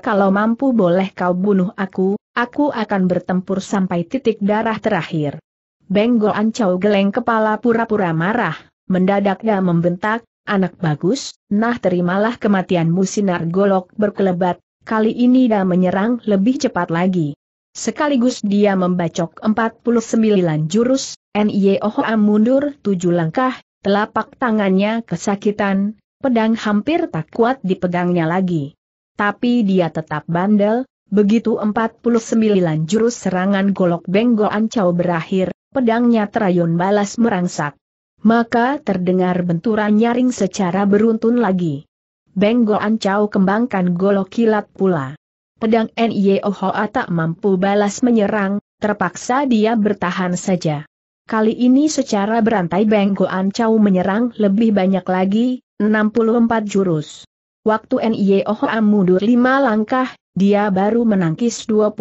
kalau mampu boleh kau bunuh aku, Aku akan bertempur sampai titik darah terakhir. Benggo Ancau geleng kepala pura-pura marah, mendadak dia membentak, anak bagus, nah terimalah kematianmu sinar golok berkelebat, kali ini dia menyerang lebih cepat lagi. Sekaligus dia membacok 49 jurus, N.Y.O.H.A. E mundur tujuh langkah, telapak tangannya kesakitan, pedang hampir tak kuat dipegangnya lagi. Tapi dia tetap bandel, Begitu 49 jurus serangan golok Benggo Ancau berakhir, pedangnya terayun balas merangsak. Maka terdengar benturan nyaring secara beruntun lagi. Benggo Ancau kembangkan golok kilat pula. Pedang Nyehoa tak mampu balas menyerang, terpaksa dia bertahan saja. Kali ini secara berantai Benggo Ancau menyerang lebih banyak lagi, 64 jurus. Waktu Nyehoa mundur lima langkah, dia baru menangkis 25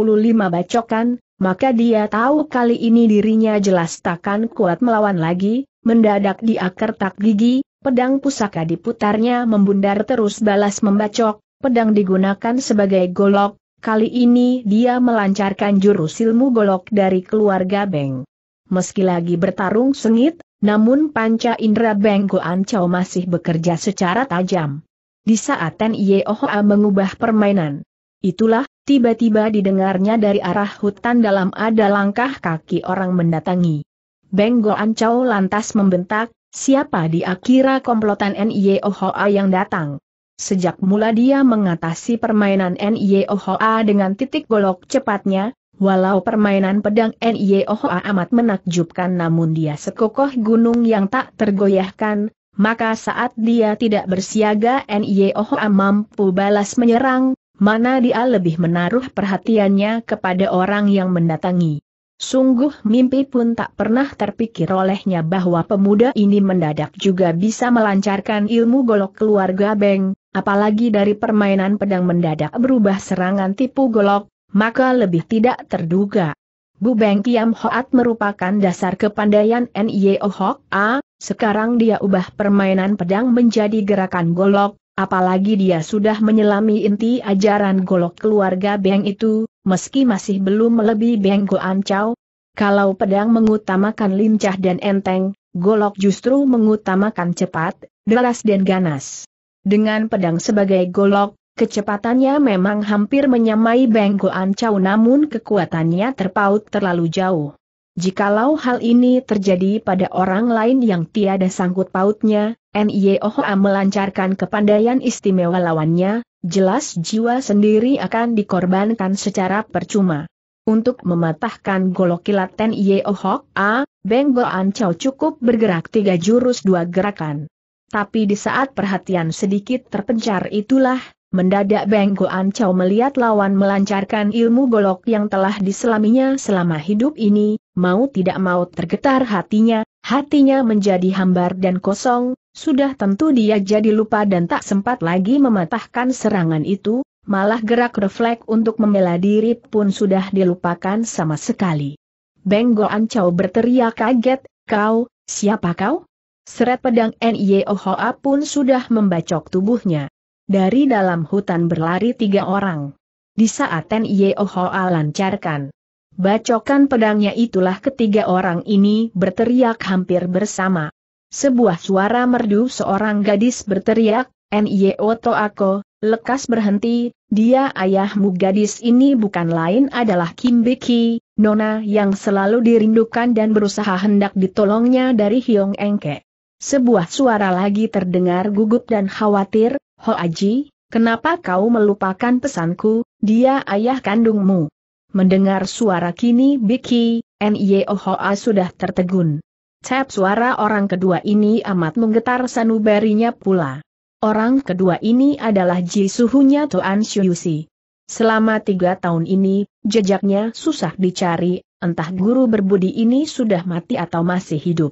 bacokan, maka dia tahu kali ini dirinya jelas takkan kuat melawan lagi, mendadak dia kertak gigi, pedang pusaka diputarnya membundar terus balas membacok, pedang digunakan sebagai golok, kali ini dia melancarkan jurus ilmu golok dari keluarga Beng. Meski lagi bertarung sengit, namun panca indera Beng Goan Chow masih bekerja secara tajam. Di saat Ten Yeohoa mengubah permainan, Itulah, tiba-tiba didengarnya dari arah hutan dalam ada langkah kaki orang mendatangi. Benggo Ancau lantas membentak, siapa di akira komplotan NIOHA e yang datang? Sejak mula dia mengatasi permainan NIOHA e dengan titik golok cepatnya, Walau permainan pedang NIOHA e amat menakjubkan namun dia sekokoh gunung yang tak tergoyahkan, maka saat dia tidak bersiaga NIOHA mampu balas menyerang, mana dia lebih menaruh perhatiannya kepada orang yang mendatangi. Sungguh mimpi pun tak pernah terpikir olehnya bahwa pemuda ini mendadak juga bisa melancarkan ilmu golok keluarga Beng, apalagi dari permainan pedang mendadak berubah serangan tipu golok, maka lebih tidak terduga. Bu Beng Kiam Hoat merupakan dasar kepandaian N.Y.O. Hok A, sekarang dia ubah permainan pedang menjadi gerakan golok, Apalagi dia sudah menyelami inti ajaran golok keluarga Beng itu, meski masih belum melebihi Beng Goan Chow. Kalau pedang mengutamakan lincah dan enteng, golok justru mengutamakan cepat, deras dan ganas. Dengan pedang sebagai golok, kecepatannya memang hampir menyamai Beng Goan Chow namun kekuatannya terpaut terlalu jauh. Jikalau hal ini terjadi pada orang lain yang tiada sangkut pautnya, e A melancarkan kepandaian istimewa lawannya, jelas jiwa sendiri akan dikorbankan secara percuma. Untuk mematahkan golok kilat N.I.O.H.A., e Beng Goan Chow cukup bergerak tiga jurus dua gerakan. Tapi di saat perhatian sedikit terpencar itulah, Mendadak Beng Goan Chow melihat lawan melancarkan ilmu golok yang telah diselaminya selama hidup ini, mau tidak mau tergetar hatinya, hatinya menjadi hambar dan kosong, sudah tentu dia jadi lupa dan tak sempat lagi mematahkan serangan itu, malah gerak refleks untuk membela diri pun sudah dilupakan sama sekali. Beng Goan Chow berteriak kaget, kau, siapa kau? Seret pedang N.Y.O.H.A. pun sudah membacok tubuhnya. Dari dalam hutan berlari tiga orang. Di saat Ten Yeo lancarkan bacokan pedangnya itulah ketiga orang ini berteriak hampir bersama. Sebuah suara merdu seorang gadis berteriak, N.I.O. Toako, lekas berhenti, dia ayahmu gadis ini bukan lain adalah Kim Biki, nona yang selalu dirindukan dan berusaha hendak ditolongnya dari Hyong Engke. Sebuah suara lagi terdengar gugup dan khawatir, Ho Aji, kenapa kau melupakan pesanku, dia ayah kandungmu. Mendengar suara kini Biki, N.Y.O. Hoa sudah tertegun. Cep suara orang kedua ini amat menggetar sanubarinya pula. Orang kedua ini adalah ji suhunya Tuan Shuyusi. Selama tiga tahun ini, jejaknya susah dicari, entah guru berbudi ini sudah mati atau masih hidup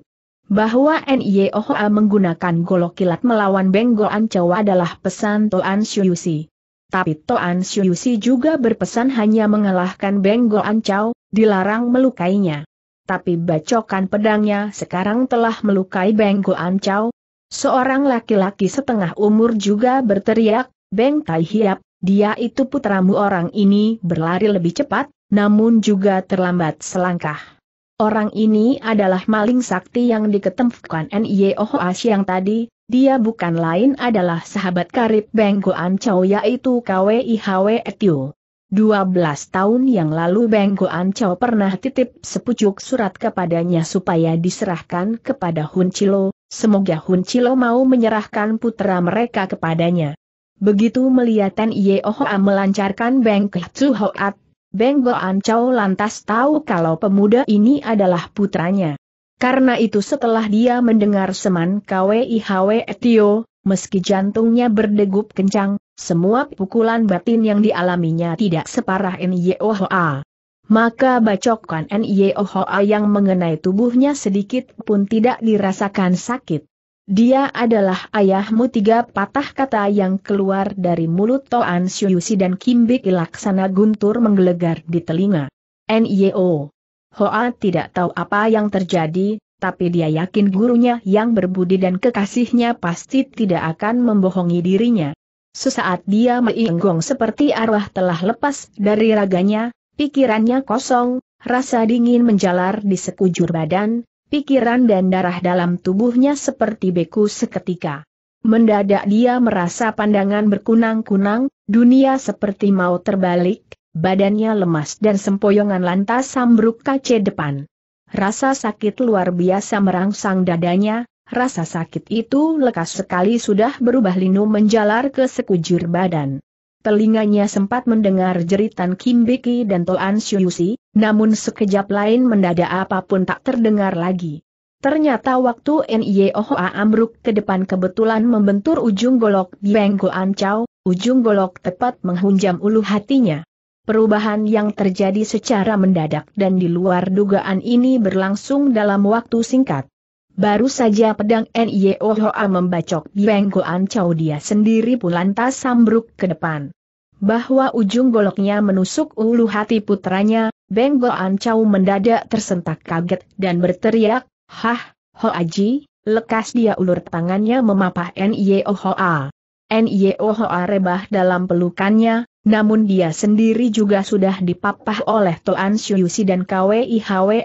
bahwa A menggunakan golok kilat melawan Benggoan Ancawa adalah pesan Toan Syuyusi. Tapi Toan Syuyusi juga berpesan hanya mengalahkan Benggoan Ancau, dilarang melukainya. Tapi bacokan pedangnya sekarang telah melukai Benggoan Ancau. Seorang laki-laki setengah umur juga berteriak, Beng Tai Hiap, dia itu putramu orang ini berlari lebih cepat, namun juga terlambat selangkah. Orang ini adalah maling sakti yang diketemukan N.Y. Ohoas yang tadi, dia bukan lain adalah sahabat karib Beng Chow yaitu KWIHW Etio. 12 tahun yang lalu Beng Chow pernah titip sepucuk surat kepadanya supaya diserahkan kepada Hun Chilo, semoga Hun Chilo mau menyerahkan putra mereka kepadanya. Begitu melihat N.Y. melancarkan Beng Kehtsu Hoat, Beng ancol lantas tahu kalau pemuda ini adalah putranya. Karena itu setelah dia mendengar seman KWIHW Etio, meski jantungnya berdegup kencang, semua pukulan batin yang dialaminya tidak separah NYOHA. Maka bacokan NYOHA yang mengenai tubuhnya sedikit pun tidak dirasakan sakit. Dia adalah ayahmu tiga patah kata yang keluar dari mulut Toan Syuyusi dan Kimbik Laksana Guntur menggelegar di telinga. Nyo, Hoa tidak tahu apa yang terjadi, tapi dia yakin gurunya yang berbudi dan kekasihnya pasti tidak akan membohongi dirinya. Sesaat dia meinggong seperti arwah telah lepas dari raganya, pikirannya kosong, rasa dingin menjalar di sekujur badan, pikiran dan darah dalam tubuhnya seperti beku seketika. Mendadak dia merasa pandangan berkunang-kunang, dunia seperti mau terbalik, badannya lemas dan sempoyongan lantas sambruk kace depan. Rasa sakit luar biasa merangsang dadanya, rasa sakit itu lekas sekali sudah berubah linu menjalar ke sekujur badan. Telinganya sempat mendengar jeritan Kim Biki dan Toan Shuyusi, namun sekejap lain mendadak apapun tak terdengar lagi. Ternyata waktu Nyeohoa amruk ke depan kebetulan membentur ujung golok di Goan Chow, ujung golok tepat menghunjam ulu hatinya. Perubahan yang terjadi secara mendadak dan di luar dugaan ini berlangsung dalam waktu singkat. Baru saja pedang Nio membacok Bieng Goan Chow dia sendiri pun lantas sambruk ke depan. Bahwa ujung goloknya menusuk ulu hati putranya, Beng Goan Chow mendadak tersentak kaget dan berteriak, Hah, Ho Aji, lekas dia ulur tangannya memapah Nio Hoa. rebah dalam pelukannya, namun dia sendiri juga sudah dipapah oleh Toan Shuyusi dan Kwei Hwe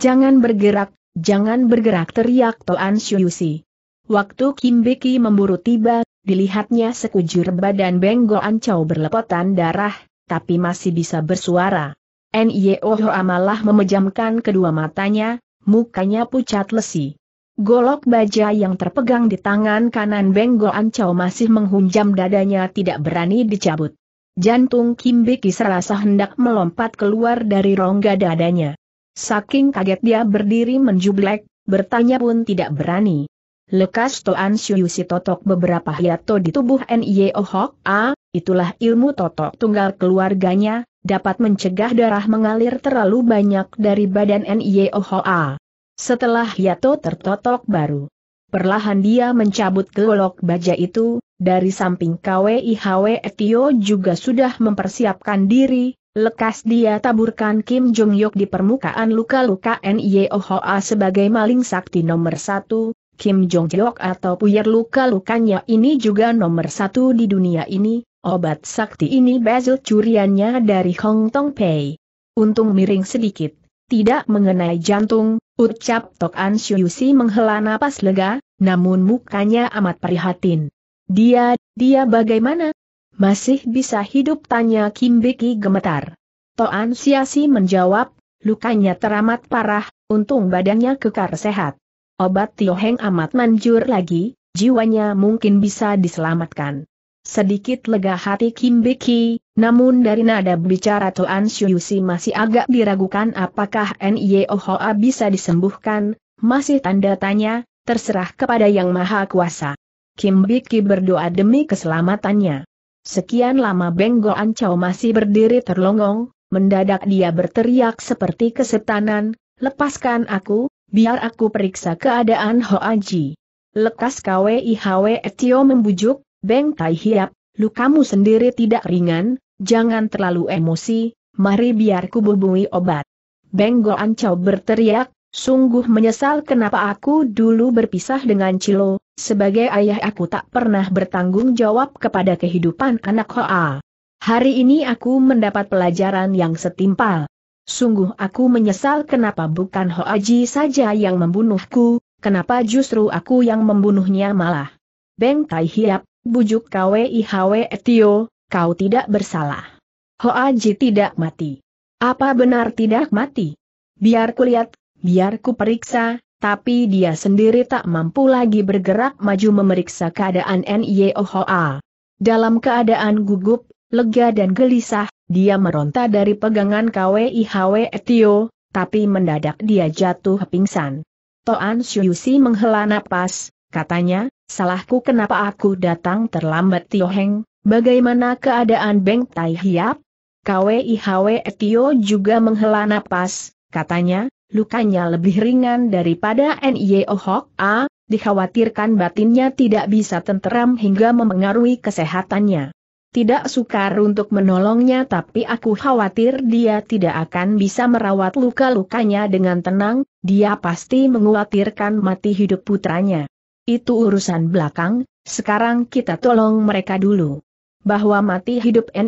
Jangan bergerak, Jangan bergerak teriak Toan Shuyusi. Waktu Kim Beki memburu tiba, dilihatnya sekujur badan Benggo Chow berlepotan darah, tapi masih bisa bersuara. N.I.O. Oh Amalah memejamkan kedua matanya, mukanya pucat lesi. Golok baja yang terpegang di tangan kanan Benggo Chow masih menghunjam dadanya tidak berani dicabut. Jantung Kim Beki serasa hendak melompat keluar dari rongga dadanya. Saking kaget dia berdiri menjublek, bertanya pun tidak berani. Lekas Toan si totok beberapa hiato di tubuh N.I.O. Hok A, itulah ilmu totok tunggal keluarganya, dapat mencegah darah mengalir terlalu banyak dari badan N.I.O. Hok A. Setelah hiato tertotok baru. Perlahan dia mencabut golok baja itu, dari samping KWIHW Etio juga sudah mempersiapkan diri, Lekas dia taburkan Kim Jong Yook di permukaan luka-luka Nyohoa sebagai maling sakti nomor satu, Kim Jong Yook atau puyer luka-lukanya ini juga nomor satu di dunia ini, obat sakti ini bezel curiannya dari Hong Tong Pei. Untung miring sedikit, tidak mengenai jantung, ucap Tok An si menghela napas lega, namun mukanya amat prihatin. Dia, dia bagaimana? Masih bisa hidup tanya Kim Biki gemetar. Toan Siasi menjawab, lukanya teramat parah, untung badannya kekar sehat. Obat Tio Heng amat manjur lagi, jiwanya mungkin bisa diselamatkan. Sedikit lega hati Kim Biki, namun dari nada bicara Toan Siusi masih agak diragukan apakah Nye Hoa bisa disembuhkan, masih tanda tanya, terserah kepada Yang Maha Kuasa. Kim Biki berdoa demi keselamatannya. Sekian lama Benggo Ancau masih berdiri terlongong, mendadak dia berteriak seperti kesetanan, lepaskan aku, biar aku periksa keadaan Ho Aji. Lekas KWIHW Etio membujuk, Beng Tai Hiap, lukamu sendiri tidak ringan, jangan terlalu emosi, mari biar ku bubui obat. Beng Goancau berteriak, Sungguh menyesal kenapa aku dulu berpisah dengan Cilo, sebagai ayah aku tak pernah bertanggung jawab kepada kehidupan anak Hoa. Hari ini aku mendapat pelajaran yang setimpal. Sungguh aku menyesal kenapa bukan Hoaji saja yang membunuhku, kenapa justru aku yang membunuhnya malah. Beng Tai Hiap, bujuk KWIHW Etio, kau tidak bersalah. Hoaji tidak mati. Apa benar tidak mati? Biar kulihat Biar ku periksa, tapi dia sendiri tak mampu lagi bergerak maju memeriksa keadaan Niohoa. Dalam keadaan gugup, lega dan gelisah, dia meronta dari pegangan KWIHW Etio, tapi mendadak dia jatuh pingsan. Toan Syusi menghela napas, katanya, salahku kenapa aku datang terlambat Tio Heng, bagaimana keadaan Beng Tai Hiap? KWIHW Etio juga menghela napas, katanya, lukanya lebih ringan daripada N.I.O. Hok A, dikhawatirkan batinnya tidak bisa tenteram hingga memengaruhi kesehatannya. Tidak sukar untuk menolongnya tapi aku khawatir dia tidak akan bisa merawat luka-lukanya dengan tenang, dia pasti mengkhawatirkan mati hidup putranya. Itu urusan belakang, sekarang kita tolong mereka dulu. Bahwa mati hidup A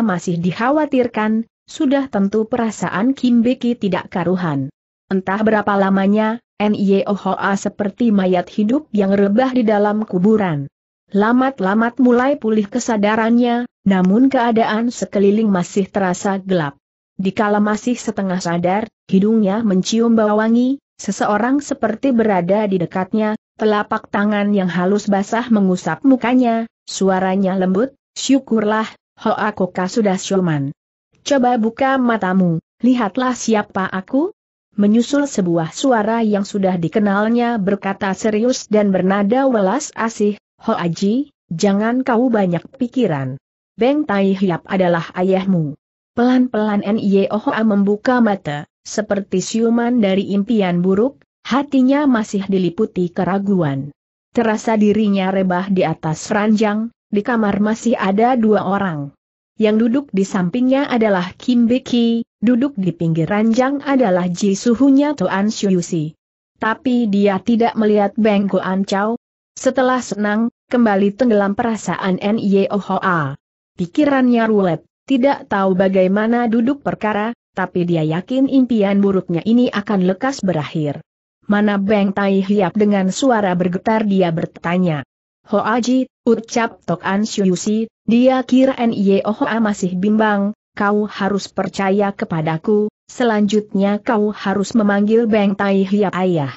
masih dikhawatirkan, sudah tentu perasaan Kim Beki tidak karuhan. Entah berapa lamanya, Hoa seperti mayat hidup yang rebah di dalam kuburan. Lamat-lamat mulai pulih kesadarannya, namun keadaan sekeliling masih terasa gelap. Dikala masih setengah sadar, hidungnya mencium bau wangi, seseorang seperti berada di dekatnya, telapak tangan yang halus basah mengusap mukanya, suaranya lembut, syukurlah, Hoa Koka sudah siuman. Coba buka matamu, lihatlah siapa aku? Menyusul sebuah suara yang sudah dikenalnya berkata serius dan bernada welas asih, Ho Aji, jangan kau banyak pikiran. Beng Tai Hiap adalah ayahmu. Pelan-pelan Nye Ohoa membuka mata, seperti siuman dari impian buruk, hatinya masih diliputi keraguan. Terasa dirinya rebah di atas ranjang, di kamar masih ada dua orang. Yang duduk di sampingnya adalah Kim Beki, duduk di pinggir ranjang adalah Ji Suhunya Tuan Shuyusi. Tapi dia tidak melihat Beng Goan Chow. Setelah senang, kembali tenggelam perasaan N.Y.O. Hoa. Pikirannya rulet, tidak tahu bagaimana duduk perkara, tapi dia yakin impian buruknya ini akan lekas berakhir. Mana Beng Tai Hiap dengan suara bergetar dia bertanya. Ho Aji, ucap Tok An Shuyusi, dia kira Nye oh Hoa masih bimbang, kau harus percaya kepadaku, selanjutnya kau harus memanggil Beng Tai Hiap ayah.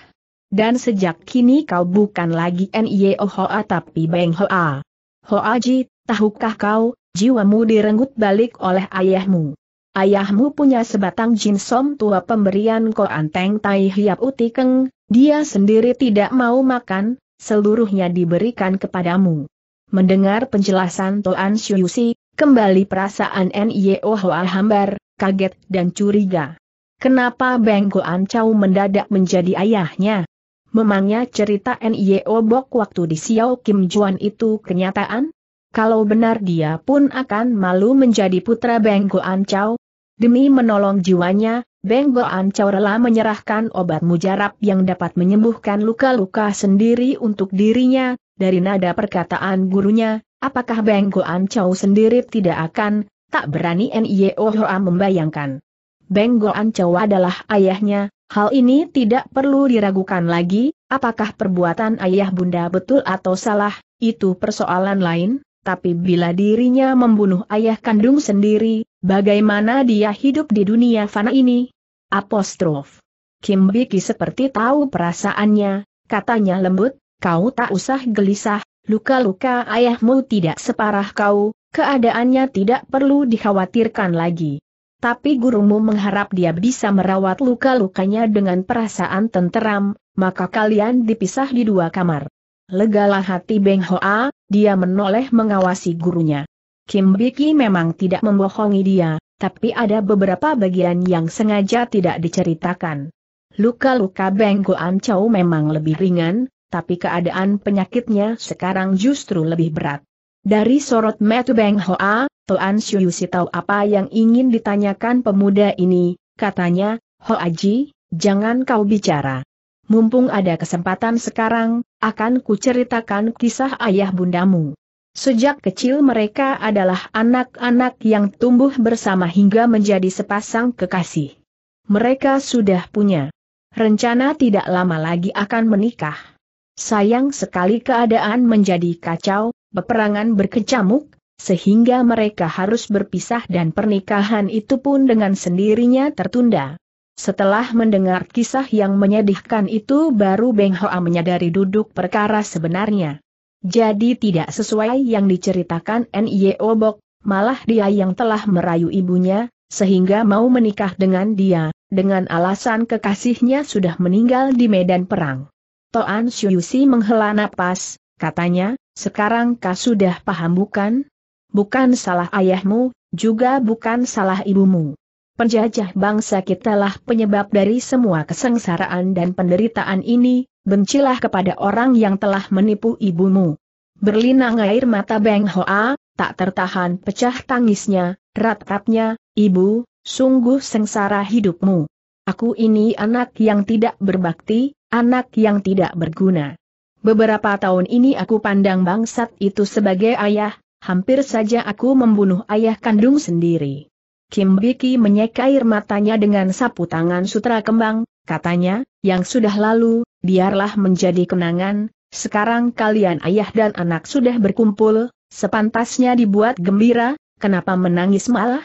Dan sejak kini kau bukan lagi Nye oh Hoa tapi Beng Hoa. Aji, tahukah kau, jiwamu direnggut balik oleh ayahmu. Ayahmu punya sebatang jin som tua pemberian ko anteng tai hiap utikeng, dia sendiri tidak mau makan, seluruhnya diberikan kepadamu. Mendengar penjelasan Toan Shuyusi, kembali perasaan N.I.O. Hoa hambar, kaget dan curiga. Kenapa Beng Goan Chow mendadak menjadi ayahnya? Memangnya cerita N.I.O. Bok waktu di Xiao Kim Juan itu kenyataan? Kalau benar dia pun akan malu menjadi putra Beng Goan Chow. Demi menolong jiwanya, Beng Boan Chaurela menyerahkan obat mujarab yang dapat menyembuhkan luka-luka sendiri untuk dirinya, dari nada perkataan gurunya, apakah Beng Goan Chau sendiri tidak akan, tak berani N.I.O. E membayangkan. Beng Goan Chau adalah ayahnya, hal ini tidak perlu diragukan lagi, apakah perbuatan ayah bunda betul atau salah, itu persoalan lain, tapi bila dirinya membunuh ayah kandung sendiri, Bagaimana dia hidup di dunia fana ini? Apostrof. Kim Biki seperti tahu perasaannya, katanya lembut, kau tak usah gelisah, luka-luka ayahmu tidak separah kau, keadaannya tidak perlu dikhawatirkan lagi. Tapi gurumu mengharap dia bisa merawat luka-lukanya dengan perasaan tenteram, maka kalian dipisah di dua kamar. Legalah hati Beng Hoa, dia menoleh mengawasi gurunya. Kim Biki memang tidak membohongi dia, tapi ada beberapa bagian yang sengaja tidak diceritakan. Luka-luka Beng Goan Chow memang lebih ringan, tapi keadaan penyakitnya sekarang justru lebih berat. Dari sorot Metu Beng Hoa, Tuan Syuyusi tahu apa yang ingin ditanyakan pemuda ini, katanya, Hoa Ji, jangan kau bicara. Mumpung ada kesempatan sekarang, akan kuceritakan kisah ayah bundamu. Sejak kecil mereka adalah anak-anak yang tumbuh bersama hingga menjadi sepasang kekasih. Mereka sudah punya rencana tidak lama lagi akan menikah. Sayang sekali keadaan menjadi kacau, peperangan berkecamuk, sehingga mereka harus berpisah dan pernikahan itu pun dengan sendirinya tertunda. Setelah mendengar kisah yang menyedihkan itu baru Beng Hoa menyadari duduk perkara sebenarnya. Jadi tidak sesuai yang diceritakan N.I.E. Obok, malah dia yang telah merayu ibunya, sehingga mau menikah dengan dia, dengan alasan kekasihnya sudah meninggal di medan perang. Toan Syuyusi menghela napas, katanya, sekarang kau sudah paham bukan? Bukan salah ayahmu, juga bukan salah ibumu. Penjajah bangsa kitalah penyebab dari semua kesengsaraan dan penderitaan ini, bencilah kepada orang yang telah menipu ibumu. Berlinang air mata Beng Hoa, tak tertahan pecah tangisnya, ratapnya, ibu, sungguh sengsara hidupmu. Aku ini anak yang tidak berbakti, anak yang tidak berguna. Beberapa tahun ini aku pandang bangsat itu sebagai ayah, hampir saja aku membunuh ayah kandung sendiri. Kim Biki menyeka air matanya dengan sapu tangan sutra kembang, katanya, yang sudah lalu, biarlah menjadi kenangan, sekarang kalian ayah dan anak sudah berkumpul, sepantasnya dibuat gembira, kenapa menangis malah?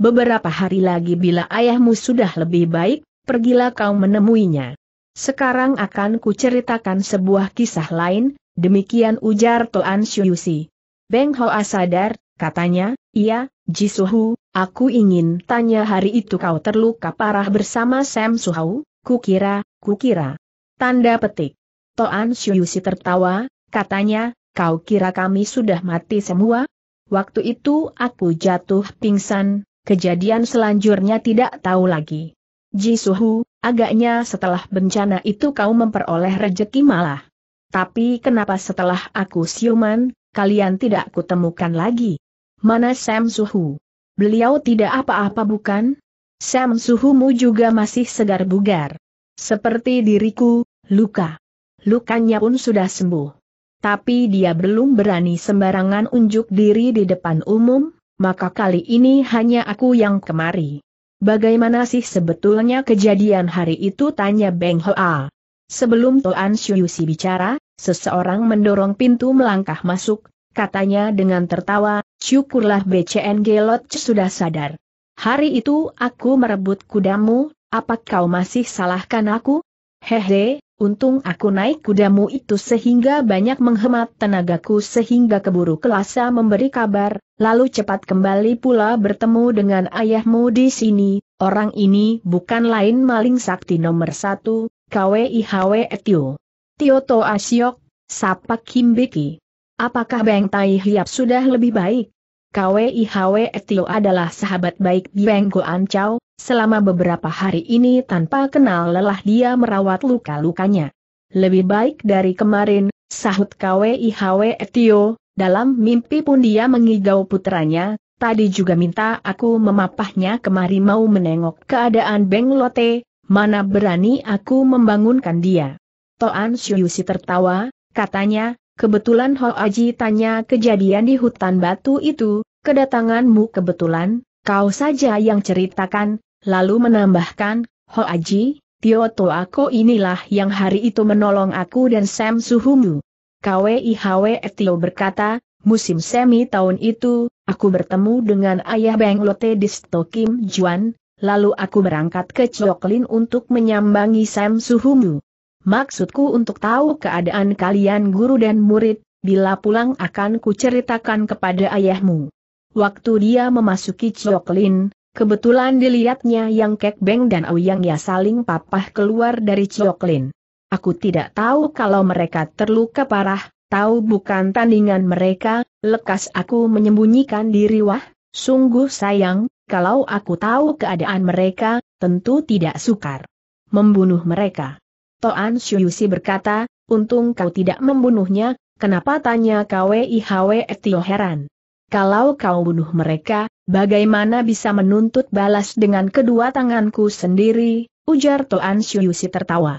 Beberapa hari lagi bila ayahmu sudah lebih baik, pergilah kau menemuinya. Sekarang akan kuceritakan sebuah kisah lain, demikian ujar Toan Shuyusi. Beng Hoa sadar, katanya, iya, Jisuhu, aku ingin tanya hari itu kau terluka parah bersama Sam Suhau, kukira, kukira. Tanda petik. Toan Syuyusi tertawa, katanya, kau kira kami sudah mati semua? Waktu itu aku jatuh pingsan, kejadian selanjutnya tidak tahu lagi. Ji Suhu, agaknya setelah bencana itu kau memperoleh rejeki malah. Tapi kenapa setelah aku siuman, kalian tidak kutemukan lagi? Mana Sam Suhu? Beliau tidak apa-apa bukan? Sam Suhumu juga masih segar bugar. Seperti diriku, luka. Lukanya pun sudah sembuh. Tapi dia belum berani sembarangan unjuk diri di depan umum, maka kali ini hanya aku yang kemari. Bagaimana sih sebetulnya kejadian hari itu tanya Beng Hoa. Sebelum Toan Shuyusi bicara, seseorang mendorong pintu melangkah masuk, katanya dengan tertawa, syukurlah BCN Gelot sudah sadar. Hari itu aku merebut kudamu, apa kau masih salahkan aku? Hehe, Untung aku naik kudamu itu sehingga banyak menghemat tenagaku sehingga keburu kelasa memberi kabar, lalu cepat kembali pula bertemu dengan ayahmu di sini, orang ini bukan lain maling sakti nomor satu, KWIHW Etio. Tioto Asyok, Sapa Kimbiki. Apakah Beng Tai Hiap sudah lebih baik? KWIHW Etio adalah sahabat baik Beng Goan Chow, Selama beberapa hari ini tanpa kenal lelah dia merawat luka-lukanya. Lebih baik dari kemarin, sahut KWIHW Etio, dalam mimpi pun dia mengigau putranya, tadi juga minta aku memapahnya kemari mau menengok keadaan Beng Lote, mana berani aku membangunkan dia. Toan Syuyusi tertawa, katanya, kebetulan Ho Aji tanya kejadian di hutan batu itu, kedatanganmu kebetulan, kau saja yang ceritakan, Lalu menambahkan, Ho Aji, Tio Toako inilah yang hari itu menolong aku dan Sam Suhumu. KWIHW Tio berkata, musim semi tahun itu, aku bertemu dengan ayah Beng Lote di Stokim Juan, lalu aku berangkat ke Choklin untuk menyambangi Sam Suhumu. Maksudku untuk tahu keadaan kalian guru dan murid, bila pulang akan kuceritakan kepada ayahmu. Waktu dia memasuki Choklin, Kebetulan dilihatnya Yang kek beng dan yang Ya saling papah keluar dari Cioklin. Aku tidak tahu kalau mereka terluka parah, tahu bukan tandingan mereka, lekas aku menyembunyikan diri wah, sungguh sayang, kalau aku tahu keadaan mereka, tentu tidak sukar. Membunuh mereka. Toan Shuyusi berkata, untung kau tidak membunuhnya, kenapa tanya KWIHW Etio heran. Kalau kau bunuh mereka, Bagaimana bisa menuntut balas dengan kedua tanganku sendiri, ujar Toan Shuyusi tertawa.